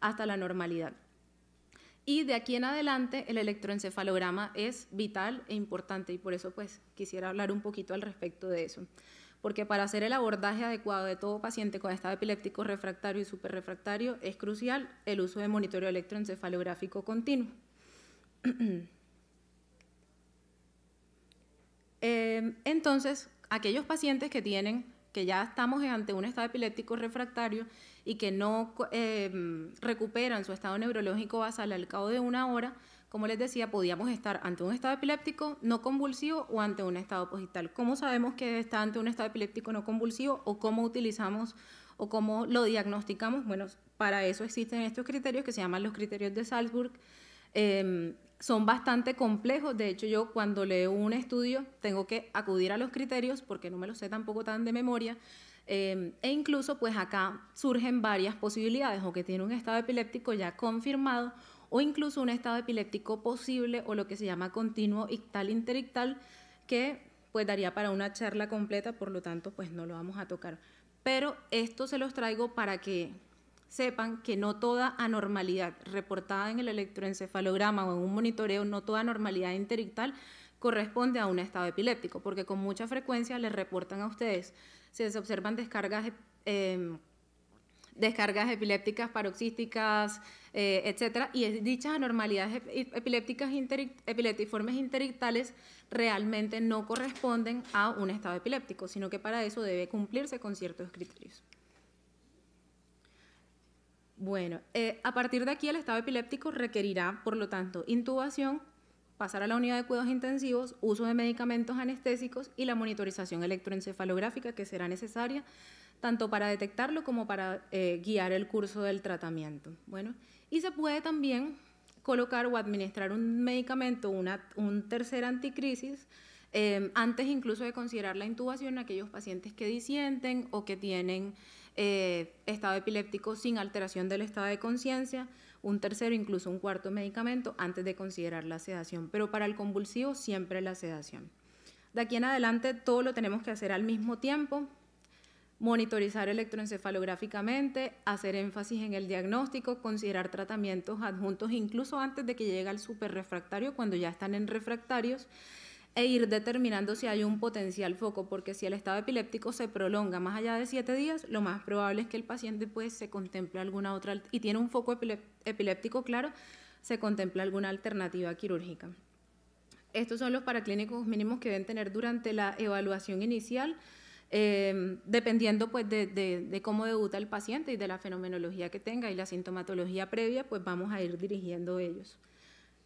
hasta la normalidad. Y de aquí en adelante el electroencefalograma es vital e importante y por eso pues quisiera hablar un poquito al respecto de eso. Porque para hacer el abordaje adecuado de todo paciente con estado epiléptico refractario y superrefractario es crucial el uso de monitoreo electroencefalográfico continuo. Eh, entonces, aquellos pacientes que tienen, que ya estamos ante un estado epiléptico refractario y que no em, recuperan su estado neurológico basal al cabo de una hora, como les decía, podíamos estar ante un estado epiléptico no convulsivo o ante un estado postital. ¿Cómo sabemos que está ante un estado epiléptico no convulsivo o cómo utilizamos o cómo lo diagnosticamos? Bueno, para eso existen estos criterios que se llaman los criterios de Salzburg. Em, son bastante complejos. De hecho, yo cuando leo un estudio tengo que acudir a los criterios porque no me los sé tampoco tan de memoria. Em, e incluso pues acá surgen varias posibilidades, o que tiene un estado epiléptico ya confirmado, o incluso un estado epiléptico posible, o lo que se llama continuo ictal interictal, que pues daría para una charla completa, por lo tanto pues no lo vamos a tocar. Pero esto se los traigo para que sepan que no toda anormalidad reportada en el electroencefalograma o en un monitoreo, no toda anormalidad interictal corresponde a un estado epiléptico, porque con mucha frecuencia le reportan a ustedes se observan descargas, eh, descargas epilépticas paroxísticas, etc. Eh, etcétera, y dichas anormalidades epilépticas interi epileptiformes interictales realmente no corresponden a un estado epiléptico, sino que para eso debe cumplirse con ciertos criterios. Bueno, eh, a partir de aquí el estado epiléptico requerirá, por lo tanto, intubación pasar a la unidad de cuidados intensivos, uso de medicamentos anestésicos y la monitorización electroencefalográfica que será necesaria tanto para detectarlo como para eh, guiar el curso del tratamiento. Bueno, y se puede también colocar o administrar un medicamento, un tercer anticrisis, eh, antes incluso de considerar la intubación en aquellos pacientes que disienten o que tienen eh, estado epiléptico sin alteración del estado de conciencia un tercero, incluso un cuarto medicamento antes de considerar la sedación. Pero para el convulsivo siempre la sedación. De aquí en adelante todo lo tenemos que hacer al mismo tiempo, monitorizar electroencefalográficamente, hacer énfasis en el diagnóstico, considerar tratamientos adjuntos incluso antes de que llegue al superrefractario, cuando ya están en refractarios, e ir determinando si hay un potencial foco, porque si el estado epiléptico se prolonga más allá de siete días, lo más probable es que el paciente pues se contemple alguna otra, y tiene un foco epiléptico claro, se contemple alguna alternativa quirúrgica. Estos son los paraclínicos mínimos que deben tener durante la evaluación inicial, em, dependiendo pues de, cómo debuta el paciente y de la fenomenología que tenga y la sintomatología previa, pues vamos a ir dirigiendo ellos.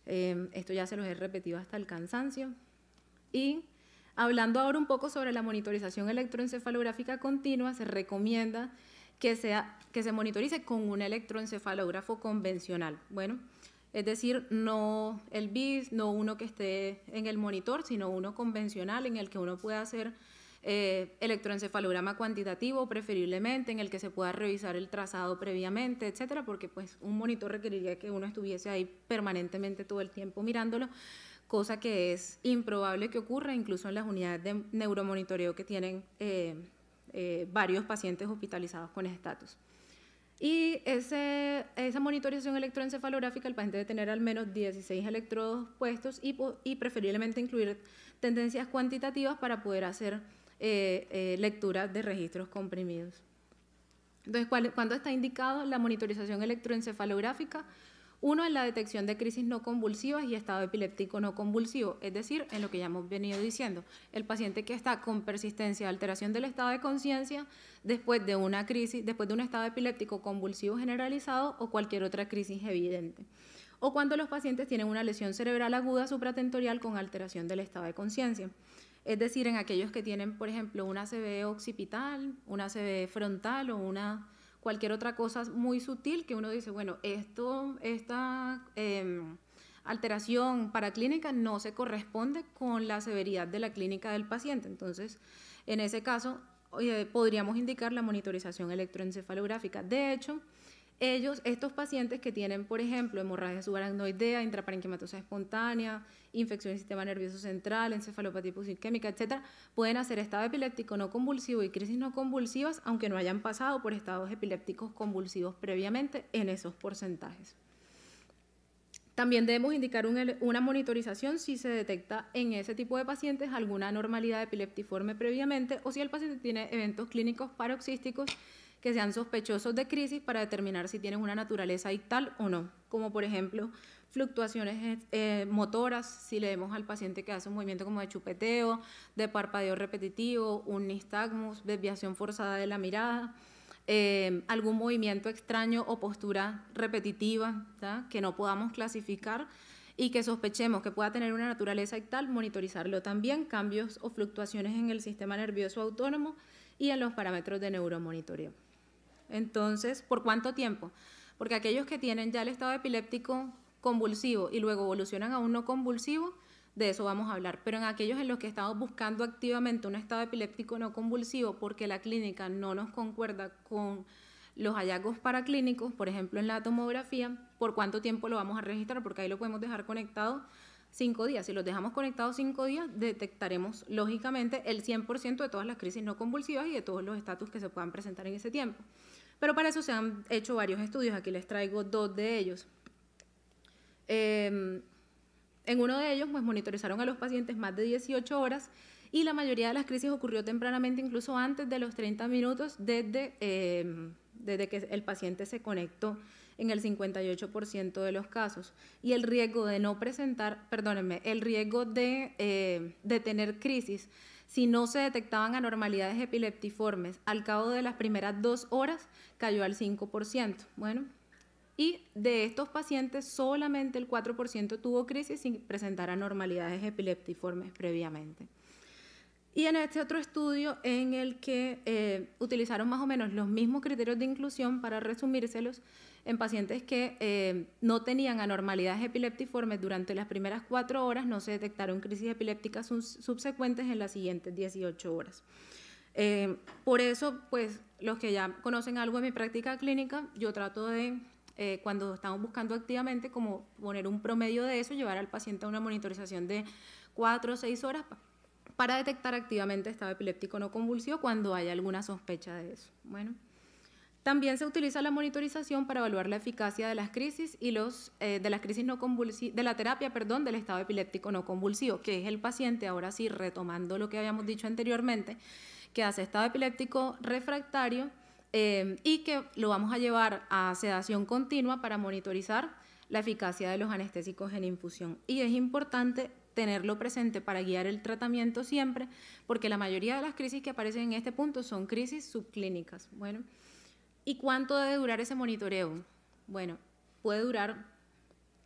Em, esto ya se los he repetido hasta el cansancio. Y hablando ahora un poco sobre la monitorización electroencefalográfica continua, se recomienda que, sea, que se monitorice con un electroencefalógrafo convencional. Bueno, es decir, no el BIS, no uno que esté en el monitor, sino uno convencional en el que uno pueda hacer eh, electroencefalograma cuantitativo, preferiblemente, en el que se pueda revisar el trazado previamente, etcétera, porque pues un monitor requeriría que uno estuviese ahí permanentemente todo el tiempo mirándolo cosa que es improbable que ocurra incluso en las unidades de neuromonitoreo que tienen eh, eh, varios pacientes hospitalizados con estatus. Y esa monitorización electroencefalográfica, el paciente debe tener al menos 16 electrodos puestos y, preferiblemente incluir tendencias cuantitativas para poder hacer eh, lectura de registros comprimidos. Entonces, ¿cuándo está indicado la monitorización electroencefalográfica? Uno en la detección de crisis no convulsivas y estado epiléptico no convulsivo, es decir, en lo que ya hemos venido diciendo, el paciente que está con persistencia de alteración del estado de conciencia después de una crisis, después de un estado epiléptico convulsivo generalizado o cualquier otra crisis evidente o cuando los pacientes tienen una lesión cerebral aguda supratentorial con alteración del estado de conciencia. Es decir, en aquellos que tienen, por ejemplo, una CB occipital, una CB frontal o una cualquier otra cosa muy sutil que uno dice, bueno, esto, esta em, alteración paraclínica no se corresponde con la severidad de la clínica del paciente. Entonces, en ese caso, eh, podríamos indicar la monitorización electroencefalográfica. De hecho, ellos, estos pacientes que tienen, por ejemplo, hemorragia subaracnoidea, intraparenquimatosa espontánea, infección del sistema nervioso central, encefalopatía pusiquémica, etc., pueden hacer estado epiléptico no convulsivo y crisis no convulsivas, aunque no hayan pasado por estados epilépticos convulsivos previamente en esos porcentajes. También debemos indicar una monitorización si se detecta en ese tipo de pacientes alguna anormalidad epileptiforme previamente o si el paciente tiene eventos clínicos paroxísticos que sean sospechosos de crisis para determinar si tienen una naturaleza dictal o no, como por ejemplo fluctuaciones eh, motoras, si le vemos al paciente que hace un movimiento como de chupeteo, de parpadeo repetitivo, un nistagmus, desviación forzada de la mirada, eh, algún movimiento extraño o postura repetitiva que no podamos clasificar y que sospechemos que pueda tener una naturaleza dictal, monitorizarlo también, cambios o fluctuaciones en el sistema nervioso autónomo y en los parámetros de neuromonitoreo. Entonces, ¿por cuánto tiempo? Porque aquellos que tienen ya el estado epiléptico convulsivo y luego evolucionan a un no convulsivo, de eso vamos a hablar. Pero en aquellos en los que estamos buscando activamente un estado epiléptico no convulsivo porque la clínica no nos concuerda con los hallazgos paraclínicos, por ejemplo en la tomografía, por cuánto tiempo lo vamos a registrar, porque ahí lo podemos dejar conectado cinco días. Si los dejamos conectados cinco días, detectaremos lógicamente el 100% de todas las crisis no convulsivas y de todos los estatus que se puedan presentar en ese tiempo. Pero para eso se han hecho varios estudios, aquí les traigo dos de ellos. Em, en uno de ellos, pues monitorizaron a los pacientes más de 18 horas y la mayoría de las crisis ocurrió tempranamente, incluso antes de los 30 minutos, desde, em, desde que el paciente se conectó en el 58% de los casos. Y el riesgo de no presentar, perdónenme, el riesgo de, eh, de tener crisis si no se detectaban anormalidades epileptiformes al cabo de las primeras dos horas, cayó al 5%. Bueno, y de estos pacientes solamente el 4% tuvo crisis sin presentar anormalidades epileptiformes previamente. Y en este otro estudio en el que eh, utilizaron más o menos los mismos criterios de inclusión para resumírselos en pacientes que eh, no tenían anormalidades epileptiformes durante las primeras cuatro horas, no se detectaron crisis epilépticas subsecuentes en las siguientes 18 horas. Eh, por eso, pues los que ya conocen algo de mi práctica clínica, yo trato de, cuando estamos buscando activamente, como poner un promedio de eso, llevar al paciente a una monitorización de cuatro o seis horas para detectar activamente estado epiléptico no convulsivo cuando haya alguna sospecha de eso. Bueno, también se utiliza la monitorización para evaluar la eficacia de las crisis y los eh, de las crisis no de la terapia, perdón, del estado epiléptico no convulsivo, que es el paciente ahora sí retomando lo que habíamos dicho anteriormente, que hace estado epiléptico refractario eh, y que lo vamos a llevar a sedación continua para monitorizar la eficacia de los anestésicos en infusión. Y es importante tenerlo presente para guiar el tratamiento siempre, porque la mayoría de las crisis que aparecen en este punto son crisis subclínicas. Bueno, ¿y cuánto debe durar ese monitoreo? Bueno, puede durar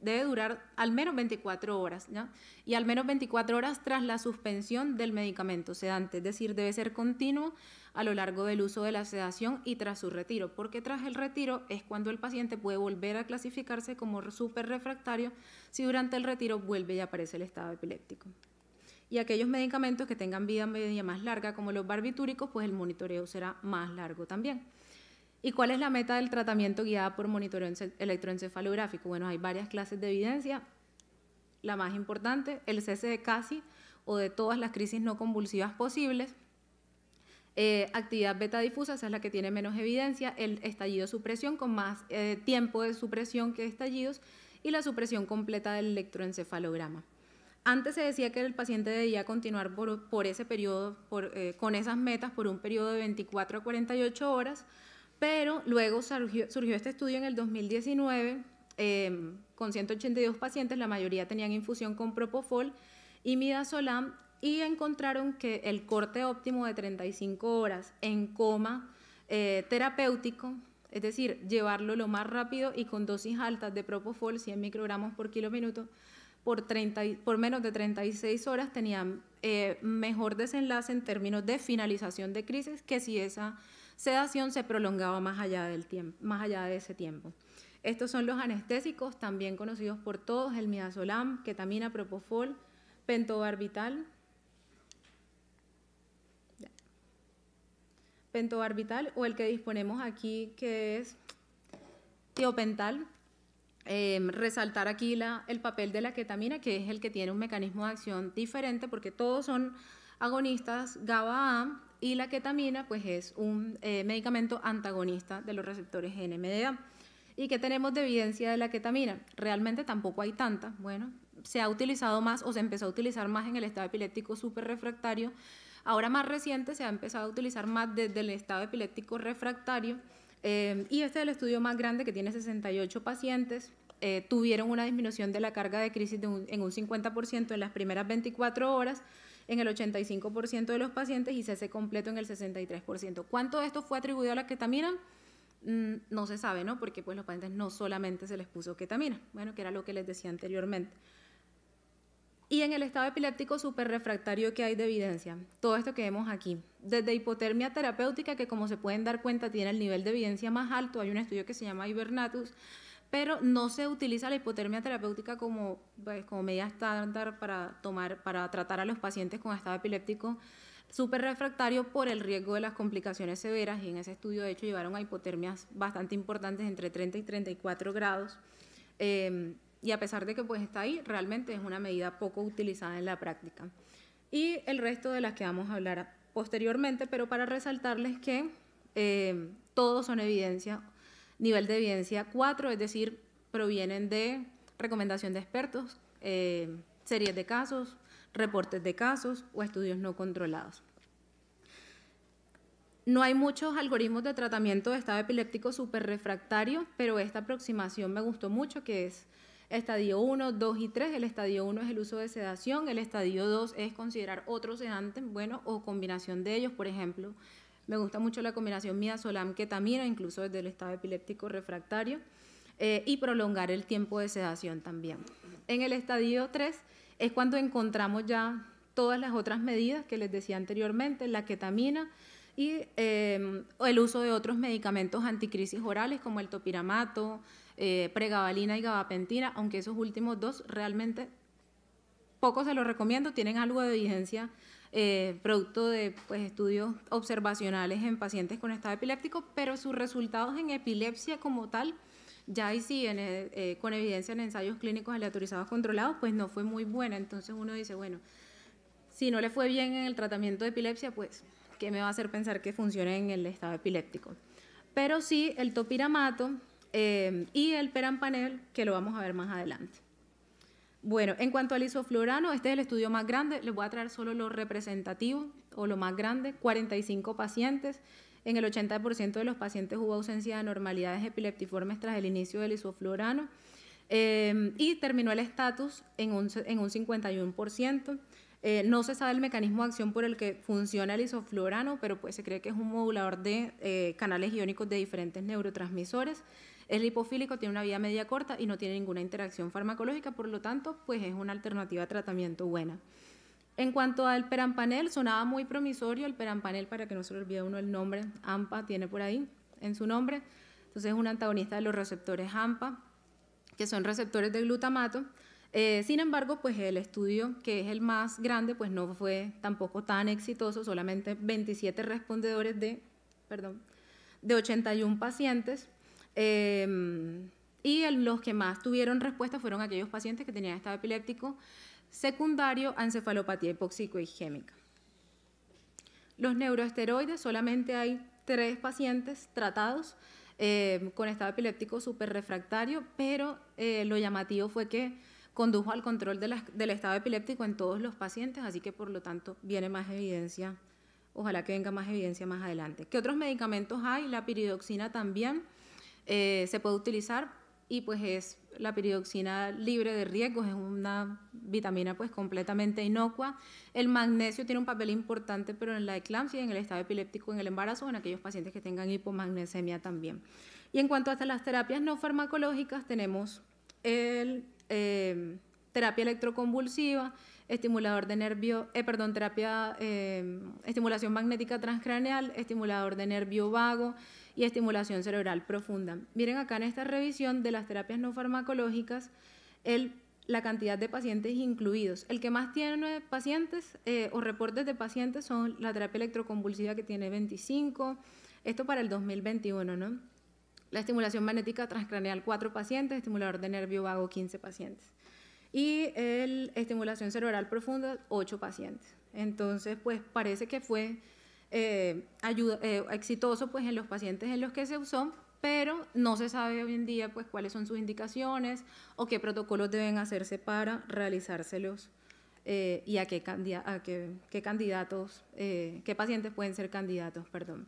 debe durar al menos 24 horas, Y al menos 24 horas tras la suspensión del medicamento sedante, es decir, debe ser continuo a lo largo del uso de la sedación y tras su retiro, porque tras el retiro es cuando el paciente puede volver a clasificarse como súper refractario si durante el retiro vuelve y aparece el estado epiléptico. Y aquellos medicamentos que tengan vida media más larga, como los barbitúricos, pues el monitoreo será más largo también. ¿Y cuál es la meta del tratamiento guiada por monitoreo electroencefalográfico? Bueno, hay varias clases de evidencia. La más importante, el cese de casi o de todas las crisis no convulsivas posibles. Eh, actividad beta difusa, esa es la que tiene menos evidencia. El estallido supresión con más eh, tiempo de supresión que estallidos. Y la supresión completa del electroencefalograma. Antes se decía que el paciente debía continuar por, ese eh, con esas metas por un periodo de 24 a 48 horas. Pero luego surgió, este estudio en el 2019 em, con 182 pacientes, la mayoría tenían infusión con propofol y midazolam y encontraron que el corte óptimo de 35 horas en coma eh, terapéutico, es decir, llevarlo lo más rápido y con dosis altas de propofol, 100 microgramos por kilominuto, por, 30, por menos de 36 horas tenían eh, mejor desenlace en términos de finalización de crisis que si esa sedación se prolongaba más allá, del tiempo, más allá de ese tiempo. Estos son los anestésicos, también conocidos por todos, el midazolam, ketamina, propofol, pentobarbital, pentobarbital o el que disponemos aquí que es tiopental. Em, resaltar aquí la, el papel de la ketamina, que es el que tiene un mecanismo de acción diferente, porque todos son agonistas GABA-A, y la ketamina pues, es un eh, medicamento antagonista de los receptores NMDA. ¿Y qué tenemos de evidencia de la ketamina? Realmente tampoco hay tanta. Bueno, se ha utilizado más o se empezó a utilizar más en el estado epiléptico refractario. Ahora más reciente se ha empezado a utilizar más desde el estado epiléptico refractario. Eh, y este es el estudio más grande que tiene 68 pacientes. Eh, tuvieron una disminución de la carga de crisis en un 50% en las primeras 24 horas en el 85% de los pacientes y cese completo en el 63%. ¿Cuánto de esto fue atribuido a la ketamina? Mm, no se sabe, ¿no? Porque pues los pacientes no solamente se les puso ketamina, bueno, que era lo que les decía anteriormente. Y en el estado epiléptico refractario, que hay de evidencia, todo esto que vemos aquí, desde hipotermia terapéutica, que como se pueden dar cuenta tiene el nivel de evidencia más alto, hay un estudio que se llama Hibernatus, pero no se utiliza la hipotermia terapéutica como, pues, como medida estándar para, tomar, para tratar a los pacientes con estado epiléptico súper refractario por el riesgo de las complicaciones severas y en ese estudio de hecho llevaron a hipotermias bastante importantes entre 30 y 34 grados em, y a pesar de que pues está ahí realmente es una medida poco utilizada en la práctica y el resto de las que vamos a hablar posteriormente pero para resaltarles que em, todos son evidencia Nivel de evidencia 4, es decir, provienen de recomendación de expertos, eh, series de casos, reportes de casos o estudios no controlados. No hay muchos algoritmos de tratamiento de estado epiléptico super refractario, pero esta aproximación me gustó mucho, que es estadio 1, 2 y 3. El estadio 1 es el uso de sedación, el estadio 2 es considerar otro sedante, bueno, o combinación de ellos, por ejemplo, me gusta mucho la combinación midazolam-ketamina, incluso desde el estado epiléptico refractario, eh, y prolongar el tiempo de sedación también. En el estadio 3 es cuando encontramos ya todas las otras medidas que les decía anteriormente, la ketamina y em, el uso de otros medicamentos anticrisis orales como el topiramato, eh, pregabalina y gabapentina, aunque esos últimos dos realmente poco se los recomiendo, tienen algo de vigencia eh, producto de pues, estudios observacionales en pacientes con estado epiléptico, pero sus resultados en epilepsia como tal, ya ahí sí, eh, eh, con evidencia en ensayos clínicos aleatorizados controlados, pues no fue muy buena. Entonces uno dice, bueno, si no le fue bien en el tratamiento de epilepsia, pues, ¿qué me va a hacer pensar que funcione en el estado epiléptico? Pero sí, el topiramato y el perampanel, que lo vamos a ver más adelante. Bueno, en cuanto al isoflurano, este es el estudio más grande, les voy a traer solo lo representativo o lo más grande, 45 pacientes. En el 80% de los pacientes hubo ausencia de normalidades epileptiformes tras el inicio del isoflurano eh, y terminó el estatus en un, 51%. Eh, no se sabe el mecanismo de acción por el que funciona el isoflurano, pero pues se cree que es un modulador de eh, canales iónicos de diferentes neurotransmisores. El lipofílico tiene una vida media corta y no tiene ninguna interacción farmacológica, por lo tanto, pues es una alternativa a tratamiento buena. En cuanto al perampanel, sonaba muy promisorio el perampanel, para que no se le olvide uno el nombre, AMPA tiene por ahí en su nombre. Entonces es un antagonista de los receptores AMPA, que son receptores de glutamato. Eh, sin embargo, pues el estudio, que es el más grande, pues no fue tampoco tan exitoso, solamente 27 respondedores de, perdón, de 81 pacientes. Em, y los que más tuvieron respuesta fueron aquellos pacientes que tenían estado epiléptico secundario a encefalopatía hipóxico Los neuroesteroides, solamente hay tres pacientes tratados em, con estado epiléptico superrefractario, pero eh, lo llamativo fue que condujo al control del estado epiléptico en todos los pacientes, así que por lo tanto viene más evidencia, ojalá que venga más evidencia más adelante. ¿Qué otros medicamentos hay? La piridoxina también eh, se puede utilizar y pues es la piridoxina libre de riesgos, es una vitamina pues completamente inocua. El magnesio tiene un papel importante pero en la eclampsia, en el estado epiléptico, en el embarazo, en aquellos pacientes que tengan hipomagnesemia también. Y en cuanto a las terapias no farmacológicas, tenemos eh, terapia electroconvulsiva, estimulador de nervio, eh, perdón, terapia, estimulación magnética transcraneal, estimulador de nervio vago, y estimulación cerebral profunda. Miren acá en esta revisión de las terapias no farmacológicas, el, la cantidad de pacientes incluidos. El que más tiene pacientes eh, o reportes de pacientes son la terapia electroconvulsiva que tiene 25, esto para el 2021, ¿no? La estimulación magnética transcraneal 4 pacientes, estimulador de nervio vago 15 pacientes y la estimulación cerebral profunda 8 pacientes. Entonces, pues parece que fue eh, ayuda, eh, exitoso pues, en los pacientes en los que se usó, pero no se sabe hoy en día pues, cuáles son sus indicaciones o qué protocolos deben hacerse para realizárselos eh, y a qué, a qué, qué candidatos, qué pacientes pueden ser candidatos. Perdón.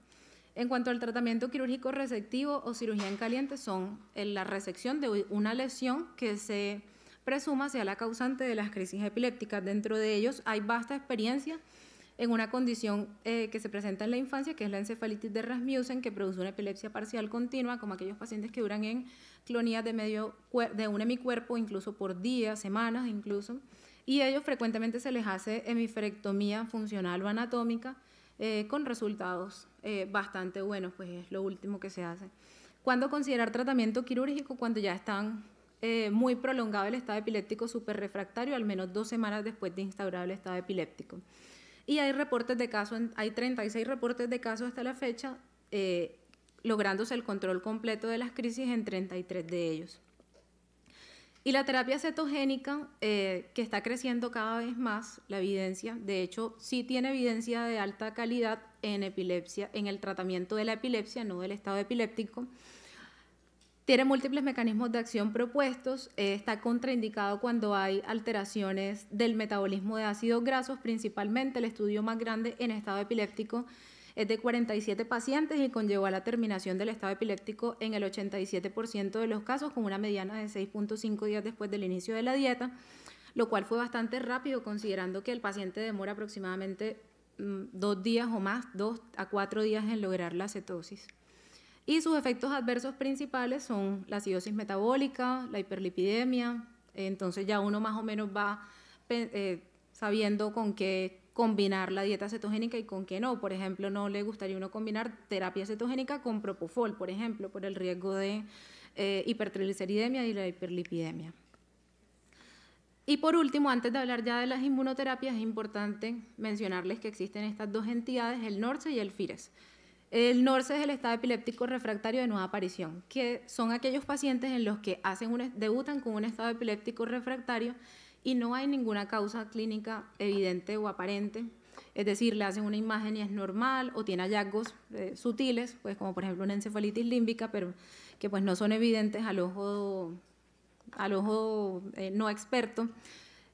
En cuanto al tratamiento quirúrgico receptivo o cirugía en caliente, son la resección de una lesión que se presuma sea la causante de las crisis epilépticas. Dentro de ellos hay vasta experiencia en una condición eh, que se presenta en la infancia, que es la encefalitis de Rasmussen, que produce una epilepsia parcial continua, como aquellos pacientes que duran en clonías de, medio de un hemicuerpo, incluso por días, semanas incluso, y a ellos frecuentemente se les hace hemiferectomía funcional o anatómica, eh, con resultados eh, bastante buenos, pues es lo último que se hace. ¿Cuándo considerar tratamiento quirúrgico? Cuando ya están muy prolongado el estado epiléptico superrefractario, al menos dos semanas después de instaurar el estado epiléptico. Y hay reportes de casos, hay 36 reportes de casos hasta la fecha, eh, lográndose el control completo de las crisis en 33 de ellos. Y la terapia cetogénica, eh, que está creciendo cada vez más la evidencia, de hecho sí tiene evidencia de alta calidad en epilepsia, en el tratamiento de la epilepsia, no del estado epiléptico, tiene múltiples mecanismos de acción propuestos, eh, está contraindicado cuando hay alteraciones del metabolismo de ácidos grasos, principalmente el estudio más grande en estado epiléptico es de 47 pacientes y conllevó a la terminación del estado epiléptico en el 87% de los casos con una mediana de 6.5 días después del inicio de la dieta, lo cual fue bastante rápido considerando que el paciente demora aproximadamente mm, dos días o más, dos a cuatro días en lograr la cetosis. Y sus efectos adversos principales son la acidosis metabólica, la hiperlipidemia, entonces ya uno más o menos va eh, sabiendo con qué combinar la dieta cetogénica y con qué no. Por ejemplo, no le gustaría uno combinar terapia cetogénica con propofol, por ejemplo, por el riesgo de eh, hipertrigliceridemia y la hiperlipidemia. Y por último, antes de hablar ya de las inmunoterapias, es importante mencionarles que existen estas dos entidades, el NORCE y el FIRES. El NORCE es el estado epiléptico refractario de nueva aparición, que son aquellos pacientes en los que debutan con un estado epiléptico refractario y no hay ninguna causa clínica evidente o aparente. Es decir, le hacen una imagen y es normal o tiene hallazgos eh, sutiles, pues como por ejemplo una encefalitis límbica, pero que pues no son evidentes al ojo, al ojo eh, no experto.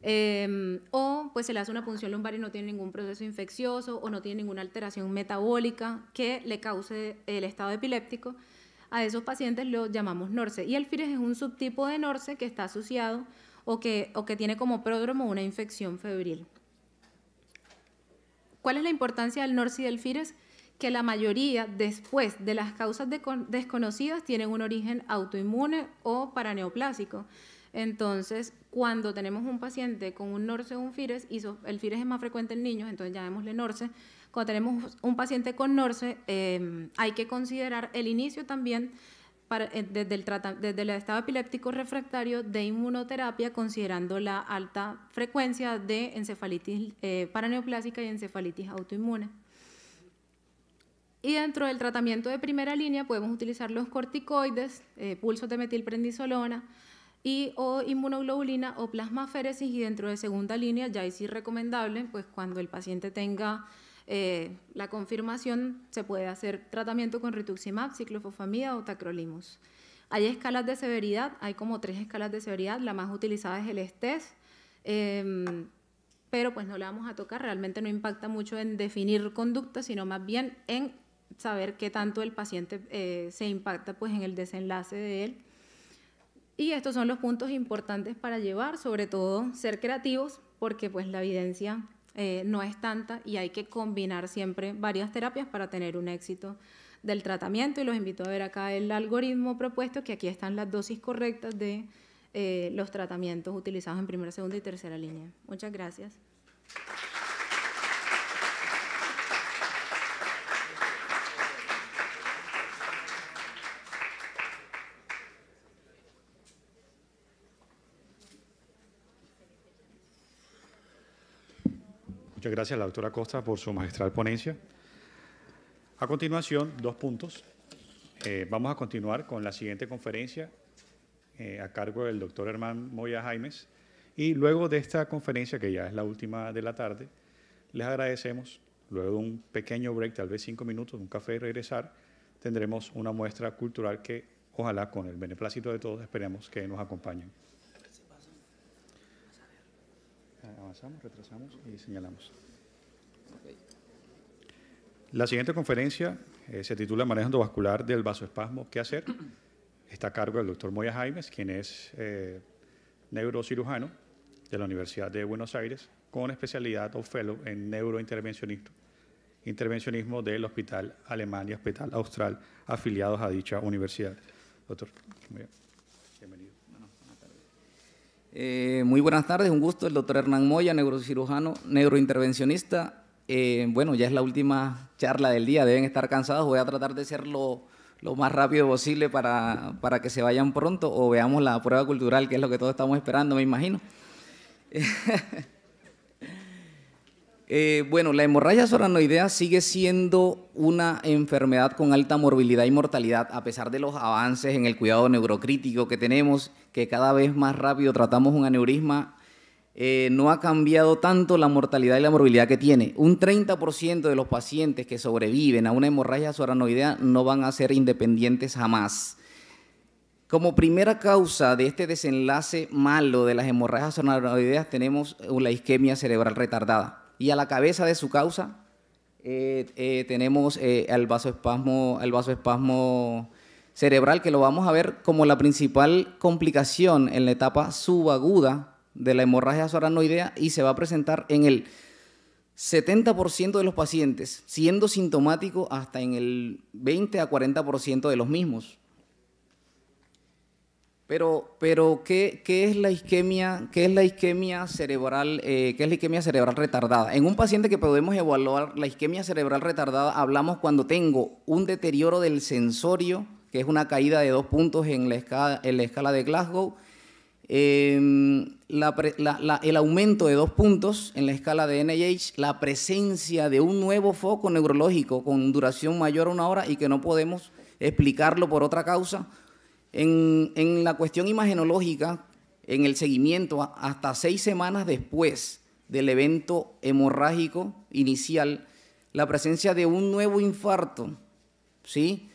Em, o pues se le hace una punción lumbar y no tiene ningún proceso infeccioso o no tiene ninguna alteración metabólica que le cause el estado epiléptico. A esos pacientes los llamamos NORCE. Y el FIRES es un subtipo de NORCE que está asociado o que, tiene como pródromo una infección febril. ¿Cuál es la importancia del NORCE y del FIRES? Que la mayoría, después de las causas desconocidas, tienen un origen autoinmune o paraneoplásico. Entonces, cuando tenemos un paciente con un NORCE o un FIRES, el FIRES es más frecuente en niños, entonces llamémosle NORCE, cuando tenemos un paciente con NORCE, em, hay que considerar el inicio también eh, desde, el estado epiléptico refractario de inmunoterapia, considerando la alta frecuencia de encefalitis eh, paraneoplásica y encefalitis autoinmune. Y dentro del tratamiento de primera línea podemos utilizar los corticoides, eh, pulsos de metilprendisolona, y o inmunoglobulina o plasmaféresis y dentro de segunda línea ya es recomendable, pues cuando el paciente tenga eh, la confirmación se puede hacer tratamiento con rituximab, ciclofosfamida o tacrolimus. Hay escalas de severidad, hay como tres escalas de severidad, la más utilizada es el estés em, pero pues no la vamos a tocar, realmente no impacta mucho en definir conducta, sino más bien en saber qué tanto el paciente eh, se impacta pues en el desenlace de él y estos son los puntos importantes para llevar, sobre todo ser creativos, porque pues la evidencia eh, no es tanta y hay que combinar siempre varias terapias para tener un éxito del tratamiento. Y los invito a ver acá el algoritmo propuesto, que aquí están las dosis correctas de eh, los tratamientos utilizados en primera, segunda y tercera línea. Muchas gracias. gracias a la doctora Costa por su magistral ponencia. A continuación, dos puntos. Eh, vamos a continuar con la siguiente conferencia eh, a cargo del doctor Herman Moya Jaimes. Y luego de esta conferencia, que ya es la última de la tarde, les agradecemos. Luego de un pequeño break, tal vez cinco minutos, un café y regresar, tendremos una muestra cultural que ojalá con el beneplácito de todos esperemos que nos acompañen. retrasamos y señalamos. La siguiente conferencia eh, se titula Manejo endovascular del vasoespasmo, ¿qué hacer? Está a cargo del doctor Moya Jaimes, quien es eh, neurocirujano de la Universidad de Buenos Aires, con especialidad o fellow en neurointervencionismo intervencionismo del Hospital Alemania, Hospital Austral, afiliados a dicha universidad. Doctor, bienvenido. Eh, muy buenas tardes, un gusto. El doctor Hernán Moya, neurocirujano, neurointervencionista. Eh, bueno, ya es la última charla del día, deben estar cansados. Voy a tratar de ser lo, más rápido posible para, para, que se vayan pronto o veamos la prueba cultural, que es lo que todos estamos esperando, me imagino. Eh, bueno, la hemorragia soranoidea sigue siendo una enfermedad con alta morbilidad y mortalidad, a pesar de los avances en el cuidado neurocrítico que tenemos que cada vez más rápido tratamos un aneurisma, eh, no ha cambiado tanto la mortalidad y la morbilidad que tiene. Un 30% de los pacientes que sobreviven a una hemorragia soranoidea no van a ser independientes jamás. Como primera causa de este desenlace malo de las hemorragias soranoideas tenemos la isquemia cerebral retardada. Y a la cabeza de su causa eh, eh, tenemos el vasoespasmo, el vasoespasmo cerebral, que lo vamos a ver como la principal complicación en la etapa subaguda de la hemorragia soranoidea y se va a presentar en el 70% de los pacientes, siendo sintomático hasta en el 20 a 40% de los mismos. Pero, pero ¿qué, es la cerebral, eh, qué es la isquemia cerebral retardada? En un paciente que podemos evaluar la isquemia cerebral retardada, hablamos cuando tengo un deterioro del sensorio, que es una caída de dos puntos en la escala, de Glasgow. Em, el aumento de dos puntos en la escala de NIH, la presencia de un nuevo foco neurológico con duración mayor a una hora y que no podemos explicarlo por otra causa. En, en la cuestión imagenológica, en el seguimiento hasta seis semanas después del evento hemorrágico inicial, la presencia de un nuevo infarto, ¿sí?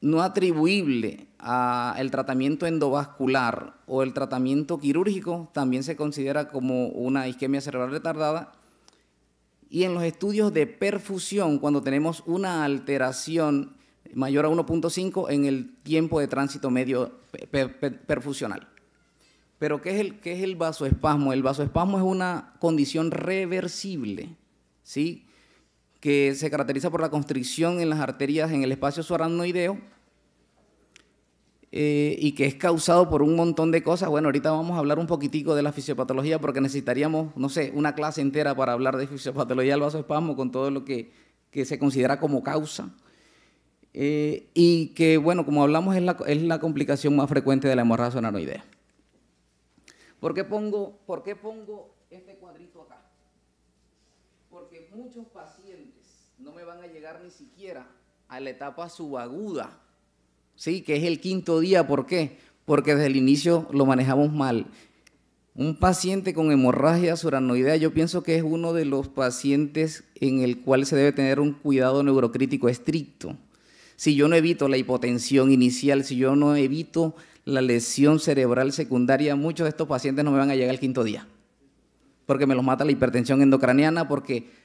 no atribuible al tratamiento endovascular o el tratamiento quirúrgico también se considera como una isquemia cerebral retardada. Y en los estudios de perfusión, cuando tenemos una alteración mayor a 1.5 en el tiempo de tránsito medio perfusional. Pero ¿qué es, el, ¿qué es el vasoespasmo? El vasoespasmo es una condición reversible, ¿sí? que se caracteriza por la constricción en las arterias en el espacio suaranoideo eh, y que es causado por un montón de cosas. Bueno, ahorita vamos a hablar un poquitico de la fisiopatología porque necesitaríamos, no sé, una clase entera para hablar de fisiopatología del vasoespasmo con todo lo que, se considera como causa. Eh, y que, bueno, como hablamos, es la, complicación más frecuente de la hemorragia suaranoidea. ¿Por qué pongo, por qué pongo este cuadrito acá? Porque muchos pacientes no me van a llegar ni siquiera a la etapa subaguda, ¿sí? Que es el quinto día, ¿por qué? Porque desde el inicio lo manejamos mal. Un paciente con hemorragia suranoidea, yo pienso que es uno de los pacientes en el cual se debe tener un cuidado neurocrítico estricto. Si yo no evito la hipotensión inicial, si yo no evito la lesión cerebral secundaria, muchos de estos pacientes no me van a llegar al quinto día, porque me los mata la hipertensión endocraniana, porque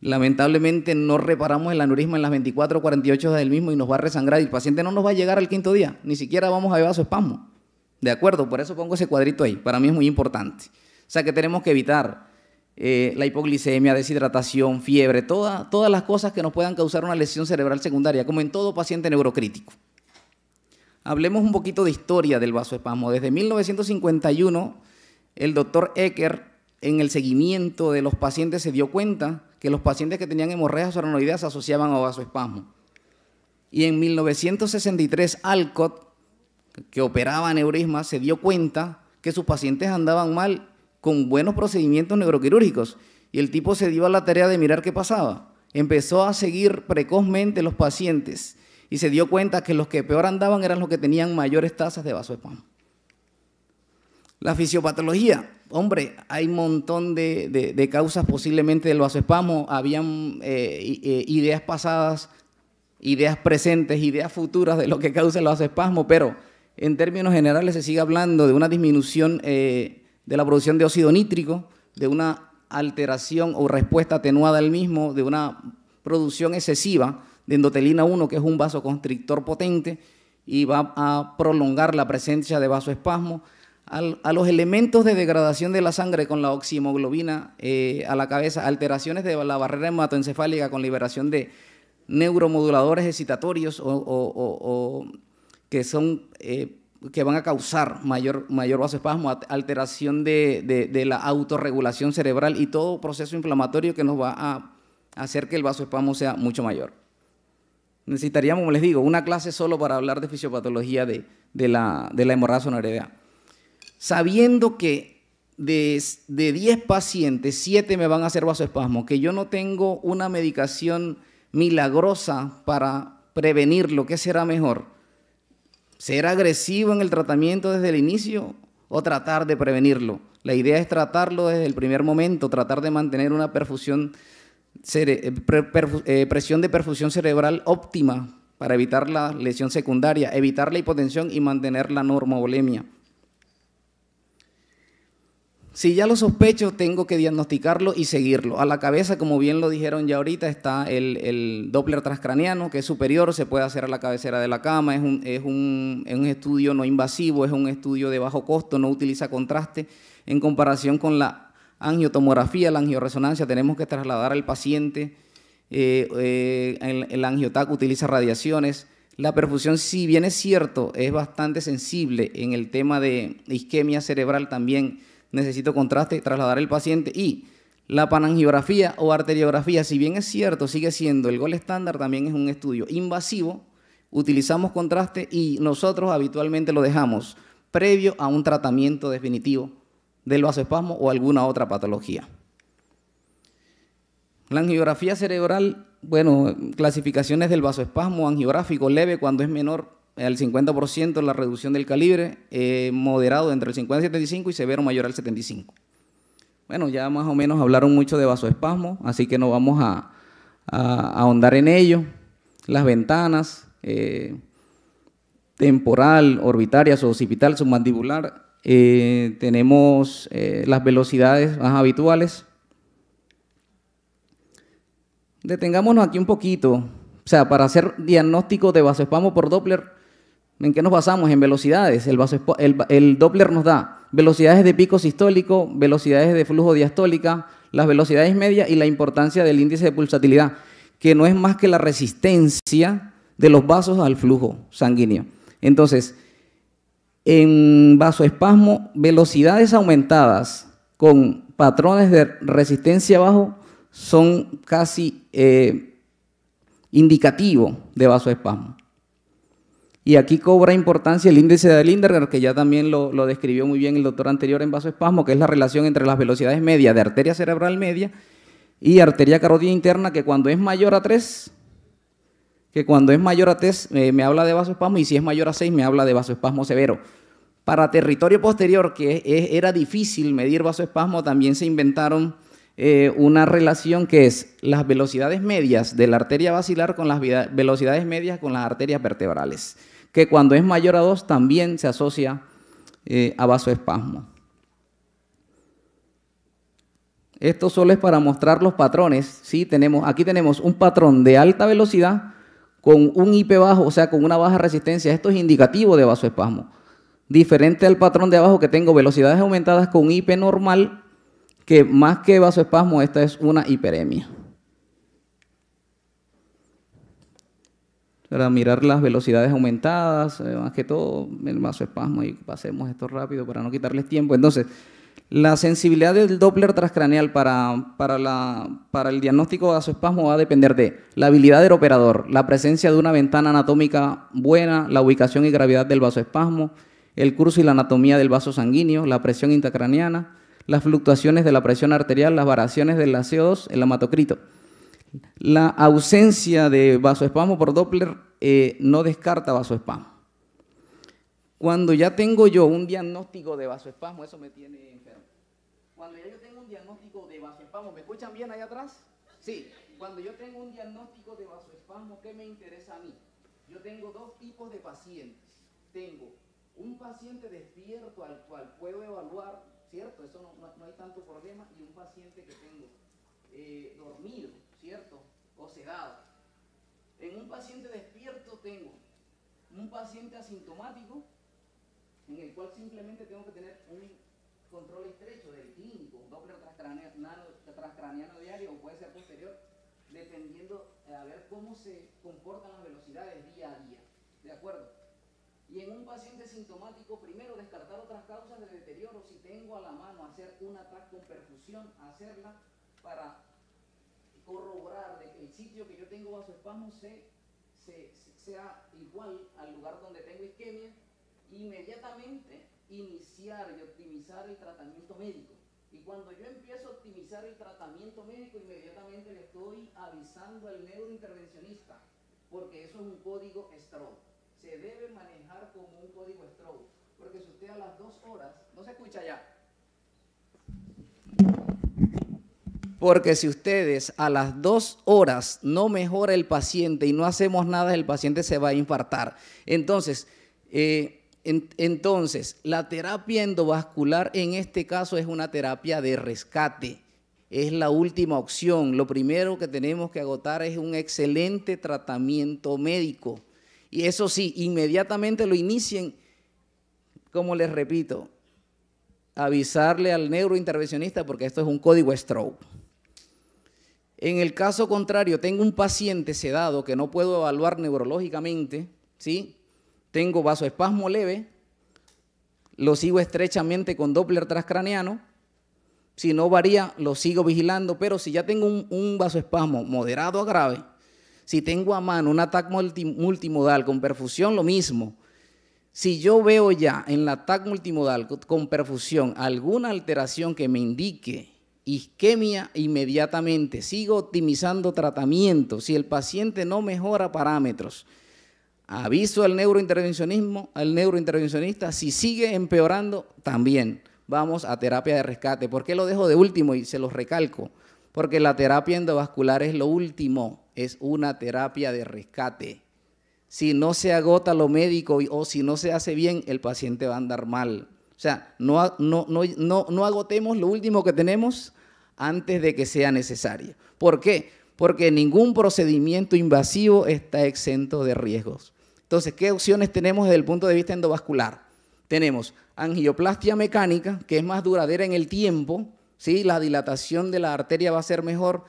Lamentablemente no reparamos el aneurisma en las 24 o 48 horas del mismo y nos va a resangrar y el paciente no nos va a llegar al quinto día, ni siquiera vamos a ver su espasmo. ¿De acuerdo? Por eso pongo ese cuadrito ahí, para mí es muy importante. O sea que tenemos que evitar eh, la hipoglicemia, deshidratación, fiebre, todas las cosas que nos puedan causar una lesión cerebral secundaria, como en todo paciente neurocrítico. Hablemos un poquito de historia del vasoespasmo. Desde 1951, el doctor Ecker, en el seguimiento de los pacientes, se dio cuenta que los pacientes que tenían hemorreas o se asociaban a vasoespasmo. Y en 1963 Alcott, que operaba neurisma, se dio cuenta que sus pacientes andaban mal con buenos procedimientos neuroquirúrgicos. Y el tipo se dio a la tarea de mirar qué pasaba. Empezó a seguir precozmente los pacientes y se dio cuenta que los que peor andaban eran los que tenían mayores tasas de vasoespasmo. La fisiopatología. Hombre, hay un montón de, causas posiblemente del vasoespasmo. Habían eh, eh, ideas pasadas, ideas presentes, ideas futuras de lo que causa el vasoespasmo, pero en términos generales se sigue hablando de una disminución eh, de la producción de óxido nítrico, de una alteración o respuesta atenuada al mismo, de una producción excesiva de endotelina 1, que es un vasoconstrictor potente, y va a prolongar la presencia de vasoespasmo a los elementos de degradación de la sangre con la oximoglobina eh, a la cabeza, alteraciones de la barrera hematoencefálica con liberación de neuromoduladores excitatorios o, que son eh, que van a causar mayor, mayor vasoespasmo, alteración de, la autorregulación cerebral y todo proceso inflamatorio que nos va a hacer que el vasoespasmo sea mucho mayor. Necesitaríamos, como les digo, una clase solo para hablar de fisiopatología de, la, hemorragia sabiendo que de, 10 pacientes, 7 me van a hacer vasoespasmo, que yo no tengo una medicación milagrosa para prevenirlo, ¿qué será mejor? ¿Ser agresivo en el tratamiento desde el inicio o tratar de prevenirlo? La idea es tratarlo desde el primer momento, tratar de mantener una perfusión, eh, eh, presión de perfusión cerebral óptima para evitar la lesión secundaria, evitar la hipotensión y mantener la normovolemia. Si ya lo sospecho, tengo que diagnosticarlo y seguirlo. A la cabeza, como bien lo dijeron ya ahorita, está el, Doppler transcraniano, que es superior, se puede hacer a la cabecera de la cama, es un, estudio no invasivo, es un estudio de bajo costo, no utiliza contraste. En comparación con la angiotomografía, la angioresonancia, tenemos que trasladar al paciente. Eh, eh, el, el angiotac utiliza radiaciones. La perfusión, si bien es cierto, es bastante sensible en el tema de isquemia cerebral también necesito contraste, trasladar el paciente y la panangiografía o arteriografía, si bien es cierto, sigue siendo el gol estándar, también es un estudio invasivo, utilizamos contraste y nosotros habitualmente lo dejamos previo a un tratamiento definitivo del vasoespasmo o alguna otra patología. La angiografía cerebral, bueno, clasificaciones del vasoespasmo angiográfico leve cuando es menor al 50% la reducción del calibre, eh, moderado entre el 50 y 75 y severo mayor al 75. Bueno, ya más o menos hablaron mucho de vasoespasmo, así que no vamos a, ahondar en ello. Las ventanas, eh, temporal, orbitaria, occipital, submandibular. Eh, tenemos las velocidades más habituales. Detengámonos aquí un poquito. O sea, para hacer diagnóstico de vasoespasmo por Doppler, ¿En qué nos basamos? En velocidades. El, Doppler nos da velocidades de pico sistólico, velocidades de flujo diastólica, las velocidades medias y la importancia del índice de pulsatilidad, que no es más que la resistencia de los vasos al flujo sanguíneo. Entonces, en vasoespasmo, velocidades aumentadas con patrones de resistencia bajo son casi indicativos eh, indicativo de vasoespasmo. Y aquí cobra importancia el índice de Linderger, que ya también lo, describió muy bien el doctor anterior en vasoespasmo, que es la relación entre las velocidades medias de arteria cerebral media y arteria carotida interna, que cuando es mayor a 3, que cuando es mayor a 3 eh, me habla de vasoespasmo y si es mayor a 6 me habla de vasoespasmo severo. Para territorio posterior, que era difícil medir vasoespasmo, también se inventaron eh, una relación que es las velocidades medias de la arteria vacilar con las velocidades medias con las arterias vertebrales que cuando es mayor a 2 también se asocia eh, a vasoespasmo. Esto solo es para mostrar los patrones. ¿sí? Tenemos, aquí tenemos un patrón de alta velocidad con un IP bajo, o sea, con una baja resistencia. Esto es indicativo de vasoespasmo. Diferente al patrón de abajo que tengo velocidades aumentadas con IP normal, que más que vasoespasmo, esta es una hiperemia. para mirar las velocidades aumentadas, eh, más que todo el vasoespasmo, y pasemos esto rápido para no quitarles tiempo. Entonces, la sensibilidad del Doppler transcraneal para, la, para el diagnóstico de vasoespasmo va a depender de la habilidad del operador, la presencia de una ventana anatómica buena, la ubicación y gravedad del vasoespasmo, el curso y la anatomía del vaso sanguíneo, la presión intracraneana, las fluctuaciones de la presión arterial, las variaciones del CO2, el hematocrito. La ausencia de vasoespasmo por Doppler eh, no descarta vasoespasmo. Cuando ya tengo yo un diagnóstico de vasoespasmo, eso me tiene enfermo. Cuando ya yo tengo un diagnóstico de vasoespasmo, ¿me escuchan bien ahí atrás? Sí. Cuando yo tengo un diagnóstico de vasoespasmo, ¿qué me interesa a mí? Yo tengo dos tipos de pacientes. Tengo un paciente despierto al cual puedo evaluar, ¿cierto? Eso no, no, hay tanto problema, y un paciente que tengo eh, dormido ¿cierto? O sedado. En un paciente despierto tengo un paciente asintomático en el cual simplemente tengo que tener un control estrecho del clínico, un doppler transcraneano, diario o puede ser posterior, dependiendo eh, a ver cómo se comportan las velocidades día a día. ¿De acuerdo? Y en un paciente sintomático, primero descartar otras causas de deterioro. Si tengo a la mano hacer una ataque con perfusión, hacerla para corroborar de que el sitio que yo tengo vasoespasmo sea igual al lugar donde tengo isquemia, inmediatamente iniciar y optimizar el tratamiento médico. Y cuando yo empiezo a optimizar el tratamiento médico, inmediatamente le estoy avisando al neurointervencionista, porque eso es un código stroke. Se debe manejar como un código stroke, porque si usted a las dos horas, no se escucha ya, Porque si ustedes a las dos horas no mejora el paciente y no hacemos nada, el paciente se va a infartar. Entonces, eh, entonces la terapia endovascular en este caso es una terapia de rescate. Es la última opción. Lo primero que tenemos que agotar es un excelente tratamiento médico. Y eso sí, inmediatamente lo inicien, como les repito, avisarle al neurointervencionista porque esto es un código stroke. En el caso contrario, tengo un paciente sedado que no puedo evaluar neurológicamente, ¿sí? Tengo vasoespasmo leve, lo sigo estrechamente con Doppler transcraniano, si no varía, lo sigo vigilando, pero si ya tengo un, vasoespasmo moderado a grave, si tengo a mano un ataque multimodal con perfusión, lo mismo. Si yo veo ya en el ataque multimodal con perfusión alguna alteración que me indique isquemia inmediatamente, sigo optimizando tratamiento, si el paciente no mejora parámetros, aviso al neurointervencionismo, al neurointervencionista, si sigue empeorando, también vamos a terapia de rescate. ¿Por qué lo dejo de último y se los recalco? Porque la terapia endovascular es lo último, es una terapia de rescate. Si no se agota lo médico o si no se hace bien, el paciente va a andar mal. O sea, no, agotemos lo último que tenemos antes de que sea necesario. ¿Por qué? Porque ningún procedimiento invasivo está exento de riesgos. Entonces, ¿qué opciones tenemos desde el punto de vista endovascular? Tenemos angioplastia mecánica, que es más duradera en el tiempo, ¿sí? la dilatación de la arteria va a ser mejor,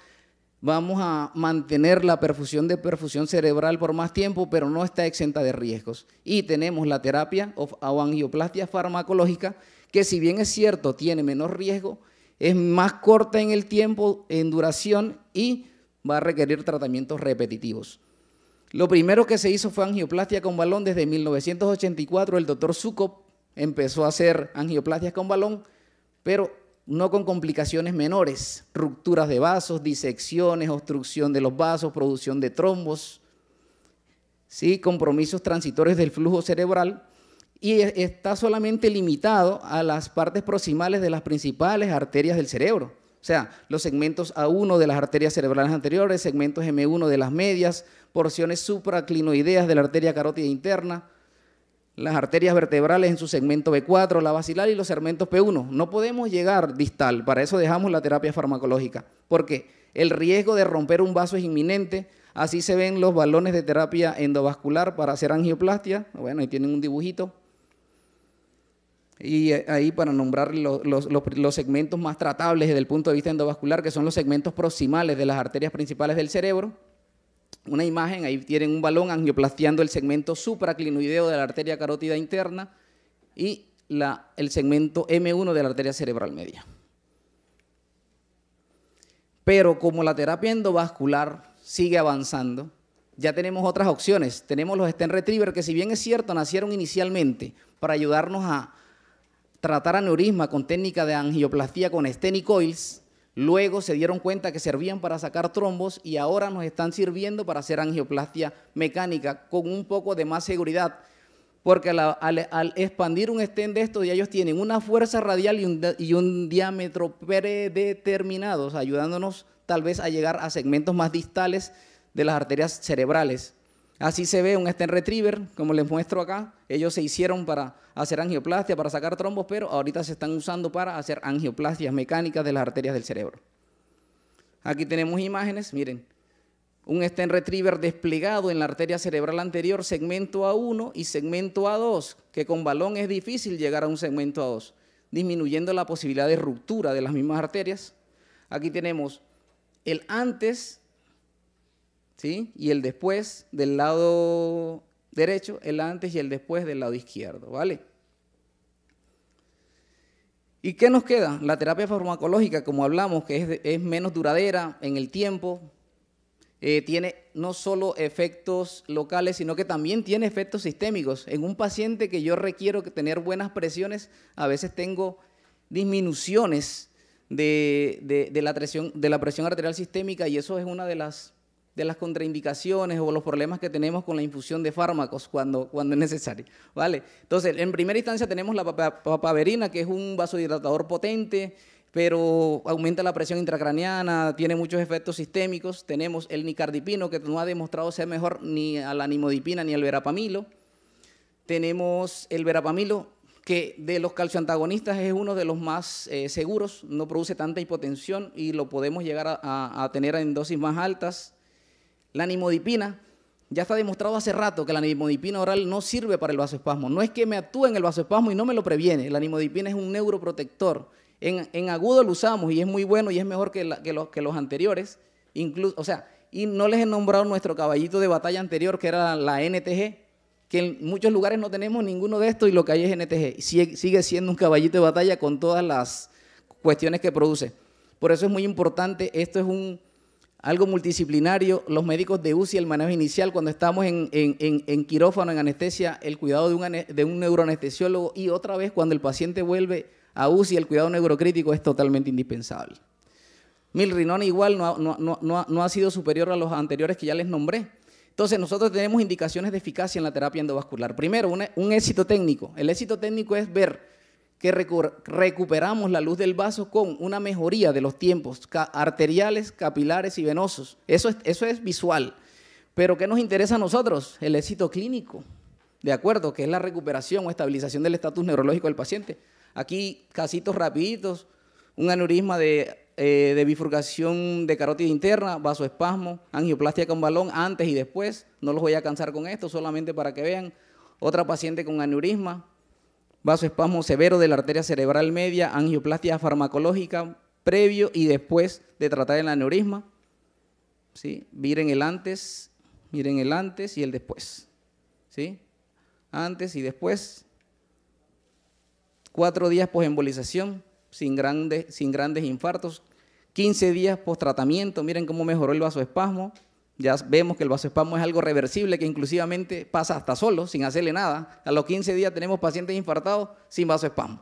vamos a mantener la perfusión de perfusión cerebral por más tiempo, pero no está exenta de riesgos. Y tenemos la terapia o angioplastia farmacológica, que si bien es cierto tiene menor riesgo, es más corta en el tiempo, en duración y va a requerir tratamientos repetitivos. Lo primero que se hizo fue angioplastia con balón desde 1984. El doctor Sukop empezó a hacer angioplastias con balón, pero no con complicaciones menores, rupturas de vasos, disecciones, obstrucción de los vasos, producción de trombos, ¿sí? compromisos transitorios del flujo cerebral y está solamente limitado a las partes proximales de las principales arterias del cerebro. O sea, los segmentos A1 de las arterias cerebrales anteriores, segmentos M1 de las medias, porciones supraclinoideas de la arteria carótida interna, las arterias vertebrales en su segmento B4, la vacilar y los segmentos P1. No podemos llegar distal, para eso dejamos la terapia farmacológica, porque el riesgo de romper un vaso es inminente, así se ven los balones de terapia endovascular para hacer angioplastia, bueno, ahí tienen un dibujito, y eh, ahí para nombrar los, los, segmentos más tratables desde el punto de vista endovascular, que son los segmentos proximales de las arterias principales del cerebro, una imagen, ahí tienen un balón angioplastiando el segmento supraclinoideo de la arteria carótida interna y el segmento M1 de la arteria cerebral media. Pero como la terapia endovascular sigue avanzando, ya tenemos otras opciones. Tenemos los stent retriever que si bien es cierto, nacieron inicialmente para ayudarnos a tratar aneurisma con técnica de angioplastía con Coils. Luego se dieron cuenta que servían para sacar trombos y ahora nos están sirviendo para hacer angioplastia mecánica con un poco de más seguridad, porque al, expandir un estén de estos, ya ellos tienen una fuerza radial y un, y un diámetro predeterminados, ayudándonos tal vez a llegar a segmentos más distales de las arterias cerebrales. Así se ve un Sten Retriever, como les muestro acá. Ellos se hicieron para hacer angioplastia, para sacar trombos, pero ahorita se están usando para hacer angioplastias mecánicas de las arterias del cerebro. Aquí tenemos imágenes, miren. Un Sten Retriever desplegado en la arteria cerebral anterior, segmento A1 y segmento A2, que con balón es difícil llegar a un segmento A2, disminuyendo la posibilidad de ruptura de las mismas arterias. Aquí tenemos el antes ¿sí? Y el después del lado derecho, el antes y el después del lado izquierdo, ¿vale? ¿Y qué nos queda? La terapia farmacológica, como hablamos, que es, menos duradera en el tiempo, eh, tiene no solo efectos locales, sino que también tiene efectos sistémicos. En un paciente que yo requiero tener buenas presiones, a veces tengo disminuciones de la presión arterial sistémica y eso es una de las de las contraindicaciones o los problemas que tenemos con la infusión de fármacos cuando, cuando es necesario. ¿vale? Entonces, en primera instancia tenemos la papaverina, que es un vasodilatador potente, pero aumenta la presión intracraniana, tiene muchos efectos sistémicos. Tenemos el nicardipino, que no ha demostrado ser mejor ni a la nimodipina ni al verapamilo. Tenemos el verapamilo, que de los calcioantagonistas es uno de los más eh, seguros, no produce tanta hipotensión y lo podemos llegar a tener en dosis más altas. La nimodipina, ya está demostrado hace rato que la nimodipina oral no sirve para el vasoespasmo. No es que me actúe en el vasoespasmo y no me lo previene. La nimodipina es un neuroprotector. En, agudo lo usamos y es muy bueno y es mejor que, los anteriores. Incluso, o sea, y no les he nombrado nuestro caballito de batalla anterior, que era la, NTG, que en muchos lugares no tenemos ninguno de estos y lo que hay es NTG. sigue siendo un caballito de batalla con todas las cuestiones que produce. Por eso es muy importante, esto es un algo multidisciplinario, los médicos de UCI, el manejo inicial, cuando estamos en, quirófano, en anestesia, el cuidado de un, neuroanestesiólogo y otra vez cuando el paciente vuelve a UCI, el cuidado neurocrítico es totalmente indispensable. Milrinona igual no, ha sido superior a los anteriores que ya les nombré. Entonces nosotros tenemos indicaciones de eficacia en la terapia endovascular. Primero, un éxito técnico. El éxito técnico es ver que recuperamos la luz del vaso con una mejoría de los tiempos arteriales, capilares y venosos. Eso es, eso es visual. Pero ¿qué nos interesa a nosotros? El éxito clínico, ¿de acuerdo? Que es la recuperación o estabilización del estatus neurológico del paciente. Aquí casitos rapiditos, un aneurisma de, eh, de bifurcación de carótida interna, vasoespasmo, angioplastia con balón antes y después. No los voy a cansar con esto, solamente para que vean. Otra paciente con aneurisma, vasoespasmo severo de la arteria cerebral media, angioplastia farmacológica previo y después de tratar el aneurisma. ¿sí? Miren el antes, miren el antes y el después. ¿sí? Antes y después. Cuatro días posembolización, sin grandes, sin grandes infartos. 15 días post tratamiento, miren cómo mejoró el vasoespasmo. Ya vemos que el vasoespasmo es algo reversible que inclusivamente pasa hasta solo, sin hacerle nada. A los 15 días tenemos pacientes infartados sin vasoespasmo.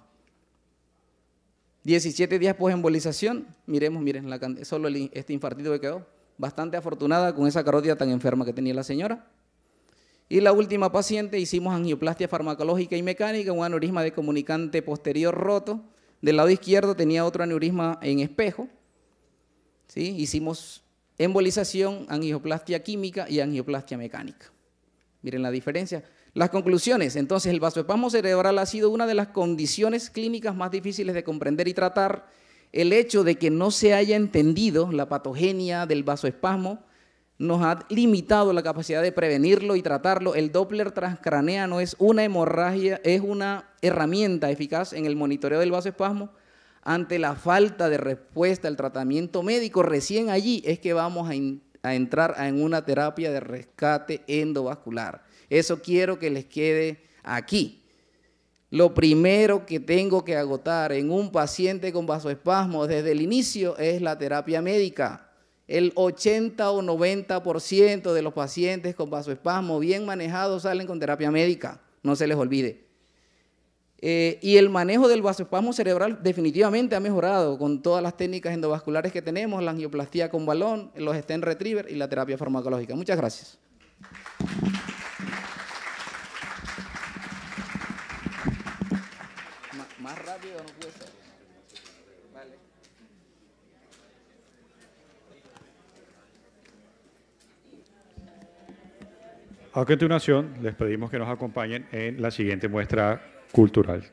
17 días post embolización, miremos, miren, la, solo este infartito que quedó. Bastante afortunada con esa carótida tan enferma que tenía la señora. Y la última paciente hicimos angioplastia farmacológica y mecánica, un aneurisma de comunicante posterior roto. Del lado izquierdo tenía otro aneurisma en espejo. ¿sí? Hicimos embolización, angioplastia química y angioplastia mecánica. Miren la diferencia. Las conclusiones. Entonces, el vasoespasmo cerebral ha sido una de las condiciones clínicas más difíciles de comprender y tratar. El hecho de que no se haya entendido la patogenia del vasoespasmo nos ha limitado la capacidad de prevenirlo y tratarlo. El Doppler transcraneano es una hemorragia, es una herramienta eficaz en el monitoreo del vasoespasmo ante la falta de respuesta al tratamiento médico, recién allí es que vamos a, entrar en una terapia de rescate endovascular. Eso quiero que les quede aquí. Lo primero que tengo que agotar en un paciente con vasoespasmo desde el inicio es la terapia médica. El 80 o 90% de los pacientes con vasoespasmo bien manejados salen con terapia médica, no se les olvide. Eh, y el manejo del vasospasmo cerebral definitivamente ha mejorado con todas las técnicas endovasculares que tenemos, la angioplastía con balón, los stent retriever y la terapia farmacológica. Muchas gracias. Más rápido no A continuación, les pedimos que nos acompañen en la siguiente muestra culturais.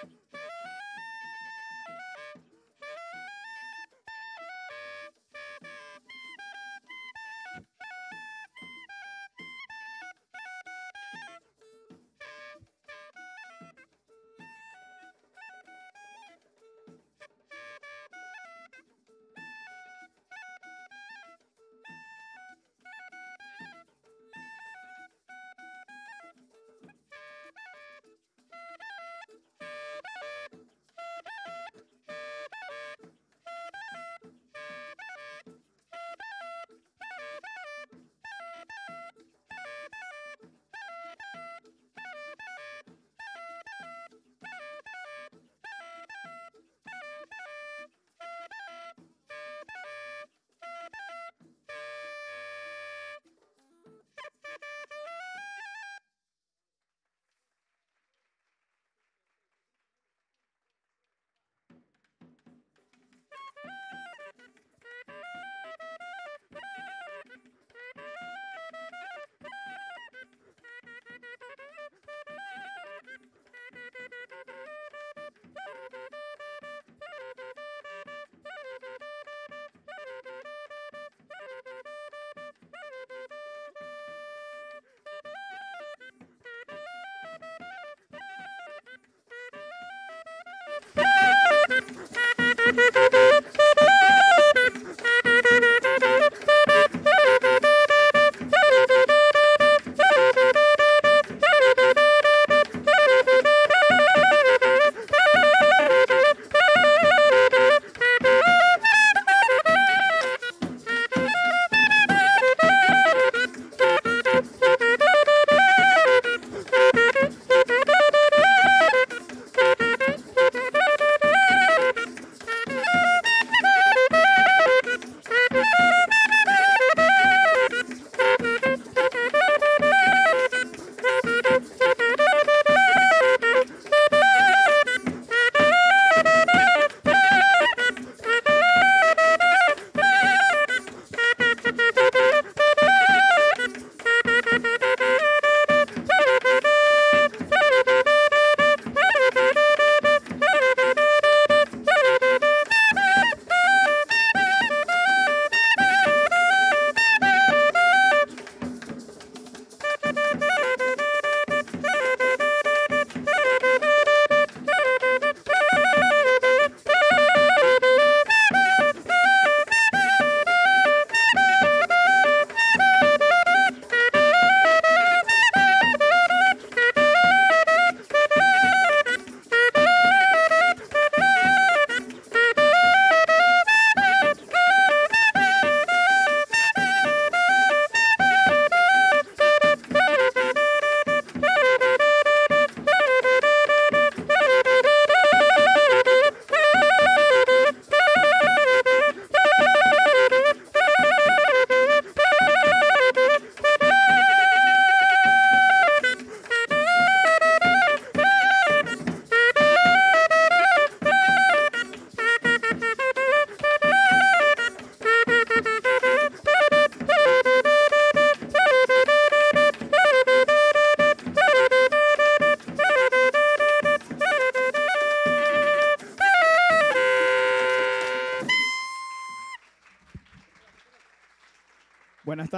Thank you. Thank you.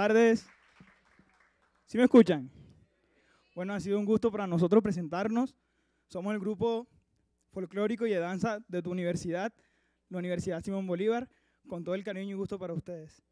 Buenas tardes. ¿Sí me escuchan? Bueno, ha sido un gusto para nosotros presentarnos. Somos el grupo folclórico y de danza de tu universidad, la Universidad Simón Bolívar, con todo el cariño y gusto para ustedes.